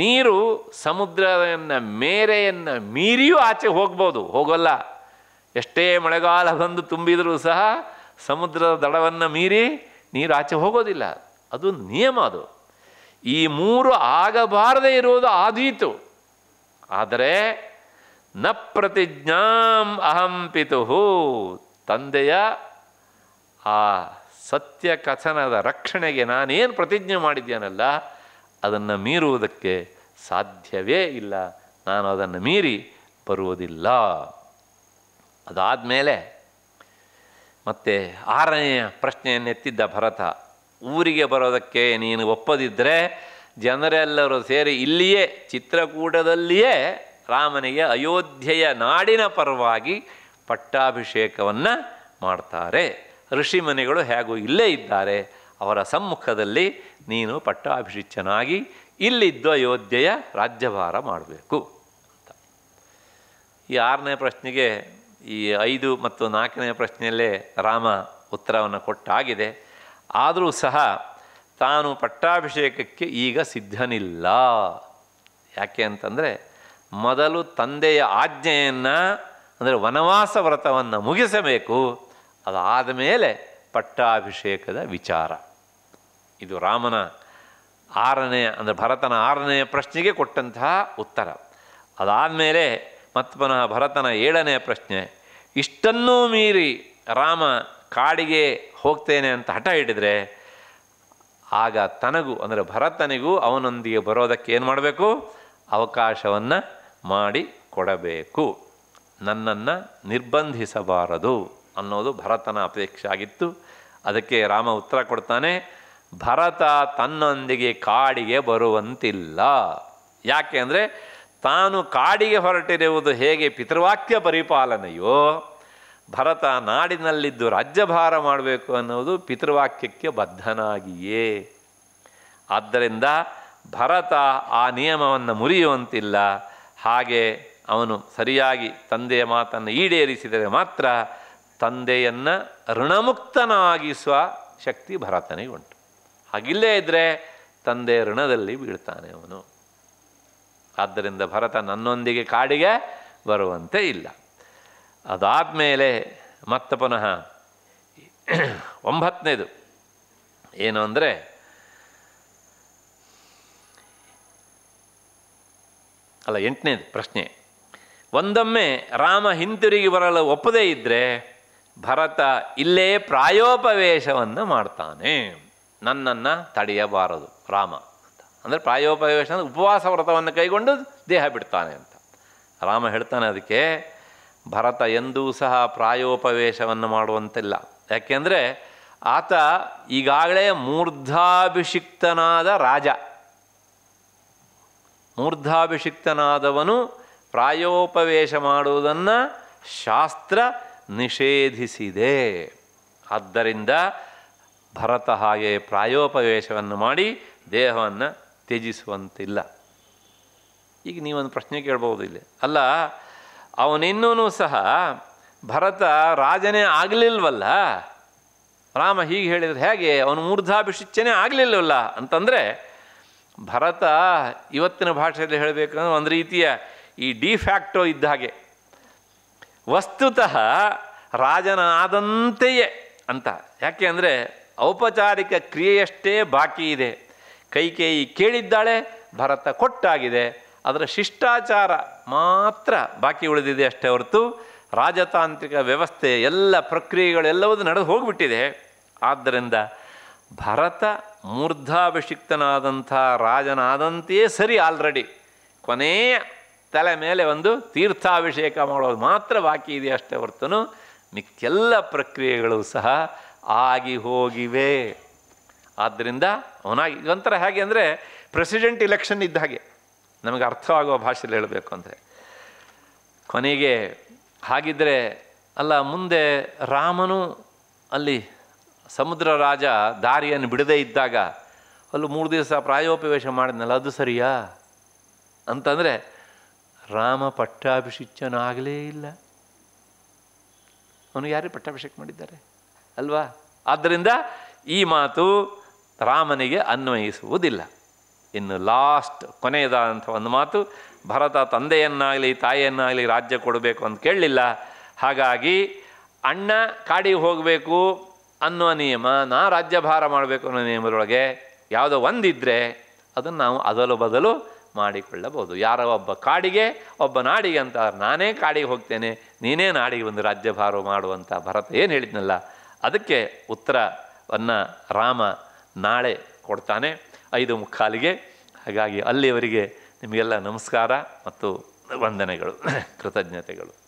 ನೀರು ಸಮುದ್ರವನ್ನು ಮೇರೆಯನ್ನು ಮೀರಿಯೂ ಆಚೆ ಹೋಗ್ಬೋದು ಹೋಗೋಲ್ಲ ಎಷ್ಟೇ ಮಳೆಗಾಲ ಬಂದು ತುಂಬಿದರೂ ಸಹ ಸಮುದ್ರದ ದಡವನ್ನು ಮೀರಿ ನೀರು ಆಚೆ ಹೋಗೋದಿಲ್ಲ ಅದು ನಿಯಮ ಅದು ಈ ಮೂರು ಆಗಬಾರದೇ ಇರುವುದು ಆದೀತು ಆದರೆ ನ ಪ್ರತಿಜ್ಞಾಂ ಅಹಂ ಪಿತು ತಂದೆಯ ಆ ಸತ್ಯ ಕಥನದ ರಕ್ಷಣೆಗೆ ನಾನೇನು ಪ್ರತಿಜ್ಞೆ ಮಾಡಿದ್ದೇನಲ್ಲ ಅದನ್ನು ಮೀರುವುದಕ್ಕೆ ಸಾಧ್ಯವೇ ಇಲ್ಲ ನಾನು ಅದನ್ನು ಮೀರಿ ಬರುವುದಿಲ್ಲ ಮೇಲೆ ಮತ್ತೆ ಆರನೆಯ ಪ್ರಶ್ನೆಯನ್ನೆತ್ತಿದ್ದ ಭರತ ಊರಿಗೆ ಬರೋದಕ್ಕೆ ನೀನು ಒಪ್ಪದಿದ್ದರೆ ಜನರೆಲ್ಲರೂ ಸೇರಿ ಇಲ್ಲಿಯೇ ಚಿತ್ರಕೂಟದಲ್ಲಿಯೇ ರಾಮನಿಗೆ ಅಯೋಧ್ಯೆಯ ನಾಡಿನ ಪರವಾಗಿ ಪಟ್ಟಾಭಿಷೇಕವನ್ನು ಮಾಡ್ತಾರೆ ಋಷಿಮನೆಗಳು ಹೇಗೂ ಇಲ್ಲೇ ಇದ್ದಾರೆ ಅವರ ಸಮ್ಮುಖದಲ್ಲಿ ನೀನು ಪಟ್ಟಾಭಿಷಿಚ್ಚನಾಗಿ ಇಲ್ಲಿದ್ದ ಅಯೋಧ್ಯೆಯ ರಾಜ್ಯಭಾರ ಮಾಡಬೇಕು ಅಂತ ಈ ಆರನೇ ಪ್ರಶ್ನೆಗೆ ಈ ಐದು ಮತ್ತು ನಾಲ್ಕನೇ ಪ್ರಶ್ನೆಯಲ್ಲೇ ರಾಮ ಉತ್ತರವನ್ನು ಕೊಟ್ಟಾಗಿದೆ ಆದರೂ ಸಹ ತಾನು ಪಟ್ಟಾಭಿಷೇಕಕ್ಕೆ ಈಗ ಸಿದ್ಧನಿಲ್ಲ ಯಾಕೆ ಅಂತಂದರೆ ಮೊದಲು ತಂದೆಯ ಆಜ್ಞೆಯನ್ನು ಅಂದರೆ ವನವಾಸ ವ್ರತವನ್ನು ಮುಗಿಸಬೇಕು ಅದಾದ ಮೇಲೆ ಪಟ್ಟಾಭಿಷೇಕದ ವಿಚಾರ ಇದು ರಾಮನ ಆರನೆಯ ಅಂದರೆ ಭರತನ ಆರನೆಯ ಪ್ರಶ್ನೆಗೆ ಕೊಟ್ಟಂತಹ ಉತ್ತರ ಅದಾದಮೇಲೆ ಪುನಃ ಭರತನ ಏಳನೆಯ ಪ್ರಶ್ನೆ ಇಷ್ಟನ್ನೂ ಮೀರಿ ರಾಮ ಕಾಡಿಗೆ ಹೋಗ್ತೇನೆ ಅಂತ ಹಠ ಹಿಡಿದರೆ ಆಗ ತನಗೂ ಅಂದರೆ ಭರತನಿಗೂ ಅವನೊಂದಿಗೆ ಬರೋದಕ್ಕೆ ಏನು ಮಾಡಬೇಕು ಅವಕಾಶವನ್ನು ಮಾಡಿ ಕೊಡಬೇಕು ನನ್ನನ್ನು ನಿರ್ಬಂಧಿಸಬಾರದು ಅನ್ನೋದು ಭರತನ ಅಪೇಕ್ಷೆ ಆಗಿತ್ತು ಅದಕ್ಕೆ ರಾಮ ಉತ್ತರ ಕೊಡ್ತಾನೆ ಭರತ ತನ್ನೊಂದಿಗೆ ಕಾಡಿಗೆ ಬರುವಂತಿಲ್ಲ ಯಾಕೆ ಅಂದರೆ ತಾನು ಕಾಡಿಗೆ ಹೊರಟಿರುವುದು ಹೇಗೆ ಪಿತೃವಾಕ್ಯ ಪರಿಪಾಲನೆಯೋ ಭರತ ನಾಡಿನಲ್ಲಿದ್ದು ರಾಜ್ಯಭಾರ ಮಾಡಬೇಕು ಅನ್ನೋದು ಪಿತೃವಾಕ್ಯಕ್ಕೆ ಬದ್ಧನಾಗಿಯೇ ಆದ್ದರಿಂದ ಭರತ ಆ ನಿಯಮವನ್ನು ಮುರಿಯುವಂತಿಲ್ಲ ಹಾಗೆ ಅವನು ಸರಿಯಾಗಿ ತಂದೆಯ ಮಾತನ್ನು ಈಡೇರಿಸಿದರೆ ಮಾತ್ರ ತಂದೆಯನ್ನು ಋಣಮುಕ್ತನಾಗಿಸುವ ಶಕ್ತಿ ಉಂಟು ಹಾಗಿಲ್ಲೇ ಇದ್ದರೆ ತಂದೆ ಋಣದಲ್ಲಿ ಬೀಳ್ತಾನೆ ಅವನು ಆದ್ದರಿಂದ ಭರತ ನನ್ನೊಂದಿಗೆ ಕಾಡಿಗೆ ಬರುವಂತೆ ಇಲ್ಲ ಅದಾದಮೇಲೆ ಮತ್ತೆ ಪುನಃ ಒಂಬತ್ತನೇದು ಏನು ಅಂದರೆ ಅಲ್ಲ ಎಂಟನೇದು ಪ್ರಶ್ನೆ ಒಂದೊಮ್ಮೆ ರಾಮ ಹಿಂತಿರುಗಿ ಬರಲು ಒಪ್ಪದೇ ಇದ್ದರೆ ಭರತ ಇಲ್ಲೇ ಪ್ರಾಯೋಪವೇಶವನ್ನು ಮಾಡ್ತಾನೆ ನನ್ನನ್ನು ತಡೆಯಬಾರದು ರಾಮ ಅಂತ ಅಂದರೆ ಪ್ರಾಯೋಪವೇಶ ಅಂದರೆ ಉಪವಾಸ ವ್ರತವನ್ನು ಕೈಗೊಂಡು ದೇಹ ಬಿಡ್ತಾನೆ ಅಂತ ರಾಮ ಹೇಳ್ತಾನೆ ಅದಕ್ಕೆ ಭರತ ಎಂದೂ ಸಹ ಪ್ರಾಯೋಪವೇಶವನ್ನು ಮಾಡುವಂತಿಲ್ಲ ಯಾಕೆಂದರೆ ಆತ ಈಗಾಗಲೇ ಮೂರ್ಧಾಭಿಷಿಕ್ತನಾದ ರಾಜ ಮೂರ್ಧಾಭಿಷಿಕ್ತನಾದವನು ಪ್ರಾಯೋಪವೇಶ ಮಾಡುವುದನ್ನು ಶಾಸ್ತ್ರ ನಿಷೇಧಿಸಿದೆ ಆದ್ದರಿಂದ ಭರತ ಹಾಗೆ ಪ್ರಾಯೋಪವೇಶವನ್ನು ಮಾಡಿ ದೇಹವನ್ನು ತ್ಯಜಿಸುವಂತಿಲ್ಲ ಈಗ ನೀವೊಂದು ಪ್ರಶ್ನೆ ಕೇಳ್ಬೋದು ಇಲ್ಲಿ ಅಲ್ಲ ಅವನಿನ್ನೂ ಸಹ ಭರತ ರಾಜನೇ ಆಗಲಿಲ್ವಲ್ಲ ರಾಮ ಹೀಗೆ ಹೇಳಿದರೆ ಹೇಗೆ ಅವನು ಮೂರ್ಧಾಭಿಷಿಚ್ಚನೇ ಆಗಲಿಲ್ಲವಲ್ಲ ಅಂತಂದರೆ ಭರತ ಇವತ್ತಿನ ಭಾಷೆಯಲ್ಲಿ ಹೇಳಬೇಕಂದ್ರೆ ಒಂದು ರೀತಿಯ ಈ ಡಿಫ್ಯಾಕ್ಟೋ ಇದ್ದ ಹಾಗೆ ವಸ್ತುತಃ ರಾಜನಾದಂತೆಯೇ ಅಂತ ಯಾಕೆ ಅಂದರೆ ಔಪಚಾರಿಕ ಕ್ರಿಯೆಯಷ್ಟೇ ಬಾಕಿ ಇದೆ ಕೈಕೇಯಿ ಕೇಳಿದ್ದಾಳೆ ಭರತ ಕೊಟ್ಟಾಗಿದೆ ಅದರ ಶಿಷ್ಟಾಚಾರ ಮಾತ್ರ ಬಾಕಿ ಉಳಿದಿದೆ ಅಷ್ಟೇ ಹೊರತು ರಾಜತಾಂತ್ರಿಕ ವ್ಯವಸ್ಥೆ ಎಲ್ಲ ಪ್ರಕ್ರಿಯೆಗಳೆಲ್ಲವೂ ನಡೆದು ಹೋಗಿಬಿಟ್ಟಿದೆ ಆದ್ದರಿಂದ ಭರತ ಮೂರ್ಧಾಭಿಷಿಕ್ತನಾದಂಥ ರಾಜನಾದಂತೆಯೇ ಸರಿ ಆಲ್ರೆಡಿ ಕೊನೆಯ ತಲೆ ಮೇಲೆ ಒಂದು ತೀರ್ಥಾಭಿಷೇಕ ಮಾಡೋದು ಮಾತ್ರ ಬಾಕಿ ಇದೆ ಅಷ್ಟೇ ಹೊರ್ತನು ಮಿಕ್ಕೆಲ್ಲ ಪ್ರಕ್ರಿಯೆಗಳು ಸಹ ಆಗಿ ಹೋಗಿವೆ ಆದ್ದರಿಂದ ಅವನಾಗಿ ಒಂಥರ ಹೇಗೆ ಅಂದರೆ ಪ್ರೆಸಿಡೆಂಟ್ ಇಲೆಕ್ಷನ್ ಇದ್ದ ಹಾಗೆ ನಮಗೆ ಅರ್ಥವಾಗುವ ಭಾಷೆಯಲ್ಲಿ ಹೇಳಬೇಕು ಅಂದರೆ ಕೊನೆಗೆ ಹಾಗಿದ್ದರೆ ಅಲ್ಲ ಮುಂದೆ ರಾಮನು ಅಲ್ಲಿ ಸಮುದ್ರ ರಾಜ ದಾರಿಯನ್ನು ಬಿಡದೇ ಇದ್ದಾಗ ಅಲ್ಲೂ ಮೂರು ದಿವಸ ಪ್ರಾಯೋಪವೇಶ ಮಾಡಿದ್ನಲ್ಲ ಅದು ಸರಿಯಾ ಅಂತಂದರೆ ರಾಮ ಪಟ್ಟಾಭಿಷಿಚ್ಚನಾಗಲೇ ಇಲ್ಲ ಅವನು ಯಾರೇ ಪಟ್ಟಾಭಿಷೇಕ ಮಾಡಿದ್ದಾರೆ ಅಲ್ವಾ ಆದ್ದರಿಂದ ಈ ಮಾತು ರಾಮನಿಗೆ ಅನ್ವಯಿಸುವುದಿಲ್ಲ ಇನ್ನು ಲಾಸ್ಟ್ ಕೊನೆಯದಾದಂಥ ಒಂದು ಮಾತು ಭರತ ತಂದೆಯನ್ನಾಗಲಿ ತಾಯಿಯನ್ನಾಗಲಿ ರಾಜ್ಯ ಕೊಡಬೇಕು ಅಂತ ಕೇಳಲಿಲ್ಲ ಹಾಗಾಗಿ ಅಣ್ಣ ಕಾಡಿಗೆ ಹೋಗಬೇಕು ಅನ್ನುವ ನಿಯಮ ನಾ ರಾಜ್ಯಭಾರ ಮಾಡಬೇಕು ಅನ್ನೋ ನಿಯಮದೊಳಗೆ ಯಾವುದೋ ಒಂದಿದ್ದರೆ ಅದನ್ನು ನಾವು ಅದಲು ಬದಲು ಮಾಡಿಕೊಳ್ಳಬಹುದು ಯಾರ ಒಬ್ಬ ಕಾಡಿಗೆ ಒಬ್ಬ ನಾಡಿಗೆ ಅಂತ ನಾನೇ ಕಾಡಿಗೆ ಹೋಗ್ತೇನೆ ನೀನೇ ನಾಡಿಗೆ ಒಂದು ರಾಜ್ಯಭಾರ ಮಾಡುವಂಥ ಭರತ ಏನು ಹೇಳಿದ್ನಲ್ಲ ಅದಕ್ಕೆ ಉತ್ತರವನ್ನು ರಾಮ ನಾಳೆ ಕೊಡ್ತಾನೆ ಐದು ಮುಕ್ಕಾಲಿಗೆ ಹಾಗಾಗಿ ಅಲ್ಲಿವರಿಗೆ ನಿಮಗೆಲ್ಲ ನಮಸ್ಕಾರ ಮತ್ತು ವಂದನೆಗಳು ಕೃತಜ್ಞತೆಗಳು